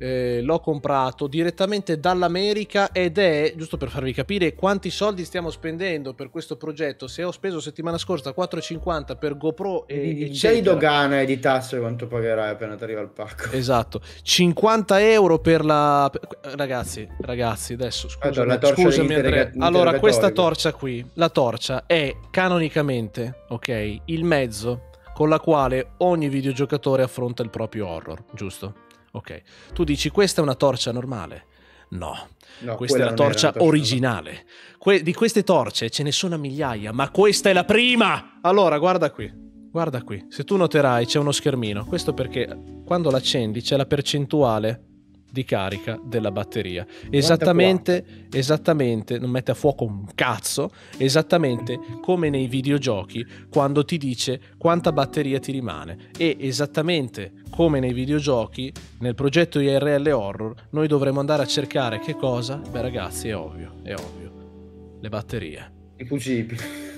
eh, l'ho comprato direttamente dall'America ed è, giusto per farvi capire quanti soldi stiamo spendendo per questo progetto, se ho speso settimana scorsa 4,50 per GoPro e... C'è i dogana e di tasse quanto pagherai appena ti arriva il pacco. Esatto, 50 euro per la... Ragazzi, ragazzi, adesso scusami, allora, scusami Andrea. Allora, questa torcia qui, la torcia è canonicamente, ok, il mezzo con la quale ogni videogiocatore affronta il proprio horror, giusto? Ok. Tu dici questa è una torcia normale. No, no questa è la torcia, la originale. Que- di queste torce ce ne sono migliaia, ma questa è la prima. Allora, guarda qui. Guarda qui, se tu noterai c'è uno schermino, questo perché quando l'accendi c'è la percentuale di carica della batteria. Esattamente, esattamente, non mette a fuoco un cazzo, esattamente come nei videogiochi quando ti dice quanta batteria ti rimane e esattamente come nei videogiochi nel progetto IRL Horror noi dovremo andare a cercare che cosa? Beh ragazzi è ovvio, è ovvio, le batterie. I fucili.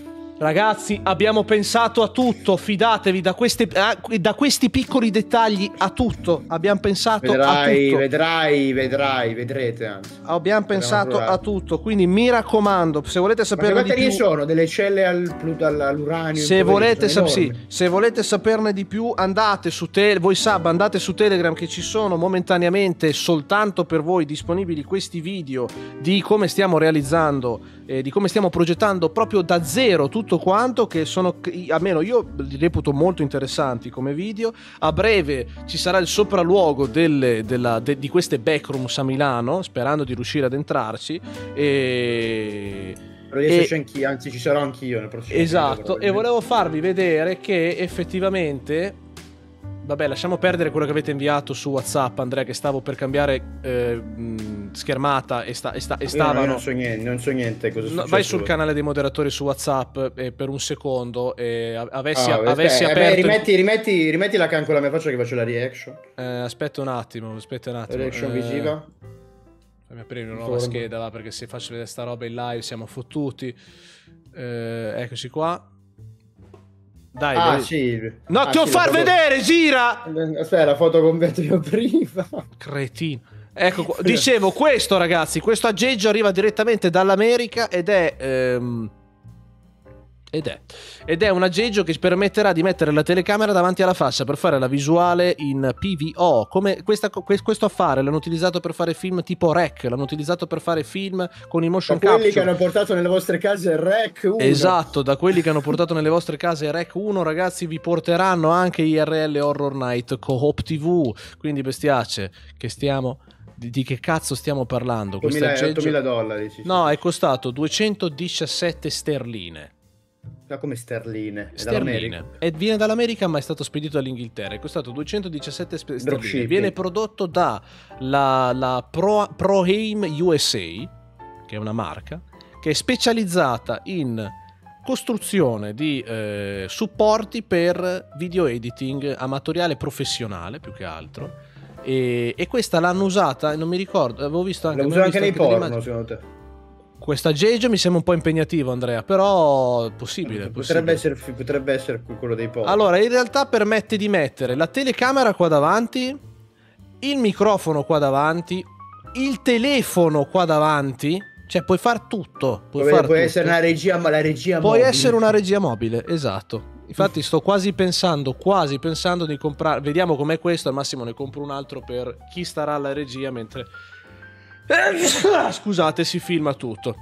Ragazzi, abbiamo pensato a tutto, fidatevi da, queste, ah, da questi piccoli dettagli a tutto. Abbiamo pensato vedrai, a tutto. Vedrai, vedrai, vedrete. Anzi. Abbiamo pensato a tutto, quindi mi raccomando, se volete saperne di più... sono delle celle al, all'uranio? Se volete, sa- sì, se volete saperne di più, andate su, te- voi sab, andate su Telegram che ci sono momentaneamente soltanto per voi disponibili questi video di come stiamo realizzando, eh, di come stiamo progettando proprio da zero tutto tutto quanto che sono, almeno io li reputo molto interessanti come video. A breve ci sarà il sopralluogo delle, della, de, di queste backrooms a Milano, sperando di riuscire ad entrarci. E... Riesco anzi ci sarò anch'io nel prossimo Esatto, video, e volevo farvi vedere che effettivamente Vabbè, lasciamo perdere quello che avete inviato su WhatsApp, Andrea, che stavo per cambiare eh, schermata e, sta, e, sta, e stavano... Io non so niente, non so niente cosa no, Vai sul canale dei moderatori su WhatsApp eh, per un secondo e avessi, oh, avessi eh, aperto... Beh, rimetti, rimetti, rimetti, la cancola con la mia faccia che faccio la reaction. Eh, aspetta un attimo, aspetta un attimo. Reaction eh, visiva. Fammi aprire una nuova scheda là, perché se faccio vedere sta roba in live siamo fottuti. Eh, eccoci qua. Dai, ah, sì. No, ah, ti ho sì, far proprio... vedere, gira! Aspetta, la foto con Vetrio prima. Cretino. Ecco, qua. dicevo questo ragazzi, questo aggeggio arriva direttamente dall'America ed è... Ehm ed è. Ed è un aggeggio che ci permetterà di mettere la telecamera davanti alla fascia per fare la visuale in PVO. Come questa, questo affare l'hanno utilizzato per fare film tipo Rec, l'hanno utilizzato per fare film con i motion capture. Da quelli che hanno portato nelle vostre case Rec 1. Esatto, da quelli che hanno portato nelle vostre case Rec 1, ragazzi, vi porteranno anche IRL Horror Night Co-op TV. Quindi bestiace che stiamo di, che cazzo stiamo parlando? 8.000 dollari. Sì, no, è costato 217 sterline conosciuta come sterline. Sterline. È viene dall'America ma è stato spedito all'Inghilterra. È costato 217 sp- sterline. Viene prodotto dalla Pro, ProAim USA, che è una marca, che è specializzata in costruzione di eh, supporti per video editing amatoriale professionale più che altro. E, e, questa l'hanno usata, non mi ricordo, avevo visto anche... L'ho usata anche nei porno, secondo te? Questa aggeggio mi sembra un po' impegnativo, Andrea, però possibile. Potrebbe, possibile. Essere, potrebbe essere quello dei pochi. Allora, in realtà permette di mettere la telecamera qua davanti, il microfono qua davanti, il telefono qua davanti. Cioè, puoi far tutto. Puoi, far puoi tutto. essere una regia, ma la regia puoi mobile. Puoi essere una regia mobile, esatto. Infatti, sto quasi pensando, quasi pensando di comprare. Vediamo com'è questo. Al massimo ne compro un altro per chi starà alla regia mentre eh, scusate, si filma tutto.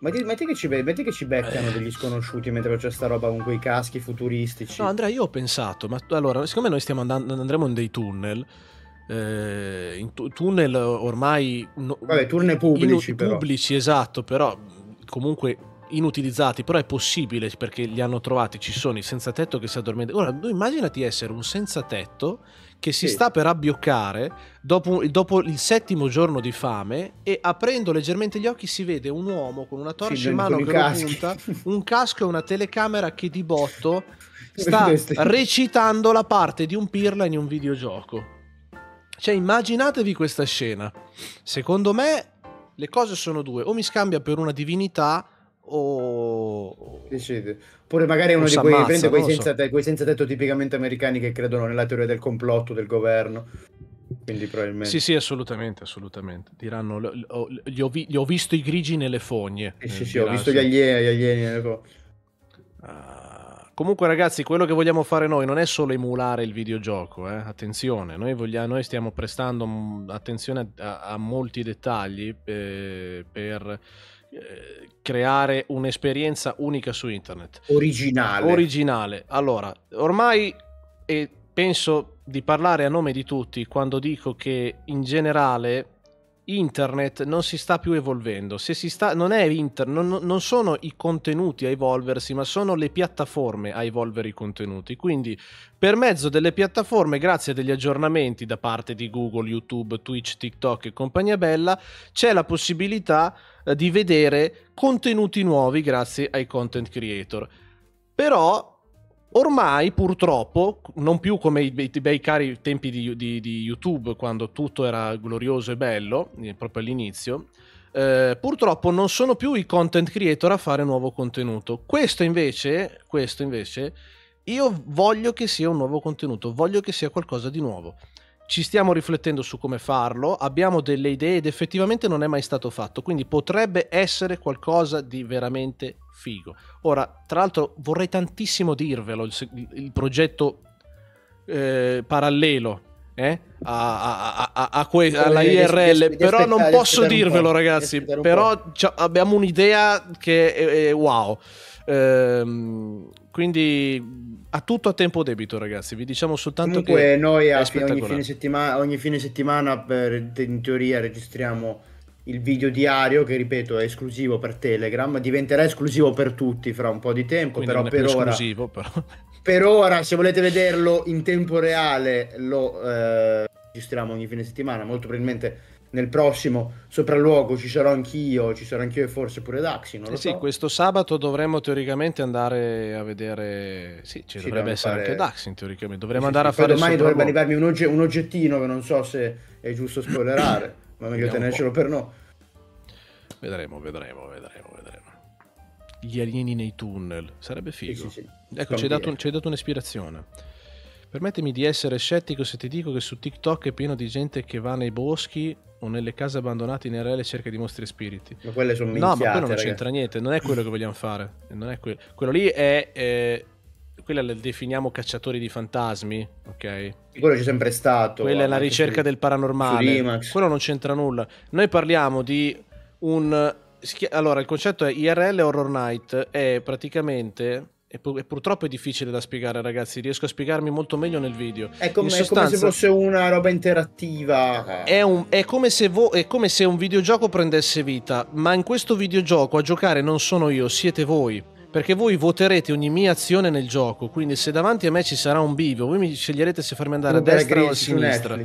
Ma ti, metti, che ci, metti che ci beccano eh. degli sconosciuti mentre c'è sta roba con quei caschi futuristici. No, Andrea, io ho pensato, ma allora, siccome noi stiamo andando, andremo in dei tunnel, eh, in t- tunnel ormai... No, Vabbè, tunnel pubblici, in, però. Pubblici, esatto, però comunque inutilizzati, però è possibile perché li hanno trovati, ci sono i senza tetto che si addormentano. Ora, tu immaginati essere un senza tetto che si sì. sta per abbioccare dopo, dopo, il settimo giorno di fame e aprendo leggermente gli occhi si vede un uomo con una torcia sì, in mano che caschi. punta, un casco e una telecamera che di botto sta recitando la parte di un pirla in un videogioco. Cioè immaginatevi questa scena. Secondo me le cose sono due, o mi scambia per una divinità o... Decide. Oppure magari uno di quei, ammazza, quei, senza, so. quei senza tetto tipicamente americani che credono nella teoria del complotto del governo. Quindi probabilmente... Sì, sì, assolutamente, assolutamente. Diranno, gli ho, vi, ho, visto i grigi nelle fogne. Eh, sì, sì, ho visto gli alieni, gli alieni nelle fogne. Uh, ah, comunque ragazzi, quello che vogliamo fare noi non è solo emulare il videogioco, eh? attenzione, noi, vogliamo, noi, stiamo prestando mm, attenzione a, a molti dettagli eh, per, per eh, creare un'esperienza unica su internet. Originale. Originale. Allora, ormai e penso di parlare a nome di tutti quando dico che in generale internet non si sta più evolvendo, se si sta, non, è inter, non, non sono i contenuti a evolversi, ma sono le piattaforme a evolvere i contenuti. Quindi per mezzo delle piattaforme, grazie a degli aggiornamenti da parte di Google, YouTube, Twitch, TikTok e compagnia bella, c'è la possibilità eh, di vedere contenuti nuovi grazie ai content creator. Però Ormai purtroppo, non più come i, bei, bei cari tempi di, di, di, YouTube, quando tutto era glorioso e bello, eh, proprio all'inizio, eh, purtroppo non sono più i content creator a fare nuovo contenuto. Questo invece, questo invece, io voglio che sia un nuovo contenuto, voglio che sia qualcosa di nuovo. Ci stiamo riflettendo su come farlo, abbiamo delle idee ed effettivamente non è mai stato fatto, quindi potrebbe essere qualcosa di veramente figo. Ora, tra l'altro, vorrei tantissimo dirvelo il, il progetto eh, parallelo. Eh? A, a, a, a que- alla IRL, però non posso dirvelo, ragazzi. Però abbiamo un'idea che è, è wow. Ehm, quindi a tutto a tempo debito, ragazzi. Vi diciamo soltanto Comunque che noi ogni fine, ogni fine settimana per in teoria registriamo il video diario che ripeto è esclusivo per Telegram, diventerà esclusivo per tutti fra un po' di tempo, Quindi però per ora però. per ora se volete vederlo in tempo reale lo eh, registriamo ogni fine settimana, molto probabilmente nel prossimo sopralluogo ci sarò anch'io, ci sarò anch'io e forse pure Daxi, non eh Sì, so. questo sabato dovremmo teoricamente andare a vedere sì, ci, ci dovrebbe essere fare... anche Daxi teoricamente. Dovremmo sì, andare sì, a fare domani dovrebbe arrivarmi un, oggettino che non so se è giusto spoilerare. ma meglio tenercelo per no. Vedremo, vedremo, vedremo, vedremo. Gli alieni nei tunnel, sarebbe figo. Sì, sì, sì. Ecco, ci hai, dato, un'ispirazione. Permettimi di essere scettico se ti dico che su TikTok è pieno di gente che va nei boschi o nelle case abbandonate in RL e cerca di mostri e spiriti. Ma quelle sono minchiate, No, ma quello non ragazzi. c'entra niente, non è quello che vogliamo fare. Que- quello lì è, è quella la definiamo cacciatori di fantasmi, ok? Quello c'è sempre stato. Quella è la ricerca del paranormale. Quello non c'entra nulla. Noi parliamo di un... Allora, il concetto è IRL Horror Night, è praticamente... E, purtroppo è difficile da spiegare, ragazzi. Riesco a spiegarmi molto meglio nel video. È come, sostanza, è come se fosse una roba interattiva. È, un, è, come vo- è, come se un videogioco prendesse vita, ma in questo videogioco a giocare non sono io, siete voi perché voi voterete ogni mia azione nel gioco, quindi se davanti a me ci sarà un bivio, voi mi sceglierete se farmi andare Uber a destra o a sinistra.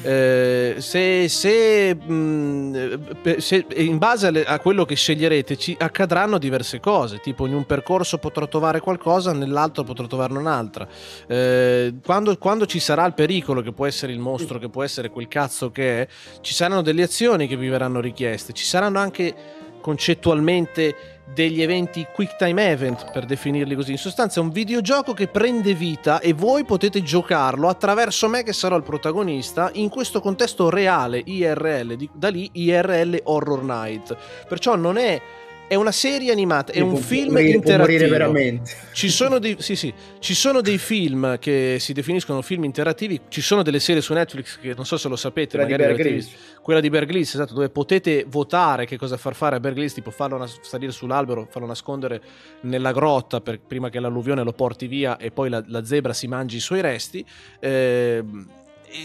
Eh, se, se, mh, mm, se, in base a, a quello che sceglierete ci accadranno diverse cose, tipo in un percorso potrò trovare qualcosa, nell'altro potrò trovare un'altra. Eh, quando, quando, ci sarà il pericolo, che può essere il mostro, che può essere quel cazzo che è, ci saranno delle azioni che vi verranno richieste, ci saranno anche concettualmente degli eventi quick time event, per definirli così. In sostanza è un videogioco che prende vita e voi potete giocarlo attraverso me che sarò il protagonista in questo contesto reale IRL, da lì IRL Horror Night. Perciò non è è una serie animata, è un può, film morire, interattivo. veramente. Ci sono, dei, sì, sì, ci sono dei film che si definiscono film interattivi, ci sono delle serie su Netflix che non so se lo sapete, quella magari di Bear quella di Berglis, esatto, dove potete votare che cosa far fare a Berglis, tipo farlo nas- salire sull'albero, farlo nascondere nella grotta per, prima che l'alluvione lo porti via e poi la, la zebra si mangi i suoi resti. Eh,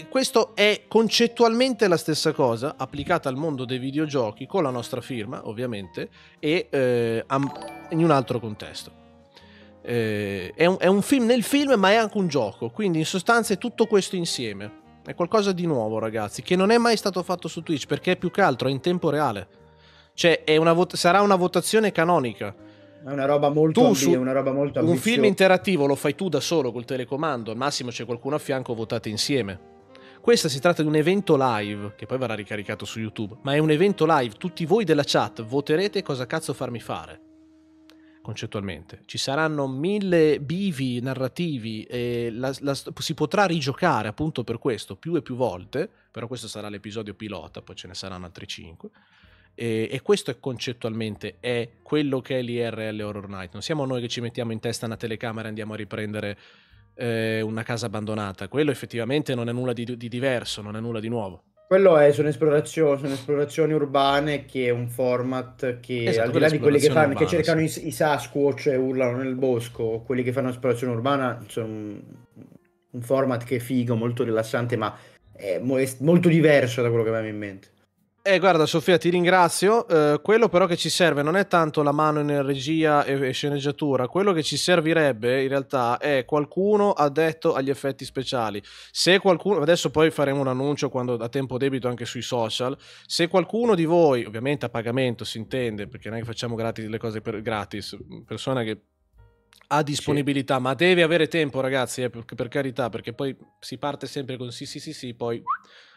questo è concettualmente la stessa cosa applicata al mondo dei videogiochi con la nostra firma, ovviamente, e eh, in un altro contesto. Eh, è, un, è, un, film nel film, ma è anche un gioco, quindi in sostanza è tutto questo insieme. È qualcosa di nuovo, ragazzi, che non è mai stato fatto su Twitch perché è più che altro è in tempo reale. Cioè, una vot- sarà una votazione canonica. È una roba molto, tu, ambi- una roba molto ambiziosa. Un film interattivo lo fai tu da solo col telecomando, al massimo c'è qualcuno a fianco, votate insieme. Questa si tratta di un evento live, che poi verrà ricaricato su YouTube, ma è un evento live, tutti voi della chat voterete cosa cazzo farmi fare. Concettualmente. Ci saranno mille bivi narrativi e la, la, si potrà rigiocare appunto per questo più e più volte, però questo sarà l'episodio pilota, poi ce ne saranno altri cinque. E, e, questo è concettualmente è quello che è l'IRL Horror Night. Non siamo noi che ci mettiamo in testa una telecamera e andiamo a riprendere eh, una casa abbandonata. Quello effettivamente non è nulla di, di diverso, non è nulla di nuovo. Quello è, sono, esplorazioni, sono esplorazioni urbane che è un format che esatto, al di là di quelli che, fanno, urbana, che cercano sì. i, i Sasquatch e urlano nel bosco, quelli che fanno esplorazione urbana, sono un, un format che è figo, molto rilassante, ma è, mo- è molto diverso da quello che avevamo in mente. Eh, guarda, Sofia, ti ringrazio. Eh, quello però che ci serve non è tanto la mano in regia e, e, sceneggiatura, quello che ci servirebbe in realtà è qualcuno addetto agli effetti speciali. Se qualcuno, adesso poi faremo un annuncio quando a tempo debito anche sui social, se qualcuno di voi, ovviamente a pagamento si intende, perché noi facciamo gratis, le cose per, gratis, persona che ha disponibilità, sì. ma deve avere tempo ragazzi, eh, per, per carità, perché poi si parte sempre con sì sì sì sì, poi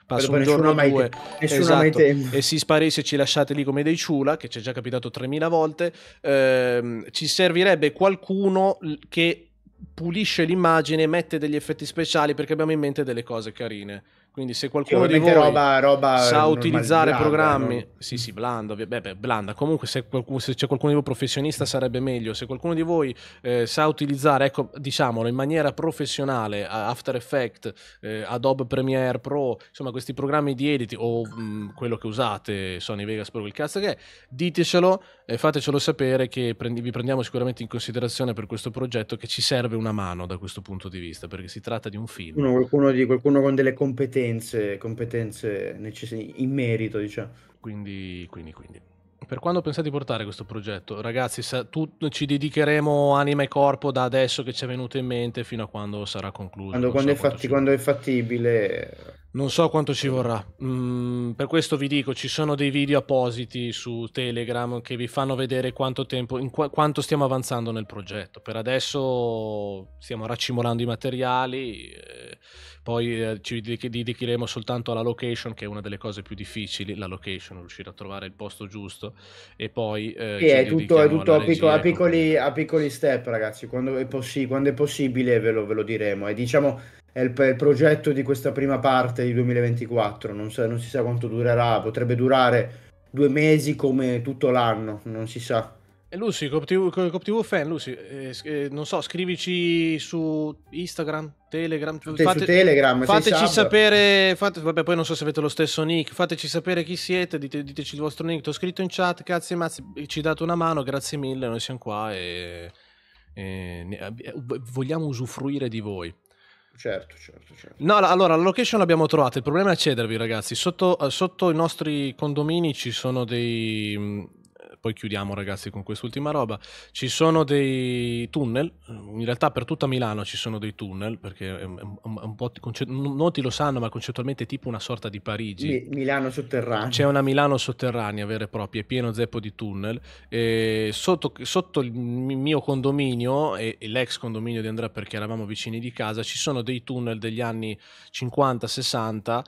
passa un giorno o due esatto, e si sparisse e ci lasciate lì come dei ciula, che ci è già capitato 3000 volte, ehm, ci servirebbe qualcuno che pulisce l'immagine, mette degli effetti speciali perché abbiamo in mente delle cose carine. Quindi se qualcuno di voi roba, roba sa utilizzare blanda, programmi, no? sì sì, blanda, beh, blanda. comunque se, qualcuno, se, c'è qualcuno di voi professionista sarebbe meglio, se qualcuno di voi eh, sa utilizzare, ecco, diciamolo, in maniera professionale After Effects, eh, Adobe Premiere Pro, insomma questi programmi di editing o mh, mm, quello che usate, Sony Vegas Pro, il cazzo che è, ditecelo e fatecelo sapere che prendi, vi prendiamo sicuramente in considerazione per questo progetto che ci serve una mano da questo punto di vista, perché si tratta di un film. Qualcuno, qualcuno, di, qualcuno con delle competenze competenze, competenze necess- in merito, diciamo. Quindi, quindi, quindi. Per quando pensate di portare questo progetto? Ragazzi, sa, tu, ci dedicheremo anima e corpo da adesso che ci è venuto in mente fino a quando sarà concluso. Quando, quando, so è, fatti, quando è fattibile non so quanto ci vorrà. Mm, per questo vi dico, ci sono dei video appositi su Telegram che vi fanno vedere quanto tempo, qu- quanto stiamo avanzando nel progetto. Per adesso stiamo raccimolando i materiali, eh, poi eh, ci dedicheremo soltanto alla location, che è una delle cose più difficili, la location, riuscire a trovare il posto giusto. E poi... Eh, sì, è tutto, è tutto a, piccoli, a, piccoli, a, piccoli, step, ragazzi. Quando è, possi- quando è possibile ve lo, ve lo diremo. E diciamo è il, il, progetto di questa prima parte di 2024, non, sa, non si sa quanto durerà, potrebbe durare due mesi come tutto l'anno, non si sa. E Lucy, CopTV, fan, Lucy, eh, eh, non so, scrivici su Instagram, Telegram, Te, fate, su Telegram fateci sapere, fate, vabbè poi non so se avete lo stesso nick, fateci sapere chi siete, dite, diteci il vostro nick, ti ho scritto in chat, grazie mazzi, ci date una mano, grazie mille, noi siamo qua e, e eh, vogliamo usufruire di voi. Certo, certo, certo. No, allora la location l'abbiamo trovata, il problema è accedervi ragazzi, sotto, eh, sotto i nostri condomini ci sono dei, mm, poi chiudiamo ragazzi con quest'ultima roba, ci sono dei tunnel, in realtà per tutta Milano ci sono dei tunnel, perché è un, un po', noti lo sanno, ma concettualmente è tipo una sorta di Parigi. Mi, Milano sotterranea. C'è una Milano sotterranea vera e propria, è pieno zeppo di tunnel. E sotto, sotto il mio condominio e, e l'ex condominio di Andrea, perché eravamo vicini di casa, ci sono dei tunnel degli anni 50-60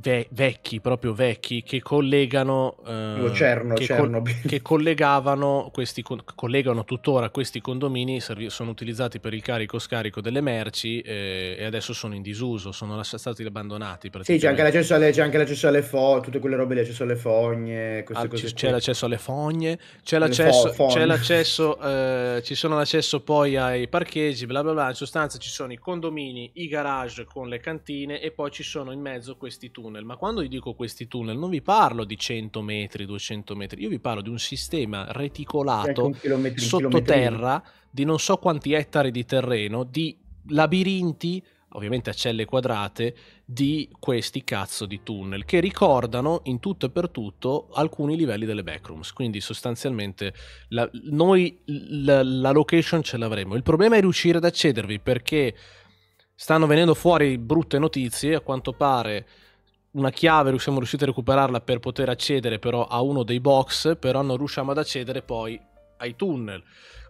ve- vecchi, proprio vecchi, che collegano... Eh, Cerno, che, Col- che, collegavano questi, con- collegano tuttora questi condomini, serv- sono utilizzati per il carico-scarico delle merci eh, e adesso sono in disuso, sono lasci- stati abbandonati. Sì, c'è anche, l'accesso alle, c'è anche l'accesso alle fogne, tutte quelle robe, l'accesso alle fogne, queste ah, cose. C'è l'accesso alle fogne, c'è l'accesso... Fo- c'è l'accesso eh, ci sono l'accesso poi ai parcheggi, bla bla bla, in sostanza ci sono i condomini, i garage con le cantine e poi ci sono in mezzo questi tubi tunnel, ma quando io dico questi tunnel non vi parlo di 100 metri, 200 metri, io vi parlo di un sistema reticolato certo, sottoterra di non so quanti ettari di terreno, di labirinti, ovviamente a celle quadrate, di questi cazzo di tunnel che ricordano in tutto e per tutto alcuni livelli delle backrooms. Quindi sostanzialmente la, noi la, la location ce l'avremo. Il problema è riuscire ad accedervi perché stanno venendo fuori brutte notizie, a quanto pare una chiave, siamo riusciti a recuperarla per poter accedere però a uno dei box, però non riusciamo ad accedere poi ai tunnel.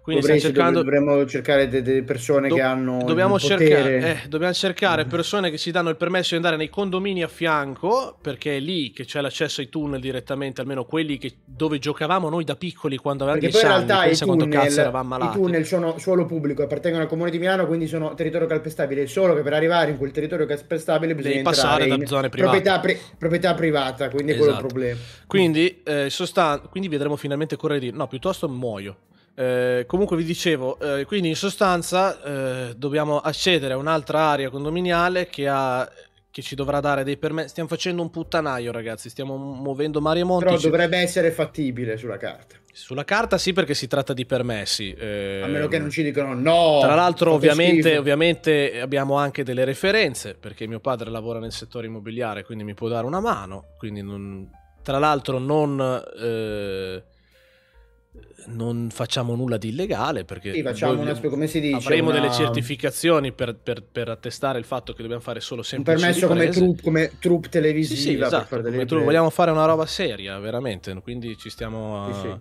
Quindi Dovrei, cercando... dovremmo cercare delle persone Do... che hanno. Dobbiamo cercare, eh, dobbiamo cercare persone che ci danno il permesso di andare nei condomini a fianco, perché è lì che c'è l'accesso ai tunnel direttamente, almeno quelli che... dove giocavamo noi da piccoli quando avevamo perché 10 anni. Pensa tunnel, cazzo eravamo I tunnel sono suolo pubblico appartengono al comune di Milano, quindi sono territorio calpestabile. Solo che per arrivare in quel territorio calpestabile bisogna Devi passare da zone private. Proprietà, pri... proprietà, privata, quindi esatto. è quello il esatto. problema. Quindi, eh, sostan- quindi vedremo finalmente correre di. No, piuttosto muoio. Eh, comunque vi dicevo, eh, quindi in sostanza eh, dobbiamo accedere a un'altra area condominiale che, ha, che ci dovrà dare dei permessi. Stiamo facendo un puttanaio, ragazzi. Stiamo muovendo mari e monti. Però dovrebbe essere fattibile sulla carta. Sulla carta sì, perché si tratta di permessi. Eh, a meno che ehm, non ci dicano no. Tra l'altro, ovviamente, ovviamente, abbiamo anche delle referenze, perché mio padre lavora nel settore immobiliare, quindi mi può dare una mano. Non... Tra l'altro, non. Eh, non facciamo nulla di illegale perché sì, voglio, una, dice, avremo una... delle certificazioni per, per, per, attestare il fatto che dobbiamo fare solo semplici un permesso come troupe, come troupe televisiva sì, sì, esatto, delle... troupe. vogliamo fare una roba seria veramente quindi ci stiamo a...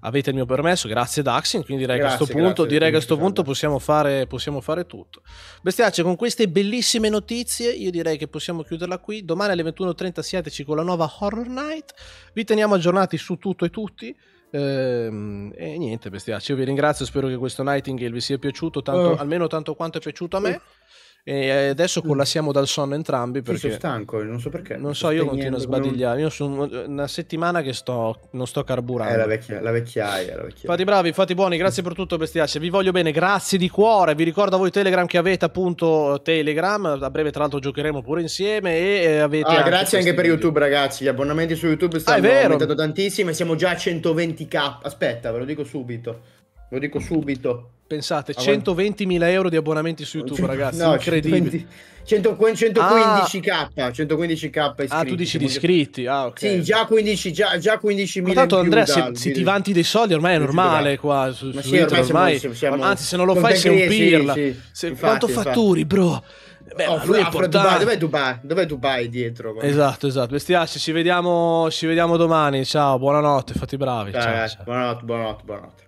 avete il mio permesso grazie Daxin quindi direi grazie, a questo punto, direi a questo punto possiamo, fare, possiamo fare tutto bestiacce con queste bellissime notizie io direi che possiamo chiuderla qui domani alle 21.30 siateci con la nuova Horror Night vi teniamo aggiornati su tutto e tutti Ehm, e niente, bestiacci. Cioè, io vi ringrazio, spero che questo Nightingale vi sia piaciuto, tanto, uh. almeno tanto quanto è piaciuto a me. E adesso collassiamo mm. dal sonno entrambi perché... Sì, sono stanco, non so perché. Non so, io continuo a sbadigliare. Io sono una settimana che sto, non sto carburando. È eh, la, vecchia, la vecchiaia, la vecchiaia. Fate bravi, fate buoni, grazie per tutto bestiacce. Vi voglio bene, grazie di cuore. Vi ricordo a voi Telegram che avete appunto Telegram. A breve tra l'altro giocheremo pure insieme e eh, avete... Ah, anche grazie anche per YouTube ragazzi, gli abbonamenti su YouTube stanno ah, aumentando tantissimo siamo già a 120k. Aspetta, ve lo dico subito. Ve lo dico subito. Pensate, 120.000 ah, euro di abbonamenti su YouTube, ragazzi, no, incredibile. 115, 115k, ah, 115k iscritti. Ah, tu dici di iscritti, ah ok. Sì, già 15, già, già 15.000 Tanto Andrea, se, se ti vanti dei soldi ormai è normale qua, su, su sì, ormai, ormai, siamo, siamo anzi se non lo fai sei un pirla. Sì, sì. Se, infatti, quanto infatti. fatturi, bro? Beh, oh, lui è Dubai, dov'è Dubai? Dov'è Dubai dietro? Guarda. Esatto, esatto. Bestiaci, ci vediamo, ci vediamo domani. Ciao, buonanotte, fatti bravi. Ciao, ciao. Buonanotte, buonanotte, buonanotte.